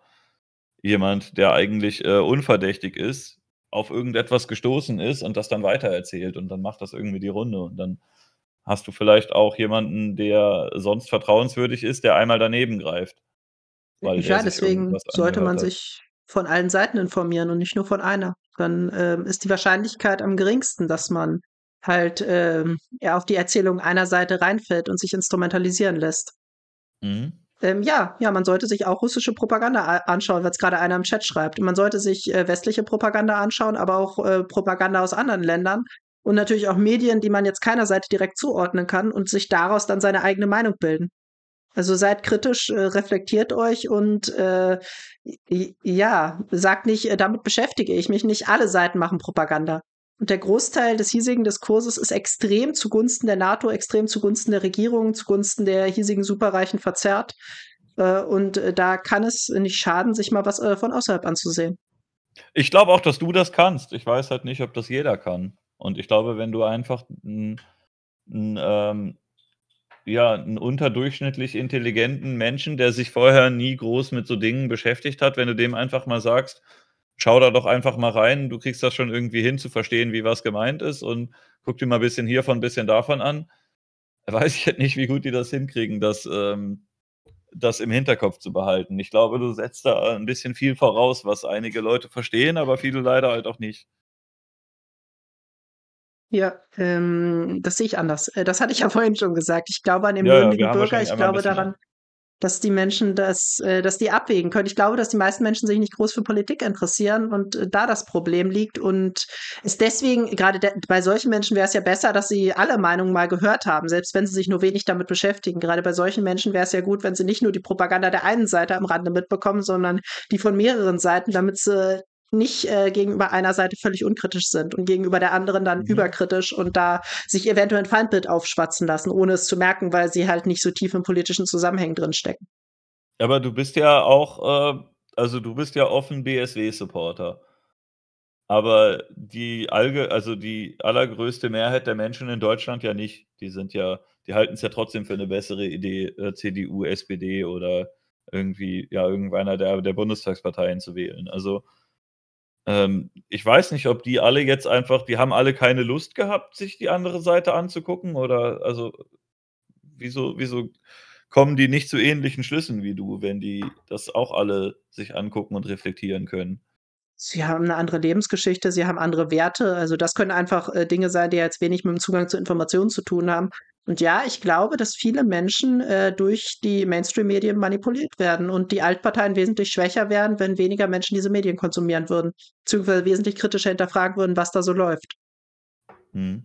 jemand, der eigentlich äh, unverdächtig ist, auf irgendetwas gestoßen ist und das dann weitererzählt und dann macht das irgendwie die Runde und dann hast du vielleicht auch jemanden, der sonst vertrauenswürdig ist, der einmal daneben greift. ja, deswegen sollte man hat. sich von allen Seiten informieren und nicht nur von einer. Dann ähm, ist die Wahrscheinlichkeit am geringsten, dass man halt ähm, auf die Erzählung einer Seite reinfällt und sich instrumentalisieren lässt. Mhm. Ähm, ja, ja, man sollte sich auch russische Propaganda anschauen, was gerade einer im Chat schreibt. man sollte sich äh, westliche Propaganda anschauen, aber auch äh, Propaganda aus anderen Ländern und natürlich auch Medien, die man jetzt keiner Seite direkt zuordnen kann und sich daraus dann seine eigene Meinung bilden. Also seid kritisch, äh, reflektiert euch und äh, ja, sagt nicht, äh, damit beschäftige ich mich nicht. Alle Seiten machen Propaganda. Und der Großteil des hiesigen Diskurses ist extrem zugunsten der NATO, extrem zugunsten der Regierung, zugunsten der hiesigen Superreichen verzerrt. Äh, und äh, da kann es nicht schaden, sich mal was äh, von außerhalb anzusehen. Ich glaube auch, dass du das kannst. Ich weiß halt nicht, ob das jeder kann. Und ich glaube, wenn du einfach einen, einen, ähm, ja, einen unterdurchschnittlich intelligenten Menschen, der sich vorher nie groß mit so Dingen beschäftigt hat, wenn du dem einfach mal sagst, schau da doch einfach mal rein. Du kriegst das schon irgendwie hin, zu verstehen, wie was gemeint ist und guck dir mal ein bisschen hiervon, ein bisschen davon an. Weiß ich halt nicht, wie gut die das hinkriegen, das, ähm, das im Hinterkopf zu behalten. Ich glaube, du setzt da ein bisschen viel voraus, was einige Leute verstehen, aber viele leider halt auch nicht. Ja, ähm, das sehe ich anders. Äh, das hatte ich ja vorhin schon gesagt. Ich glaube an den ja, mündigen Bürger. Ich glaube daran, dass die Menschen das, äh, dass die abwägen können. Ich glaube, dass die meisten Menschen sich nicht groß für Politik interessieren und äh, da das Problem liegt und ist deswegen, gerade de bei solchen Menschen wäre es ja besser, dass sie alle Meinungen mal gehört haben, selbst wenn sie sich nur wenig damit beschäftigen. Gerade bei solchen Menschen wäre es ja gut, wenn sie nicht nur die Propaganda der einen Seite am Rande mitbekommen, sondern die von mehreren Seiten, damit sie nicht äh, gegenüber einer Seite völlig unkritisch sind und gegenüber der anderen dann mhm. überkritisch und da sich eventuell ein Feindbild aufschwatzen lassen, ohne es zu merken, weil sie halt nicht so tief im politischen Zusammenhang drinstecken. Aber du bist ja auch, äh, also du bist ja offen BSW-Supporter. Aber die Allge also die allergrößte Mehrheit der Menschen in Deutschland ja nicht. Die sind ja, die halten es ja trotzdem für eine bessere Idee, äh, CDU, SPD oder irgendwie, ja, irgendeiner der, der Bundestagsparteien zu wählen. Also ähm, ich weiß nicht, ob die alle jetzt einfach, die haben alle keine Lust gehabt, sich die andere Seite anzugucken oder also wieso, wieso kommen die nicht zu ähnlichen Schlüssen wie du, wenn die das auch alle sich angucken und reflektieren können? Sie haben eine andere Lebensgeschichte, sie haben andere Werte. Also das können einfach äh, Dinge sein, die jetzt wenig mit dem Zugang zu Informationen zu tun haben. Und ja, ich glaube, dass viele Menschen äh, durch die Mainstream-Medien manipuliert werden und die Altparteien wesentlich schwächer werden, wenn weniger Menschen diese Medien konsumieren würden, beziehungsweise wesentlich kritischer hinterfragen würden, was da so läuft. Hm.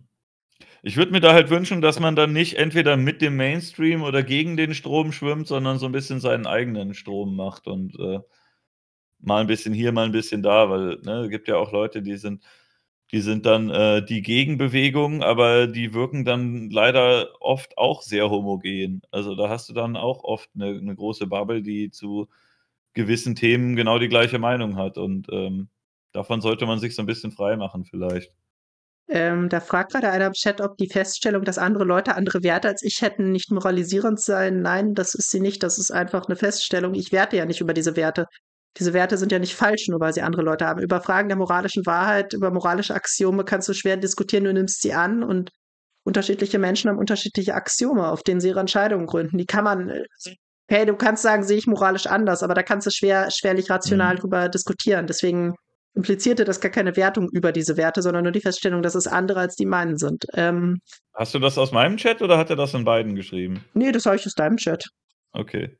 Ich würde mir da halt wünschen, dass man dann nicht entweder mit dem Mainstream oder gegen den Strom schwimmt, sondern so ein bisschen seinen eigenen Strom macht und äh, mal ein bisschen hier, mal ein bisschen da, weil ne, es gibt ja auch Leute, die sind die sind dann äh, die Gegenbewegung, aber die wirken dann leider oft auch sehr homogen. Also da hast du dann auch oft eine, eine große Bubble, die zu gewissen Themen genau die gleiche Meinung hat. Und ähm, davon sollte man sich so ein bisschen frei machen vielleicht. Ähm, da fragt gerade einer im Chat, ob die Feststellung, dass andere Leute andere Werte als ich hätten, nicht moralisierend sein. Nein, das ist sie nicht. Das ist einfach eine Feststellung. Ich werte ja nicht über diese Werte diese Werte sind ja nicht falsch, nur weil sie andere Leute haben. Über Fragen der moralischen Wahrheit, über moralische Axiome kannst du schwer diskutieren, du nimmst sie an und unterschiedliche Menschen haben unterschiedliche Axiome, auf denen sie ihre Entscheidungen gründen. Die kann man, hey, du kannst sagen, sehe ich moralisch anders, aber da kannst du schwer, schwerlich rational mhm. drüber diskutieren. Deswegen implizierte das gar keine Wertung über diese Werte, sondern nur die Feststellung, dass es andere als die meinen sind. Ähm, Hast du das aus meinem Chat oder hat er das in beiden geschrieben? Nee, das habe ich aus deinem Chat. Okay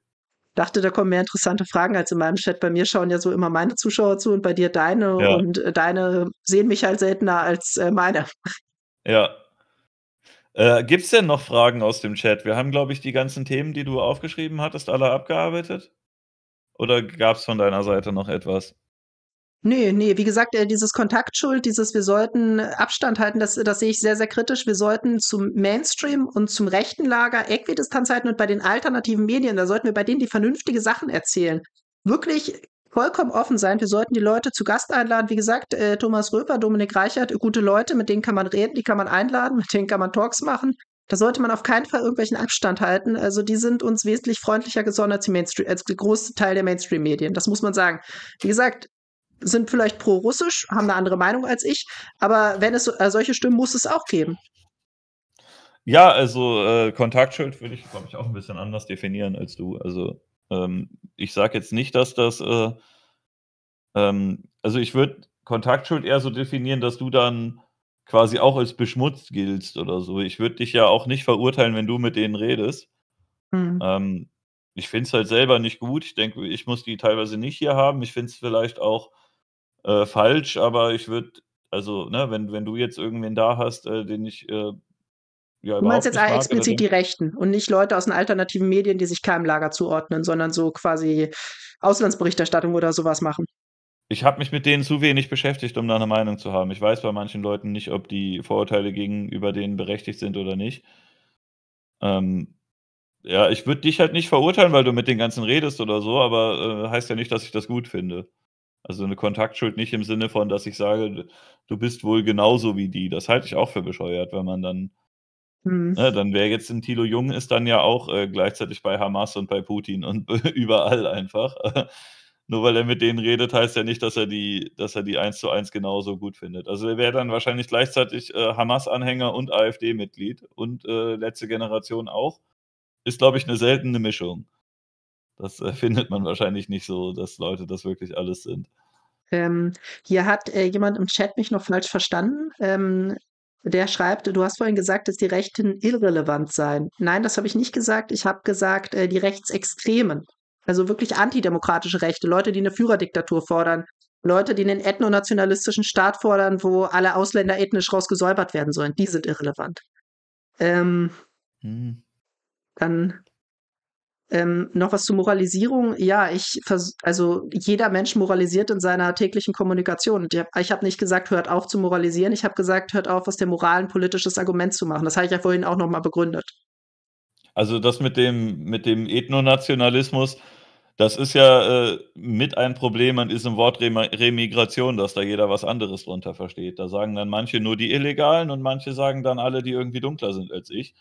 dachte, da kommen mehr interessante Fragen als in meinem Chat. Bei mir schauen ja so immer meine Zuschauer zu und bei dir deine. Ja. Und äh, deine sehen mich halt seltener als äh, meine. Ja. Äh, Gibt es denn noch Fragen aus dem Chat? Wir haben, glaube ich, die ganzen Themen, die du aufgeschrieben hattest, alle abgearbeitet. Oder gab es von deiner Seite noch etwas? Nee, nee, wie gesagt, äh, dieses Kontaktschuld, dieses wir sollten Abstand halten, das, das sehe ich sehr, sehr kritisch. Wir sollten zum Mainstream und zum rechten Lager Äquidistanz halten und bei den alternativen Medien, da sollten wir bei denen die vernünftige Sachen erzählen. Wirklich vollkommen offen sein. Wir sollten die Leute zu Gast einladen. Wie gesagt, äh, Thomas Röper, Dominik Reichert, gute Leute, mit denen kann man reden, die kann man einladen, mit denen kann man Talks machen. Da sollte man auf keinen Fall irgendwelchen Abstand halten. Also die sind uns wesentlich freundlicher gesondert als, als der große Teil der Mainstream-Medien. Das muss man sagen. Wie gesagt, sind vielleicht pro-russisch, haben eine andere Meinung als ich, aber wenn es äh, solche Stimmen muss es auch geben. Ja, also äh, Kontaktschild würde ich, glaube ich, auch ein bisschen anders definieren als du. Also ähm, ich sage jetzt nicht, dass das, äh, ähm, also ich würde Kontaktschuld eher so definieren, dass du dann quasi auch als beschmutzt giltst oder so. Ich würde dich ja auch nicht verurteilen, wenn du mit denen redest. Mhm. Ähm, ich finde es halt selber nicht gut. Ich denke, ich muss die teilweise nicht hier haben. Ich finde es vielleicht auch äh, falsch, aber ich würde, also, ne, wenn, wenn du jetzt irgendwen da hast, äh, den ich. Äh, ja, du meinst jetzt mag, explizit die Rechten und nicht Leute aus den alternativen Medien, die sich keinem Lager zuordnen, sondern so quasi Auslandsberichterstattung oder sowas machen. Ich habe mich mit denen zu wenig beschäftigt, um da eine Meinung zu haben. Ich weiß bei manchen Leuten nicht, ob die Vorurteile gegenüber denen berechtigt sind oder nicht. Ähm, ja, ich würde dich halt nicht verurteilen, weil du mit den ganzen redest oder so, aber äh, heißt ja nicht, dass ich das gut finde. Also eine Kontaktschuld nicht im Sinne von, dass ich sage, du bist wohl genauso wie die. Das halte ich auch für bescheuert, wenn man dann. Mhm. Ne, dann wäre jetzt ein Thilo Jung ist dann ja auch äh, gleichzeitig bei Hamas und bei Putin und überall einfach. Nur weil er mit denen redet, heißt ja nicht, dass er die, dass er die eins zu eins genauso gut findet. Also er wäre dann wahrscheinlich gleichzeitig äh, Hamas-Anhänger und AfD-Mitglied und äh, letzte Generation auch. Ist, glaube ich, eine seltene Mischung. Das äh, findet man wahrscheinlich nicht so, dass Leute das wirklich alles sind. Ähm, hier hat äh, jemand im Chat mich noch falsch verstanden. Ähm, der schreibt, du hast vorhin gesagt, dass die Rechten irrelevant seien. Nein, das habe ich nicht gesagt. Ich habe gesagt, äh, die Rechtsextremen. Also wirklich antidemokratische Rechte, Leute, die eine Führerdiktatur fordern, Leute, die einen ethnonationalistischen Staat fordern, wo alle Ausländer ethnisch rausgesäubert werden sollen, die sind irrelevant. Ähm, hm. Dann ähm, noch was zur Moralisierung. Ja, ich also jeder Mensch moralisiert in seiner täglichen Kommunikation. Ich habe hab nicht gesagt, hört auf zu moralisieren. Ich habe gesagt, hört auf, aus der Moral ein politisches Argument zu machen. Das habe ich ja vorhin auch nochmal begründet. Also das mit dem, mit dem Ethnonationalismus, das ist ja äh, mit ein Problem an diesem Wort Rem Remigration, dass da jeder was anderes drunter versteht. Da sagen dann manche nur die Illegalen und manche sagen dann alle, die irgendwie dunkler sind als ich.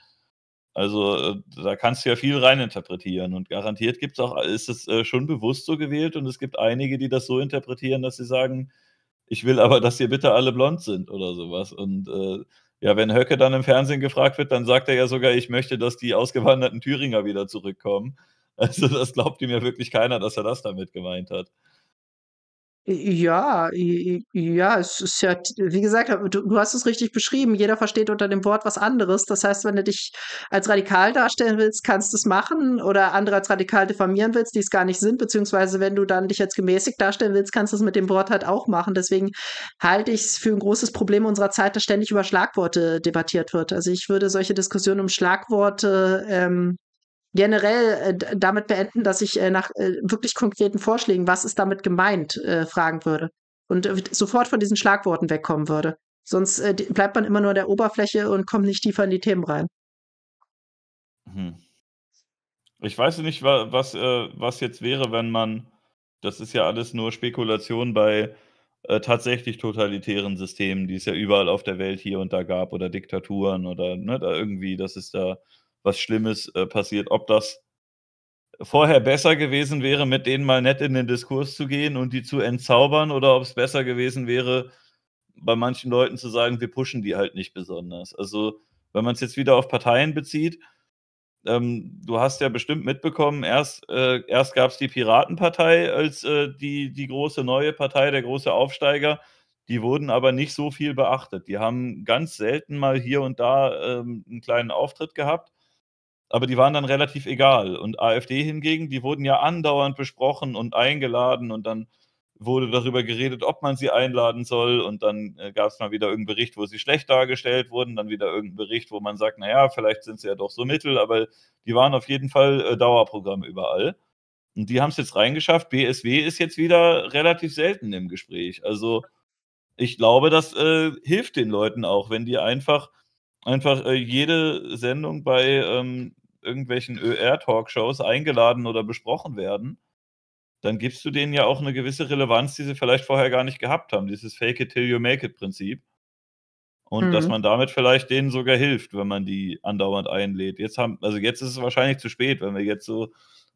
Also äh, da kannst du ja viel reininterpretieren und garantiert gibt's auch, ist es äh, schon bewusst so gewählt und es gibt einige, die das so interpretieren, dass sie sagen, ich will aber, dass ihr bitte alle blond sind oder sowas. Und äh, ja, wenn Höcke dann im Fernsehen gefragt wird, dann sagt er ja sogar, ich möchte, dass die ausgewanderten Thüringer wieder zurückkommen. Also das glaubt ihm ja wirklich keiner, dass er das damit gemeint hat. Ja, ja, es ist ja, wie gesagt, du, du hast es richtig beschrieben. Jeder versteht unter dem Wort was anderes. Das heißt, wenn du dich als radikal darstellen willst, kannst du es machen oder andere als radikal diffamieren willst, die es gar nicht sind, beziehungsweise wenn du dann dich als gemäßigt darstellen willst, kannst du es mit dem Wort halt auch machen. Deswegen halte ich es für ein großes Problem unserer Zeit, dass ständig über Schlagworte debattiert wird. Also ich würde solche Diskussionen um Schlagworte ähm, generell äh, damit beenden, dass ich äh, nach äh, wirklich konkreten Vorschlägen, was ist damit gemeint, äh, fragen würde. Und sofort von diesen Schlagworten wegkommen würde. Sonst äh, bleibt man immer nur an der Oberfläche und kommt nicht tiefer in die Themen rein. Hm. Ich weiß nicht, was, äh, was jetzt wäre, wenn man, das ist ja alles nur Spekulation bei tatsächlich totalitären Systemen, die es ja überall auf der Welt hier und da gab, oder Diktaturen oder ne, da irgendwie, dass es da was Schlimmes äh, passiert. Ob das vorher besser gewesen wäre, mit denen mal nett in den Diskurs zu gehen und die zu entzaubern oder ob es besser gewesen wäre, bei manchen Leuten zu sagen, wir pushen die halt nicht besonders. Also, wenn man es jetzt wieder auf Parteien bezieht, ähm, du hast ja bestimmt mitbekommen, erst, äh, erst gab es die Piratenpartei als äh, die, die große neue Partei, der große Aufsteiger. Die wurden aber nicht so viel beachtet. Die haben ganz selten mal hier und da ähm, einen kleinen Auftritt gehabt aber die waren dann relativ egal. Und AfD hingegen, die wurden ja andauernd besprochen und eingeladen und dann wurde darüber geredet, ob man sie einladen soll und dann äh, gab es mal wieder irgendeinen Bericht, wo sie schlecht dargestellt wurden, dann wieder irgendeinen Bericht, wo man sagt, naja, vielleicht sind sie ja doch so mittel, aber die waren auf jeden Fall äh, Dauerprogramm überall. Und die haben es jetzt reingeschafft. BSW ist jetzt wieder relativ selten im Gespräch. Also ich glaube, das äh, hilft den Leuten auch, wenn die einfach einfach äh, jede Sendung bei ähm, irgendwelchen ÖR-Talkshows eingeladen oder besprochen werden, dann gibst du denen ja auch eine gewisse Relevanz, die sie vielleicht vorher gar nicht gehabt haben, dieses Fake it till you make it Prinzip. Und mhm. dass man damit vielleicht denen sogar hilft, wenn man die andauernd einlädt. Jetzt haben, also jetzt ist es wahrscheinlich zu spät, wenn wir jetzt so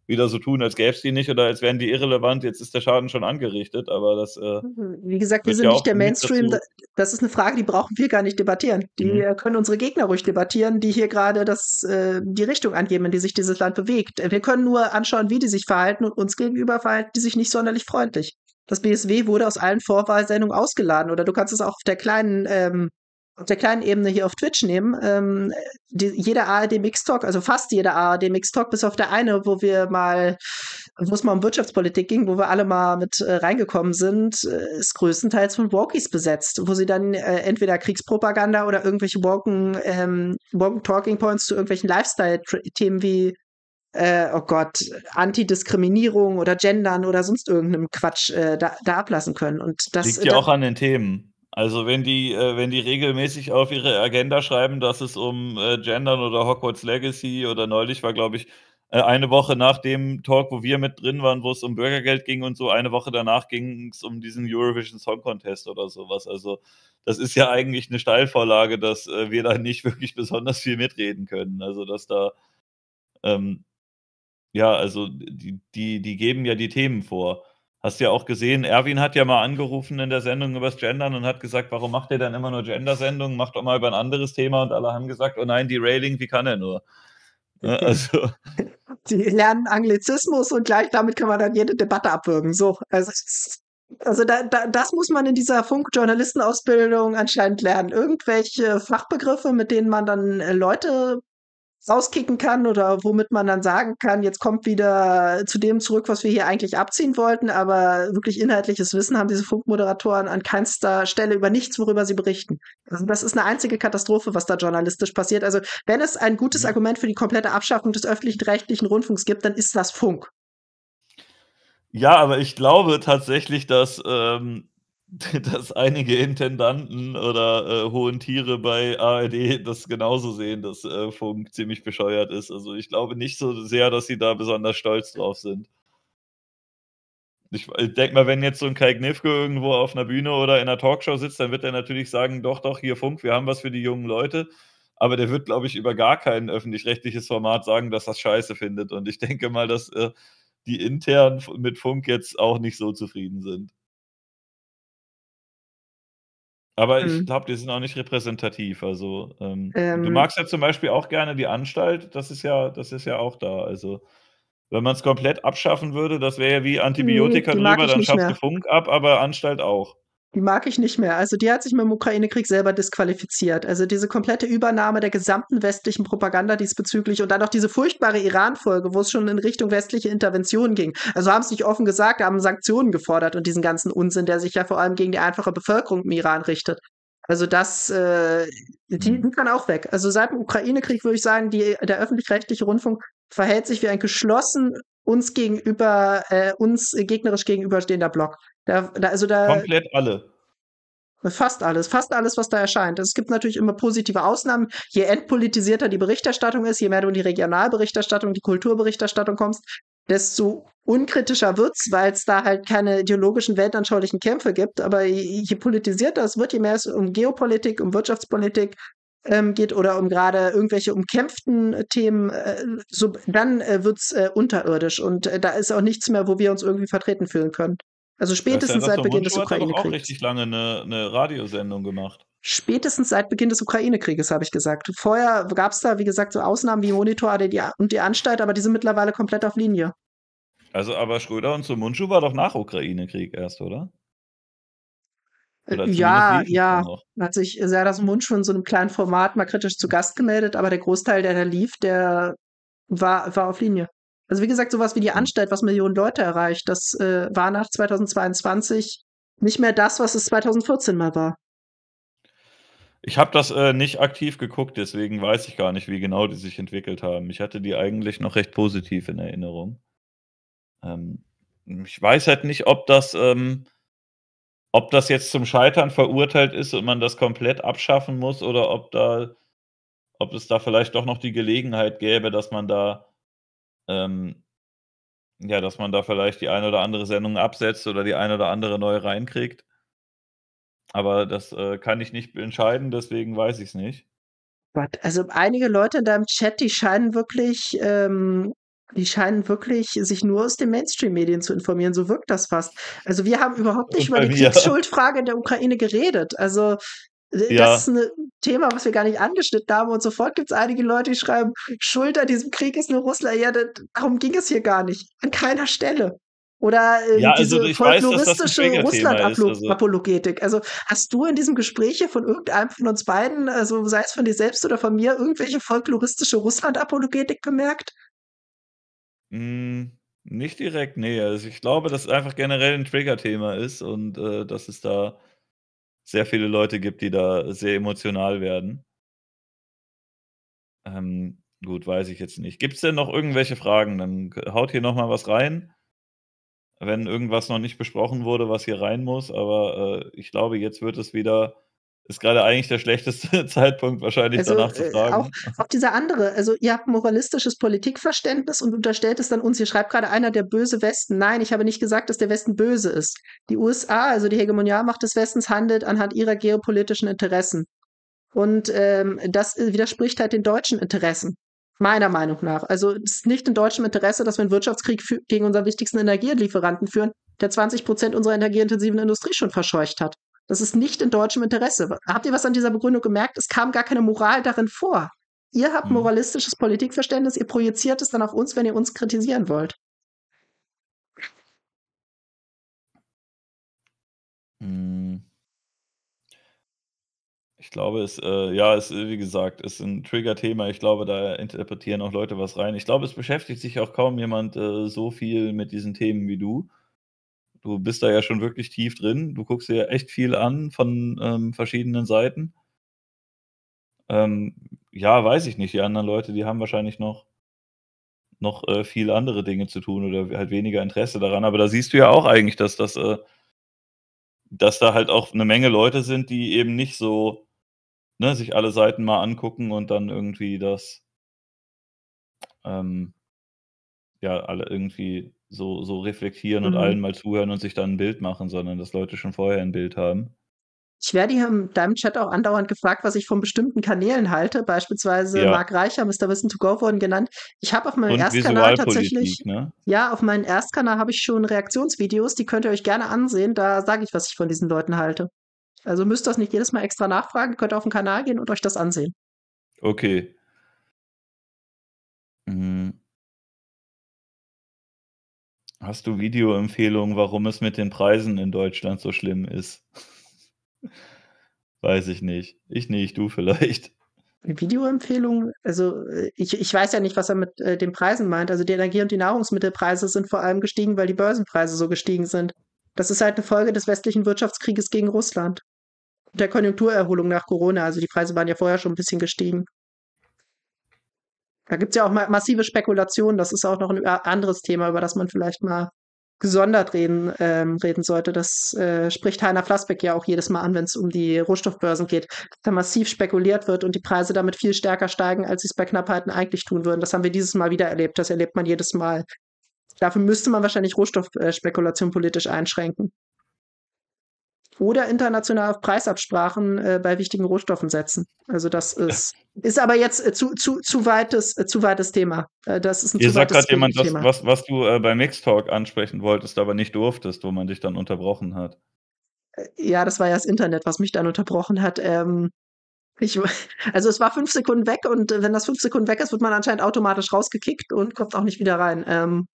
wieder so tun, als gäbe es die nicht oder als wären die irrelevant, jetzt ist der Schaden schon angerichtet, aber das. Äh, mhm. Wie gesagt, wir sind ja nicht der Mainstream, dazu. das ist eine Frage, die brauchen wir gar nicht debattieren. Die mhm. können unsere Gegner ruhig debattieren, die hier gerade äh, die Richtung angeben, in die sich dieses Land bewegt. Wir können nur anschauen, wie die sich verhalten und uns gegenüber verhalten die sich nicht sonderlich freundlich. Das BSW wurde aus allen Vorwahlsendungen ausgeladen oder du kannst es auch auf der kleinen ähm, auf der kleinen Ebene hier auf Twitch nehmen, ähm, die, jeder ARD Mixtalk, also fast jeder ARD Mixtalk, bis auf der eine, wo wir mal, wo es mal um Wirtschaftspolitik ging, wo wir alle mal mit äh, reingekommen sind, äh, ist größtenteils von Walkies besetzt, wo sie dann äh, entweder Kriegspropaganda oder irgendwelche Walken, ähm, Walken Talking Points zu irgendwelchen Lifestyle-Themen wie äh, oh Gott, Antidiskriminierung oder Gendern oder sonst irgendeinem Quatsch äh, da, da, ablassen können. Und das liegt ja auch an den Themen. Also wenn die, äh, wenn die regelmäßig auf ihre Agenda schreiben, dass es um äh, Gendern oder Hogwarts Legacy oder neulich war, glaube ich, äh, eine Woche nach dem Talk, wo wir mit drin waren, wo es um Bürgergeld ging und so, eine Woche danach ging es um diesen Eurovision Song Contest oder sowas. Also das ist ja eigentlich eine Steilvorlage, dass äh, wir da nicht wirklich besonders viel mitreden können. Also dass da, ähm, ja, also die, die, die geben ja die Themen vor. Hast du ja auch gesehen, Erwin hat ja mal angerufen in der Sendung übers Gendern und hat gesagt, warum macht ihr dann immer nur Gender-Sendungen? Macht doch mal über ein anderes Thema. Und alle haben gesagt, oh nein, Derailing, wie kann er nur? Also. Die lernen Anglizismus und gleich damit kann man dann jede Debatte abwürgen. So, also, also da, da, das muss man in dieser Funkjournalistenausbildung anscheinend lernen. Irgendwelche Fachbegriffe, mit denen man dann äh, Leute rauskicken kann oder womit man dann sagen kann, jetzt kommt wieder zu dem zurück, was wir hier eigentlich abziehen wollten, aber wirklich inhaltliches Wissen haben diese Funkmoderatoren an keinster Stelle über nichts, worüber sie berichten. Also das ist eine einzige Katastrophe, was da journalistisch passiert. Also wenn es ein gutes mhm. Argument für die komplette Abschaffung des öffentlichen rechtlichen Rundfunks gibt, dann ist das Funk. Ja, aber ich glaube tatsächlich, dass ähm, dass einige Intendanten oder äh, hohen Tiere bei ARD das genauso sehen, dass äh, Funk ziemlich bescheuert ist. Also ich glaube nicht so sehr, dass sie da besonders stolz drauf sind. Ich, ich denke mal, wenn jetzt so ein Kai Gnifke irgendwo auf einer Bühne oder in einer Talkshow sitzt, dann wird er natürlich sagen, doch, doch, hier Funk, wir haben was für die jungen Leute. Aber der wird, glaube ich, über gar kein öffentlich-rechtliches Format sagen, dass das scheiße findet. Und ich denke mal, dass äh, die intern mit Funk jetzt auch nicht so zufrieden sind. Aber mhm. ich glaube, die sind auch nicht repräsentativ. Also ähm, ähm, du magst ja zum Beispiel auch gerne die Anstalt, das ist ja, das ist ja auch da. Also wenn man es komplett abschaffen würde, das wäre ja wie mhm, Antibiotika drüber, dann schaffst mehr. du Funk ab, aber Anstalt auch. Die mag ich nicht mehr. Also die hat sich mit dem Ukraine-Krieg selber disqualifiziert. Also diese komplette Übernahme der gesamten westlichen Propaganda diesbezüglich und dann auch diese furchtbare Iran-Folge, wo es schon in Richtung westliche Interventionen ging. Also haben es nicht offen gesagt, haben Sanktionen gefordert und diesen ganzen Unsinn, der sich ja vor allem gegen die einfache Bevölkerung im Iran richtet. Also das, äh, die, sind mhm. dann auch weg. Also seit dem Ukraine-Krieg würde ich sagen, die, der öffentlich-rechtliche Rundfunk verhält sich wie ein geschlossen uns gegenüber, äh, uns äh, gegnerisch gegenüberstehender Block. Da, da, also da, Komplett alle. Fast alles, fast alles, was da erscheint. Es gibt natürlich immer positive Ausnahmen. Je entpolitisierter die Berichterstattung ist, je mehr du in die Regionalberichterstattung, die Kulturberichterstattung kommst, desto unkritischer wird's, weil es da halt keine ideologischen, weltanschaulichen Kämpfe gibt. Aber je, je politisierter es wird, je mehr es um Geopolitik, um Wirtschaftspolitik ähm, geht oder um gerade irgendwelche umkämpften äh, Themen, äh, so, dann äh, wird's äh, unterirdisch. Und äh, da ist auch nichts mehr, wo wir uns irgendwie vertreten fühlen können. Also spätestens seit Beginn des Ukraine-Krieges. hat auch richtig lange eine, eine Radiosendung gemacht. Spätestens seit Beginn des Ukraine-Krieges, habe ich gesagt. Vorher gab es da, wie gesagt, so Ausnahmen wie Monitor und die Anstalt, aber die sind mittlerweile komplett auf Linie. Also, aber Schröder und Sumunchu war doch nach Ukraine-Krieg erst, oder? Oder äh, ja, ja. Hat sich Serdar Sumunchu in so einem kleinen Format mal kritisch zu Gast gemeldet, aber der Großteil, der da lief, der war, war auf Linie. Also wie gesagt, sowas wie die mhm. Anstalt, was Millionen Leute erreicht, das äh, war nach 2022 nicht mehr das, was es 2014 mal war. Ich habe das äh, nicht aktiv geguckt, deswegen weiß ich gar nicht, wie genau die sich entwickelt haben. Ich hatte die eigentlich noch recht positiv in Erinnerung. Ähm, ich weiß halt nicht, ob das, ähm, ob das jetzt zum Scheitern verurteilt ist und man das komplett abschaffen muss oder ob da, ob es da vielleicht doch noch die Gelegenheit gäbe, dass man da ähm, ja, dass man da vielleicht die eine oder andere Sendung absetzt oder die eine oder andere neu reinkriegt. Aber das äh, kann ich nicht entscheiden, deswegen weiß ich es nicht. Also einige Leute in deinem Chat, die scheinen wirklich, ähm, die scheinen wirklich sich nur aus den Mainstream-Medien zu informieren. So wirkt das fast. Also wir haben überhaupt nicht über die Kriegsschuldfrage in der Ukraine geredet. Also äh, das ist ein ne Thema, was wir gar nicht angeschnitten haben. Und sofort gibt es einige Leute, die schreiben, Schuld an diesem Krieg ist nur Russland. Ja, darum ging es hier gar nicht. An keiner Stelle. Oder ähm, ja, also diese folkloristische das Russland-Apologetik. Also. also. hast du in diesem Gespräch hier von irgendeinem von uns beiden, also sei es von dir selbst oder von mir, irgendwelche folkloristische Russland-Apologetik bemerkt? Mm, nicht direkt, nee. Also ich glaube, dass es einfach generell ein Triggerthema ist und äh, dass es da sehr viele Leute gibt, die da sehr emotional werden. Ähm, gut, weiß ich jetzt nicht. Gibt es denn noch irgendwelche Fragen? Dann haut hier nochmal was rein. Wenn irgendwas noch nicht besprochen wurde, was hier rein muss. Aber äh, ich glaube, jetzt wird es wieder ist gerade eigentlich der schlechteste Zeitpunkt, wahrscheinlich also, danach zu äh, fragen. Auch, auch, dieser andere, also ihr habt moralistisches Politikverständnis und unterstellt es dann uns, ihr schreibt gerade einer, der böse Westen. Nein, ich habe nicht gesagt, dass der Westen böse ist. Die USA, also die Hegemonialmacht des Westens, handelt anhand ihrer geopolitischen Interessen. Und ähm, das äh, widerspricht halt den deutschen Interessen, meiner Meinung nach. Also es ist nicht in deutschem Interesse, dass wir einen Wirtschaftskrieg gegen unseren wichtigsten Energielieferanten führen, der 20 Prozent unserer energieintensiven Industrie schon verscheucht hat. Das ist nicht in deutschem Interesse. Habt ihr was an dieser Begründung gemerkt? Es kam gar keine Moral darin vor. Ihr habt mhm. moralistisches Politikverständnis, ihr projiziert es dann auf uns, wenn ihr uns kritisieren wollt. Mhm. Ich glaube, es, äh, ja, es, wie gesagt, ist ein Trigger-Thema. Ich glaube, da interpretieren auch Leute was rein. Ich glaube, es beschäftigt sich auch kaum jemand äh, so viel mit diesen Themen wie du du bist da ja schon wirklich tief drin. Du guckst dir echt viel an von ähm, verschiedenen Seiten. Ähm, ja, weiß ich nicht. Die anderen Leute, die haben wahrscheinlich noch, noch äh, viel andere Dinge zu tun oder halt weniger Interesse daran. Aber da siehst du ja auch eigentlich, dass, dass, äh, dass da halt auch eine Menge Leute sind, die eben nicht so ne, sich alle Seiten mal angucken und dann irgendwie das. Ähm, ja, alle irgendwie so, so reflektieren mhm. und allen mhm. mal zuhören und sich dann ein Bild machen, sondern dass Leute schon vorher ein Bild haben. Ich werde hier in deinem Chat auch andauernd gefragt, was ich von bestimmten Kanälen halte. Beispielsweise ja. Marc Reicher, Mr. Wissen to Go wurden genannt. Ich habe auf meinem und Erstkanal tatsächlich, ne? ja, auf meinem Erstkanal habe ich schon Reaktionsvideos, die könnt ihr euch gerne ansehen. Da sage ich, was ich von diesen Leuten halte. Also müsst ihr das nicht jedes Mal extra nachfragen. Ihr könnt auf den Kanal gehen und euch das ansehen. Okay. Mhm. Hast du Videoempfehlungen, warum es mit den Preisen in Deutschland so schlimm ist? Weiß ich nicht. Ich nicht, du vielleicht. Videoempfehlungen, also äh, ich, ich weiß ja nicht, was er mit äh, den Preisen meint. Also die Energie- und die Nahrungsmittelpreise sind vor allem gestiegen, weil die Börsenpreise so gestiegen sind. Das ist halt eine Folge des westlichen Wirtschaftskrieges gegen Russland. Der Konjunkturerholung nach Corona. Also die Preise waren ja vorher schon ein bisschen gestiegen. Da gibt es ja auch ma massive Spekulationen. Das ist auch noch ein anderes Thema, über das man vielleicht mal gesondert reden, ähm, reden sollte. Das äh, spricht Heiner Flassbeck ja auch jedes Mal an, wenn es um die Rohstoffbörsen geht, dass da massiv spekuliert wird und die Preise damit viel stärker steigen, als sie es bei Knappheiten eigentlich tun würden. Das haben wir dieses Mal wieder erlebt. Das erlebt man jedes Mal. Dafür müsste man wahrscheinlich Rohstoffspekulation äh, politisch einschränken oder internationale Preisabsprachen äh, bei wichtigen Rohstoffen setzen. Also das ist, ist aber jetzt äh, zu, zu, zu, weites, äh, zu weites Thema. Äh, das ist ein Ihr zu sagt gerade jemand, das, was, was du äh, bei Mixtalk ansprechen wolltest, aber nicht durftest, wo man dich dann unterbrochen hat. Äh, ja, das war ja das Internet, was mich dann unterbrochen hat. Ähm, ich, also es war fünf Sekunden weg und wenn das fünf Sekunden weg ist, wird man anscheinend automatisch rausgekickt und kommt auch nicht wieder rein. Ähm,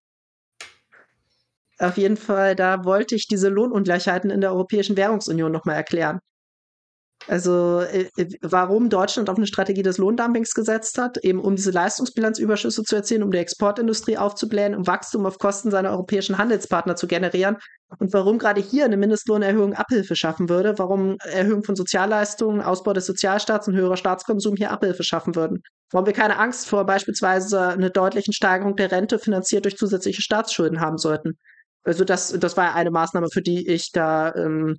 auf jeden Fall, da wollte ich diese Lohnungleichheiten in der Europäischen Währungsunion nochmal erklären. Also äh, äh, warum Deutschland auf eine Strategie des Lohndumpings gesetzt hat, eben um diese Leistungsbilanzüberschüsse zu erzielen, um die Exportindustrie aufzublähen, um Wachstum auf Kosten seiner europäischen Handelspartner zu generieren und warum gerade hier eine Mindestlohnerhöhung Abhilfe schaffen würde, warum Erhöhung von Sozialleistungen, Ausbau des Sozialstaats und höherer Staatskonsum hier Abhilfe schaffen würden. Warum wir keine Angst vor beispielsweise einer deutlichen Steigerung der Rente finanziert durch zusätzliche Staatsschulden haben sollten. Also das, das war eine Maßnahme, für die ich da ähm,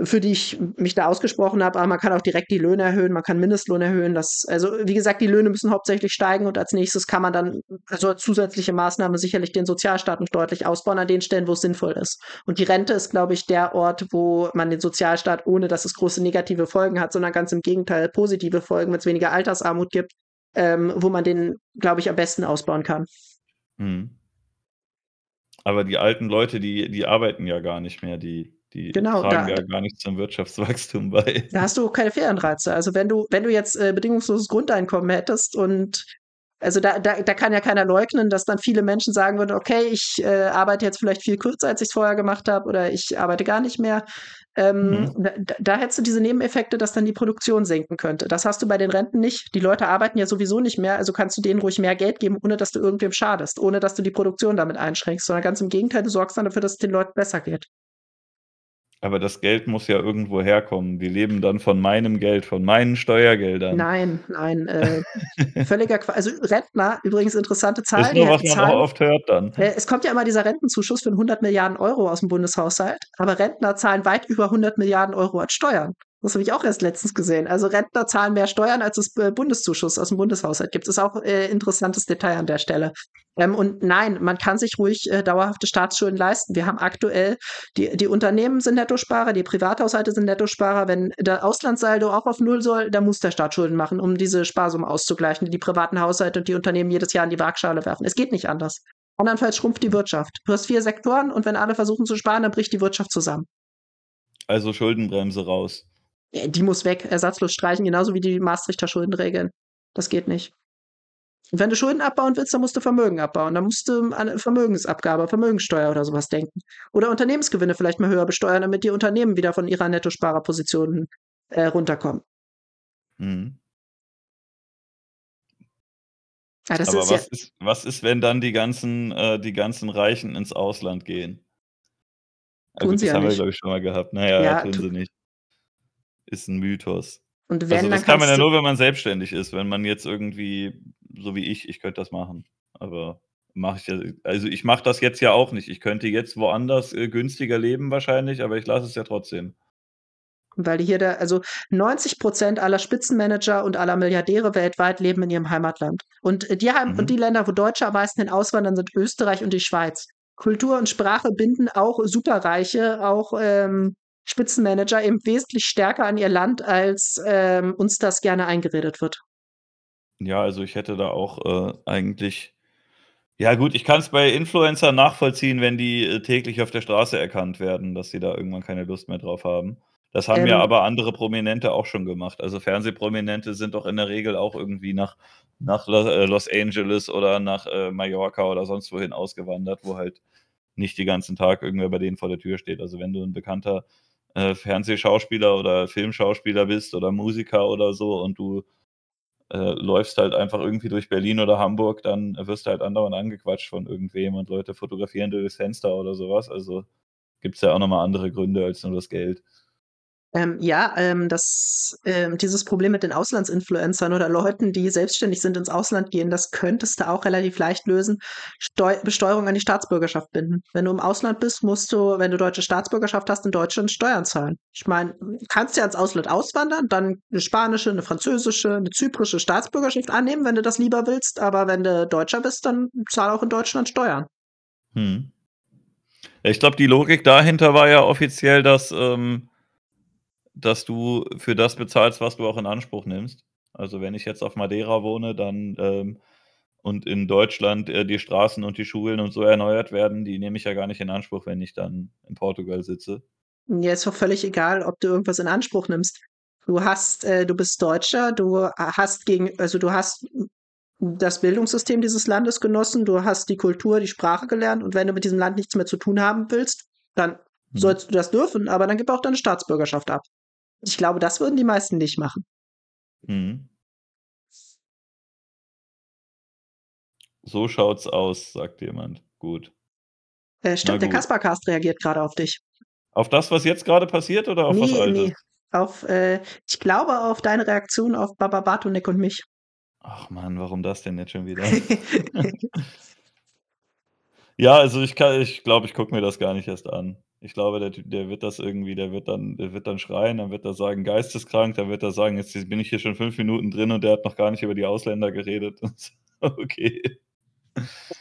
für die ich mich da ausgesprochen habe, aber man kann auch direkt die Löhne erhöhen, man kann Mindestlohn erhöhen. Das, also wie gesagt, die Löhne müssen hauptsächlich steigen und als nächstes kann man dann, also zusätzliche Maßnahme sicherlich den Sozialstaat noch deutlich ausbauen an den Stellen, wo es sinnvoll ist. Und die Rente ist, glaube ich, der Ort, wo man den Sozialstaat, ohne dass es große negative Folgen hat, sondern ganz im Gegenteil positive Folgen, wenn es weniger Altersarmut gibt, ähm, wo man den, glaube ich, am besten ausbauen kann. Mhm. Aber die alten Leute, die, die arbeiten ja gar nicht mehr, die, die genau, tragen da, ja gar nicht zum Wirtschaftswachstum bei. Da hast du keine Fehlanreize. Also wenn du, wenn du jetzt äh, bedingungsloses Grundeinkommen hättest und also da, da, da kann ja keiner leugnen, dass dann viele Menschen sagen würden, okay, ich äh, arbeite jetzt vielleicht viel kürzer, als ich es vorher gemacht habe, oder ich arbeite gar nicht mehr. Ähm, mhm. da, da hättest du diese Nebeneffekte, dass dann die Produktion sinken könnte. Das hast du bei den Renten nicht. Die Leute arbeiten ja sowieso nicht mehr, also kannst du denen ruhig mehr Geld geben, ohne dass du irgendwem schadest, ohne dass du die Produktion damit einschränkst, sondern ganz im Gegenteil, du sorgst dann dafür, dass es den Leuten besser geht. Aber das Geld muss ja irgendwo herkommen. Die leben dann von meinem Geld, von meinen Steuergeldern. Nein, nein, äh, völliger Quatsch. Also Rentner, übrigens interessante Zahlen. Das ist nur, was man zahlen, auch oft hört dann. Äh, es kommt ja immer dieser Rentenzuschuss von 100 Milliarden Euro aus dem Bundeshaushalt, aber Rentner zahlen weit über 100 Milliarden Euro als Steuern. Das habe ich auch erst letztens gesehen. Also Rentner zahlen mehr Steuern, als es äh, Bundeszuschuss aus dem Bundeshaushalt gibt. Das ist auch äh, interessantes Detail an der Stelle. Ähm, und nein, man kann sich ruhig äh, dauerhafte Staatsschulden leisten. Wir haben aktuell, die, die Unternehmen sind Nettosparer, die Privathaushalte sind Nettosparer. Wenn der Auslandssaldo auch auf Null soll, dann muss der Staat Schulden machen, um diese Sparsumme auszugleichen, die die privaten Haushalte und die Unternehmen jedes Jahr in die Waagschale werfen. Es geht nicht anders. Andernfalls schrumpft die Wirtschaft. Du hast vier Sektoren und wenn alle versuchen zu sparen, dann bricht die Wirtschaft zusammen. Also Schuldenbremse raus. Äh, die muss weg, ersatzlos streichen, genauso wie die Maastrichter Schuldenregeln. Das geht nicht. Und wenn du Schulden abbauen willst, dann musst du Vermögen abbauen. Dann musst du ähm, an Vermögensabgabe, Vermögenssteuer oder sowas denken. Oder Unternehmensgewinne vielleicht mal höher besteuern, damit die Unternehmen wieder von ihrer Nettosparerposition äh, runterkommen. Mhm. Ja, ah, Aber ist was, ja ist, was, ist, wenn dann die ganzen, äh, die ganzen Reichen ins Ausland gehen? Also tun also, sie das ja haben nicht. wir, glaube ich, schon mal gehabt. Naja, ja, tun sie nicht ist ein Mythos. Und wenn, also, das kann man ja nur, wenn man selbstständig ist. Wenn man jetzt irgendwie, so wie ich, ich könnte das machen. Aber mache ich ja, also ich mache das jetzt ja auch nicht. Ich könnte jetzt woanders äh, günstiger leben wahrscheinlich, aber ich lasse es ja trotzdem. Weil hier der, also 90 Prozent aller Spitzenmanager und aller Milliardäre weltweit leben in ihrem Heimatland. Und die, Heim mhm. und die Länder, wo Deutsche am meisten hin auswandern, sind Österreich und die Schweiz. Kultur und Sprache binden auch Superreiche, auch ähm, Spitzenmanager eben wesentlich stärker an ihr Land, als ähm, uns das gerne eingeredet wird. Ja, also ich hätte da auch äh, eigentlich. Ja, gut, ich kann es bei Influencern nachvollziehen, wenn die äh, täglich auf der Straße erkannt werden, dass sie da irgendwann keine Lust mehr drauf haben. Das haben ähm, ja aber andere Prominente auch schon gemacht. Also Fernsehprominente sind doch in der Regel auch irgendwie nach, nach äh, Los Angeles oder nach äh, Mallorca oder sonst wohin ausgewandert, wo halt nicht den ganzen Tag irgendwer bei denen vor der Tür steht. Also wenn du ein bekannter äh, Fernsehschauspieler oder Filmschauspieler bist oder Musiker oder so und du äh, läufst halt einfach irgendwie durch Berlin oder Hamburg, dann wirst du halt andauernd angequatscht von irgendwem und Leute fotografieren durch das Fenster oder sowas. Also gibt es ja auch nochmal andere Gründe als nur das Geld. Ähm, ja, ähm, das, ähm, dieses Problem mit den Auslandsinfluencern oder Leuten, die selbstständig sind, ins Ausland gehen, das könntest du auch relativ leicht lösen. Steu Besteuerung an die Staatsbürgerschaft binden. Wenn du im Ausland bist, musst du, wenn du deutsche Staatsbürgerschaft hast, in Deutschland Steuern zahlen. Ich meine, kannst ja ins Ausland auswandern, dann eine spanische, eine französische, eine zyprische Staatsbürgerschaft annehmen, wenn du das lieber willst. Aber wenn du Deutscher bist, dann zahl auch in Deutschland Steuern. Hm. Ich glaube, die Logik dahinter war ja offiziell, dass ähm dass du für das bezahlst, was du auch in Anspruch nimmst. Also wenn ich jetzt auf Madeira wohne, dann ähm, und in Deutschland äh, die Straßen und die Schulen und so erneuert werden, die nehme ich ja gar nicht in Anspruch, wenn ich dann in Portugal sitze. Ja, ist doch völlig egal, ob du irgendwas in Anspruch nimmst. Du hast, äh, du bist Deutscher, du hast gegen, also du hast das Bildungssystem dieses Landes genossen, du hast die Kultur, die Sprache gelernt und wenn du mit diesem Land nichts mehr zu tun haben willst, dann hm. sollst du das dürfen, aber dann gib auch deine Staatsbürgerschaft ab. Ich glaube, das würden die meisten nicht machen. Mhm. So schaut's aus, sagt jemand. Gut. Äh, stimmt, gut. der Kaspercast reagiert gerade auf dich. Auf das, was jetzt gerade passiert oder auf nee, was Altes? Nee. Auf, äh, ich glaube, auf deine Reaktion auf Baba Bartonek und mich. Ach man, warum das denn jetzt schon wieder? Ja, also ich kann, ich glaube, ich gucke mir das gar nicht erst an. Ich glaube, der der wird das irgendwie, der wird dann, der wird dann schreien, dann wird er sagen, geisteskrank, dann wird er sagen, jetzt bin ich hier schon fünf Minuten drin und der hat noch gar nicht über die Ausländer geredet. okay.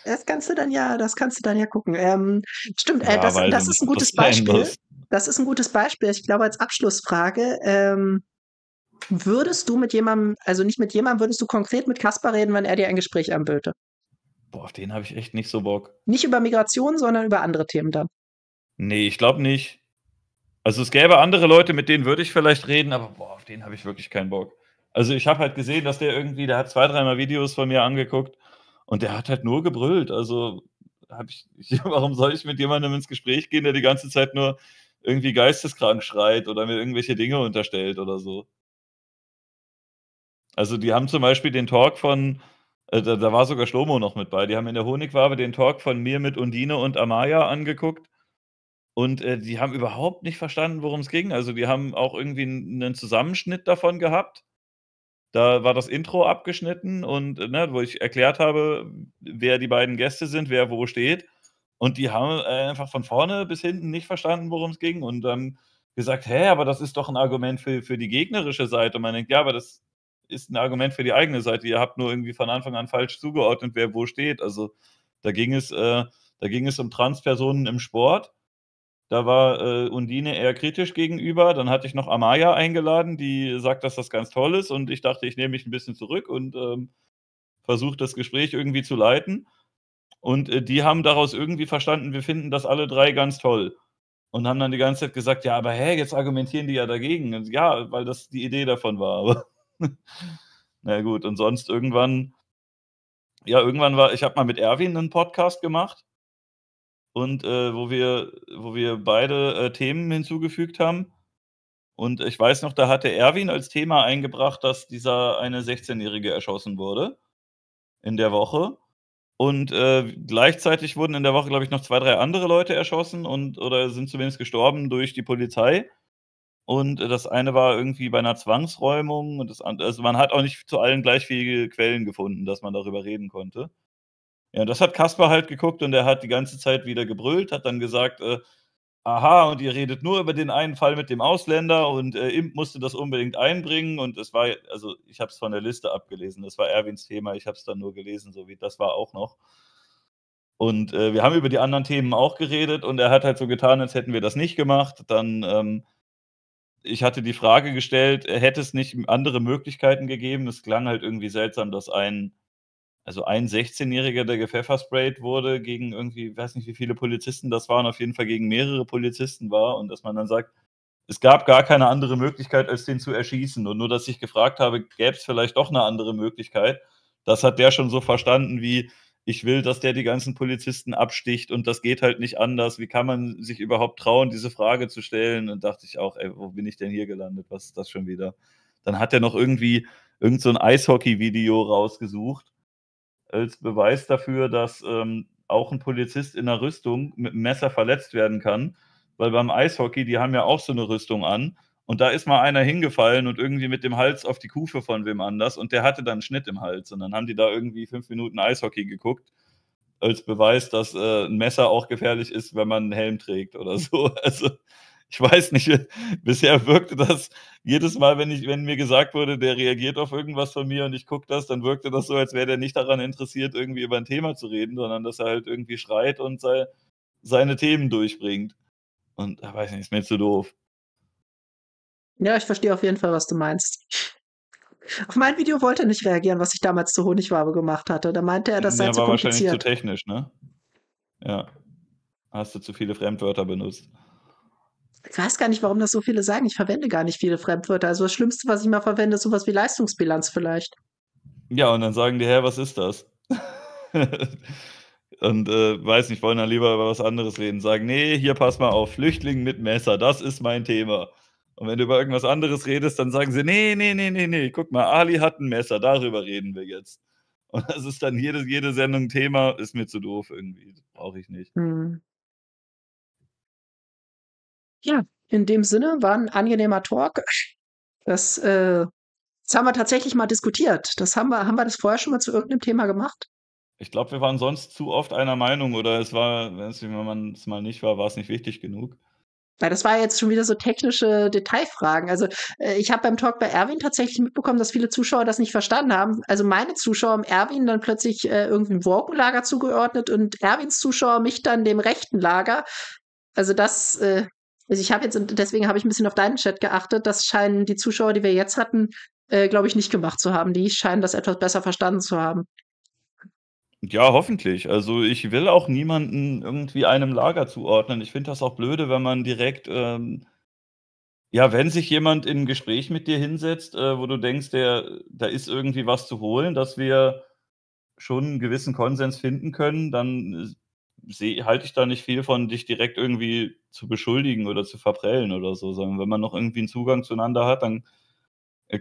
Das kannst du dann ja, das kannst du dann ja gucken. Ähm, stimmt, äh, ja, das, das ist ein gutes Beispiel. Muss. Ne? Das ist ein gutes Beispiel. Ich glaube, als Abschlussfrage, ähm, würdest du mit jemandem, also nicht mit jemandem, würdest du konkret mit Kaspar reden, wenn er dir ein Gespräch anböte? Boah, auf den habe ich echt nicht so Bock. Nicht über Migration, sondern über andere Themen dann. Nee, ich glaube nicht. Also es gäbe andere Leute, mit denen würde ich vielleicht reden, aber boah, auf den habe ich wirklich keinen Bock. Also ich habe halt gesehen, dass der irgendwie, der hat zwei, dreimal Videos von mir angeguckt und der hat halt nur gebrüllt. Also habe ich, warum soll ich mit jemandem ins Gespräch gehen, der die ganze Zeit nur irgendwie geisteskrank schreit oder mir irgendwelche Dinge unterstellt oder so? Also die haben zum Beispiel den Talk von äh, da, da war sogar Schlomo noch mit bei. Die haben in der Honigwabe den Talk von mir mit Undine und Amaya angeguckt. Und äh, die haben überhaupt nicht verstanden, worum es ging. Also die haben auch irgendwie einen Zusammenschnitt davon gehabt. Da war das Intro abgeschnitten und äh, ne, wo ich erklärt habe, wer die beiden Gäste sind, wer wo steht. Und die haben äh, einfach von vorne bis hinten nicht verstanden, worum es ging. Und dann gesagt, hä, aber das ist doch ein Argument für, für die gegnerische Seite. Und man denkt, ja, aber das ist ein Argument für die eigene Seite. Ihr habt nur irgendwie von Anfang an falsch zugeordnet, wer wo steht. Also da ging es, äh, da ging es um Transpersonen im Sport. Da war äh, Undine eher kritisch gegenüber. Dann hatte ich noch Amaya eingeladen, die sagt, dass das ganz toll ist. Und ich dachte, ich nehme mich ein bisschen zurück und ähm, versuche das Gespräch irgendwie zu leiten. Und äh, die haben daraus irgendwie verstanden, wir finden das alle drei ganz toll. Und haben dann die ganze Zeit gesagt, ja, aber hä, jetzt argumentieren die ja dagegen. Und ja, weil das die Idee davon war. Aber Na gut, und sonst irgendwann, ja, irgendwann war, ich habe mal mit Erwin einen Podcast gemacht und äh, wo, wir, wo wir beide äh, Themen hinzugefügt haben. Und ich weiß noch, da hatte Erwin als Thema eingebracht, dass dieser eine 16-Jährige erschossen wurde in der Woche. Und äh, gleichzeitig wurden in der Woche, glaube ich, noch zwei, drei andere Leute erschossen und oder sind zumindest gestorben durch die Polizei. Und das eine war irgendwie bei einer Zwangsräumung und das andere, also man hat auch nicht zu allen gleich viele Quellen gefunden, dass man darüber reden konnte. Ja, das hat Kaspar halt geguckt und er hat die ganze Zeit wieder gebrüllt, hat dann gesagt, äh, aha, und ihr redet nur über den einen Fall mit dem Ausländer und äh, Imp musste das unbedingt einbringen und es war, also ich habe es von der Liste abgelesen, das war Erwins Thema, ich habe es dann nur gelesen, so wie das war auch noch. Und äh, wir haben über die anderen Themen auch geredet und er hat halt so getan, als hätten wir das nicht gemacht, dann... Ähm, ich hatte die Frage gestellt, hätte es nicht andere Möglichkeiten gegeben? Es klang halt irgendwie seltsam, dass ein, also ein 16-Jähriger, der gepfeffersprayt wurde, gegen irgendwie, weiß nicht, wie viele Polizisten das waren, auf jeden Fall gegen mehrere Polizisten war und dass man dann sagt, es gab gar keine andere Möglichkeit, als den zu erschießen. Und nur, dass ich gefragt habe, gäbe es vielleicht doch eine andere Möglichkeit, das hat der schon so verstanden wie, ich will, dass der die ganzen Polizisten absticht und das geht halt nicht anders. Wie kann man sich überhaupt trauen, diese Frage zu stellen? Und dachte ich auch, ey, wo bin ich denn hier gelandet? Was ist das schon wieder? Dann hat er noch irgendwie irgend so ein Eishockey-Video rausgesucht als Beweis dafür, dass ähm, auch ein Polizist in einer Rüstung mit einem Messer verletzt werden kann, weil beim Eishockey, die haben ja auch so eine Rüstung an und da ist mal einer hingefallen und irgendwie mit dem Hals auf die Kufe von wem anders und der hatte dann einen Schnitt im Hals. Und dann haben die da irgendwie fünf Minuten Eishockey geguckt als Beweis, dass äh, ein Messer auch gefährlich ist, wenn man einen Helm trägt oder so. Also ich weiß nicht, bisher wirkte das jedes Mal, wenn, ich, wenn mir gesagt wurde, der reagiert auf irgendwas von mir und ich gucke das, dann wirkte das so, als wäre der nicht daran interessiert, irgendwie über ein Thema zu reden, sondern dass er halt irgendwie schreit und sei, seine Themen durchbringt. Und da ah, weiß ich nicht, ist mir zu doof. Ja, ich verstehe auf jeden Fall, was du meinst. Auf mein Video wollte er nicht reagieren, was ich damals zu Honigwabe gemacht hatte. Da meinte er, das sei ja, zu war wahrscheinlich zu technisch, ne? Ja. Hast du zu viele Fremdwörter benutzt. Ich weiß gar nicht, warum das so viele sagen. Ich verwende gar nicht viele Fremdwörter. Also das Schlimmste, was ich mal verwende, ist sowas wie Leistungsbilanz vielleicht. Ja, und dann sagen die, her, was ist das? und äh, weiß nicht, wollen dann lieber über was anderes reden. Sagen, nee, hier pass mal auf, Flüchtling mit Messer, das ist mein Thema. Und wenn du über irgendwas anderes redest, dann sagen sie, nee, nee, nee, nee, nee, guck mal, Ali hat ein Messer, darüber reden wir jetzt. Und das ist dann jede, jede Sendung Thema, ist mir zu doof irgendwie, brauche ich nicht. Hm. Ja, in dem Sinne war ein angenehmer Talk. Das, äh, das haben wir tatsächlich mal diskutiert. Das haben wir, haben wir das vorher schon mal zu irgendeinem Thema gemacht? Ich glaube, wir waren sonst zu oft einer Meinung oder es war, wenn man es mal nicht war, war es nicht wichtig genug. Weil das war jetzt schon wieder so technische Detailfragen. Also äh, ich habe beim Talk bei Erwin tatsächlich mitbekommen, dass viele Zuschauer das nicht verstanden haben. Also meine Zuschauer haben Erwin dann plötzlich äh, irgendeinem Walkenlager zugeordnet und Erwins Zuschauer mich dann dem rechten Lager. Also das, äh, also ich habe jetzt, deswegen habe ich ein bisschen auf deinen Chat geachtet. Das scheinen die Zuschauer, die wir jetzt hatten, äh, glaube ich, nicht gemacht zu haben. Die scheinen das etwas besser verstanden zu haben. Ja, hoffentlich. Also ich will auch niemanden irgendwie einem Lager zuordnen. Ich finde das auch blöde, wenn man direkt, ähm, ja, wenn sich jemand in ein Gespräch mit dir hinsetzt, äh, wo du denkst, der, da ist irgendwie was zu holen, dass wir schon einen gewissen Konsens finden können, dann äh, halte ich da nicht viel von, dich direkt irgendwie zu beschuldigen oder zu verprellen oder so. Sondern wenn man noch irgendwie einen Zugang zueinander hat, dann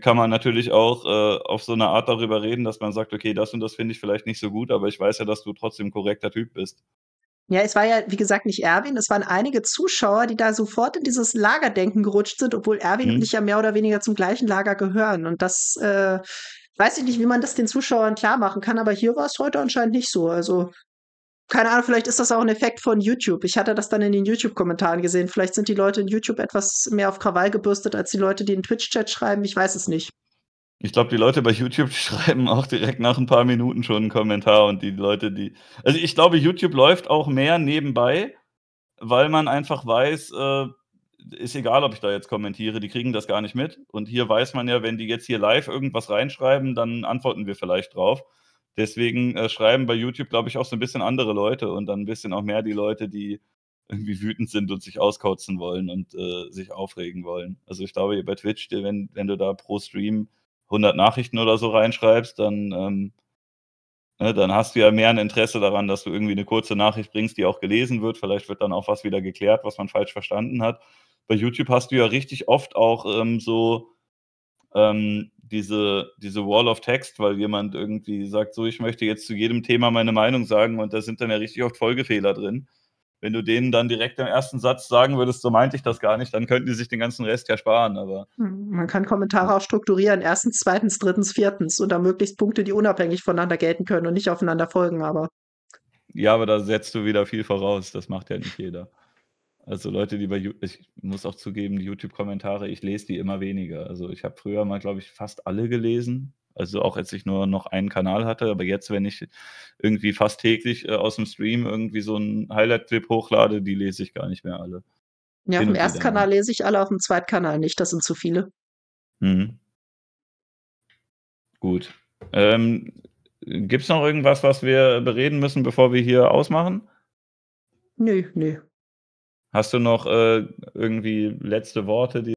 kann man natürlich auch äh, auf so eine Art darüber reden, dass man sagt, okay, das und das finde ich vielleicht nicht so gut, aber ich weiß ja, dass du trotzdem korrekter Typ bist. Ja, es war ja, wie gesagt, nicht Erwin, es waren einige Zuschauer, die da sofort in dieses Lagerdenken gerutscht sind, obwohl Erwin hm. und mhm. ich ja mehr oder weniger zum gleichen Lager gehören. Und das äh, weiß ich nicht, wie man das den Zuschauern klar machen kann, aber hier war es heute anscheinend nicht so. Also keine Ahnung, vielleicht ist das auch ein Effekt von YouTube. Ich hatte das dann in den YouTube-Kommentaren gesehen. Vielleicht sind die Leute in YouTube etwas mehr auf Krawall gebürstet als die Leute, die in Twitch-Chat schreiben. Ich weiß es nicht. Ich glaube, die Leute bei YouTube schreiben auch direkt nach ein paar Minuten schon einen Kommentar und die Leute, die. Also ich glaube, YouTube läuft auch mehr nebenbei, weil man einfach weiß, äh, ist egal, ob ich da jetzt kommentiere, die kriegen das gar nicht mit. Und hier weiß man ja, wenn die jetzt hier live irgendwas reinschreiben, dann antworten wir vielleicht drauf. Deswegen äh, schreiben bei YouTube, glaube ich, auch so ein bisschen andere Leute und dann ein bisschen auch mehr die Leute, die irgendwie wütend sind und sich auskotzen wollen und äh, sich aufregen wollen. Also ich glaube, bei Twitch, wenn, wenn du da pro Stream 100 Nachrichten oder so reinschreibst, dann, ähm, ne, dann hast du ja mehr ein Interesse daran, dass du irgendwie eine kurze Nachricht bringst, die auch gelesen wird. Vielleicht wird dann auch was wieder geklärt, was man falsch verstanden hat. Bei YouTube hast du ja richtig oft auch ähm, so ähm, diese, diese Wall of Text, weil jemand irgendwie sagt, so, ich möchte jetzt zu jedem Thema meine Meinung sagen und da sind dann ja richtig oft Folgefehler drin. Wenn du denen dann direkt im ersten Satz sagen würdest, so meinte ich das gar nicht, dann könnten die sich den ganzen Rest ja sparen. Aber hm, man kann Kommentare auch strukturieren: erstens, zweitens, drittens, viertens und dann möglichst Punkte, die unabhängig voneinander gelten können und nicht aufeinander folgen. Aber ja, aber da setzt du wieder viel voraus. Das macht ja nicht jeder. Also Leute, die bei YouTube, ich muss auch zugeben, die YouTube-Kommentare, ich lese die immer weniger. Also ich habe früher mal, glaube ich, fast alle gelesen. Also auch als ich nur noch einen Kanal hatte, aber jetzt, wenn ich irgendwie fast täglich äh, aus dem Stream irgendwie so einen Highlight-Clip hochlade, die lese ich gar nicht mehr alle. Ja, auf dem Erstkanal lese ich alle, auf dem Zweitkanal nicht, das sind zu viele. Mhm. Gut. Ähm, Gibt es noch irgendwas, was wir bereden müssen, bevor wir hier ausmachen? Nö, nö. Hast du noch äh, irgendwie letzte Worte, die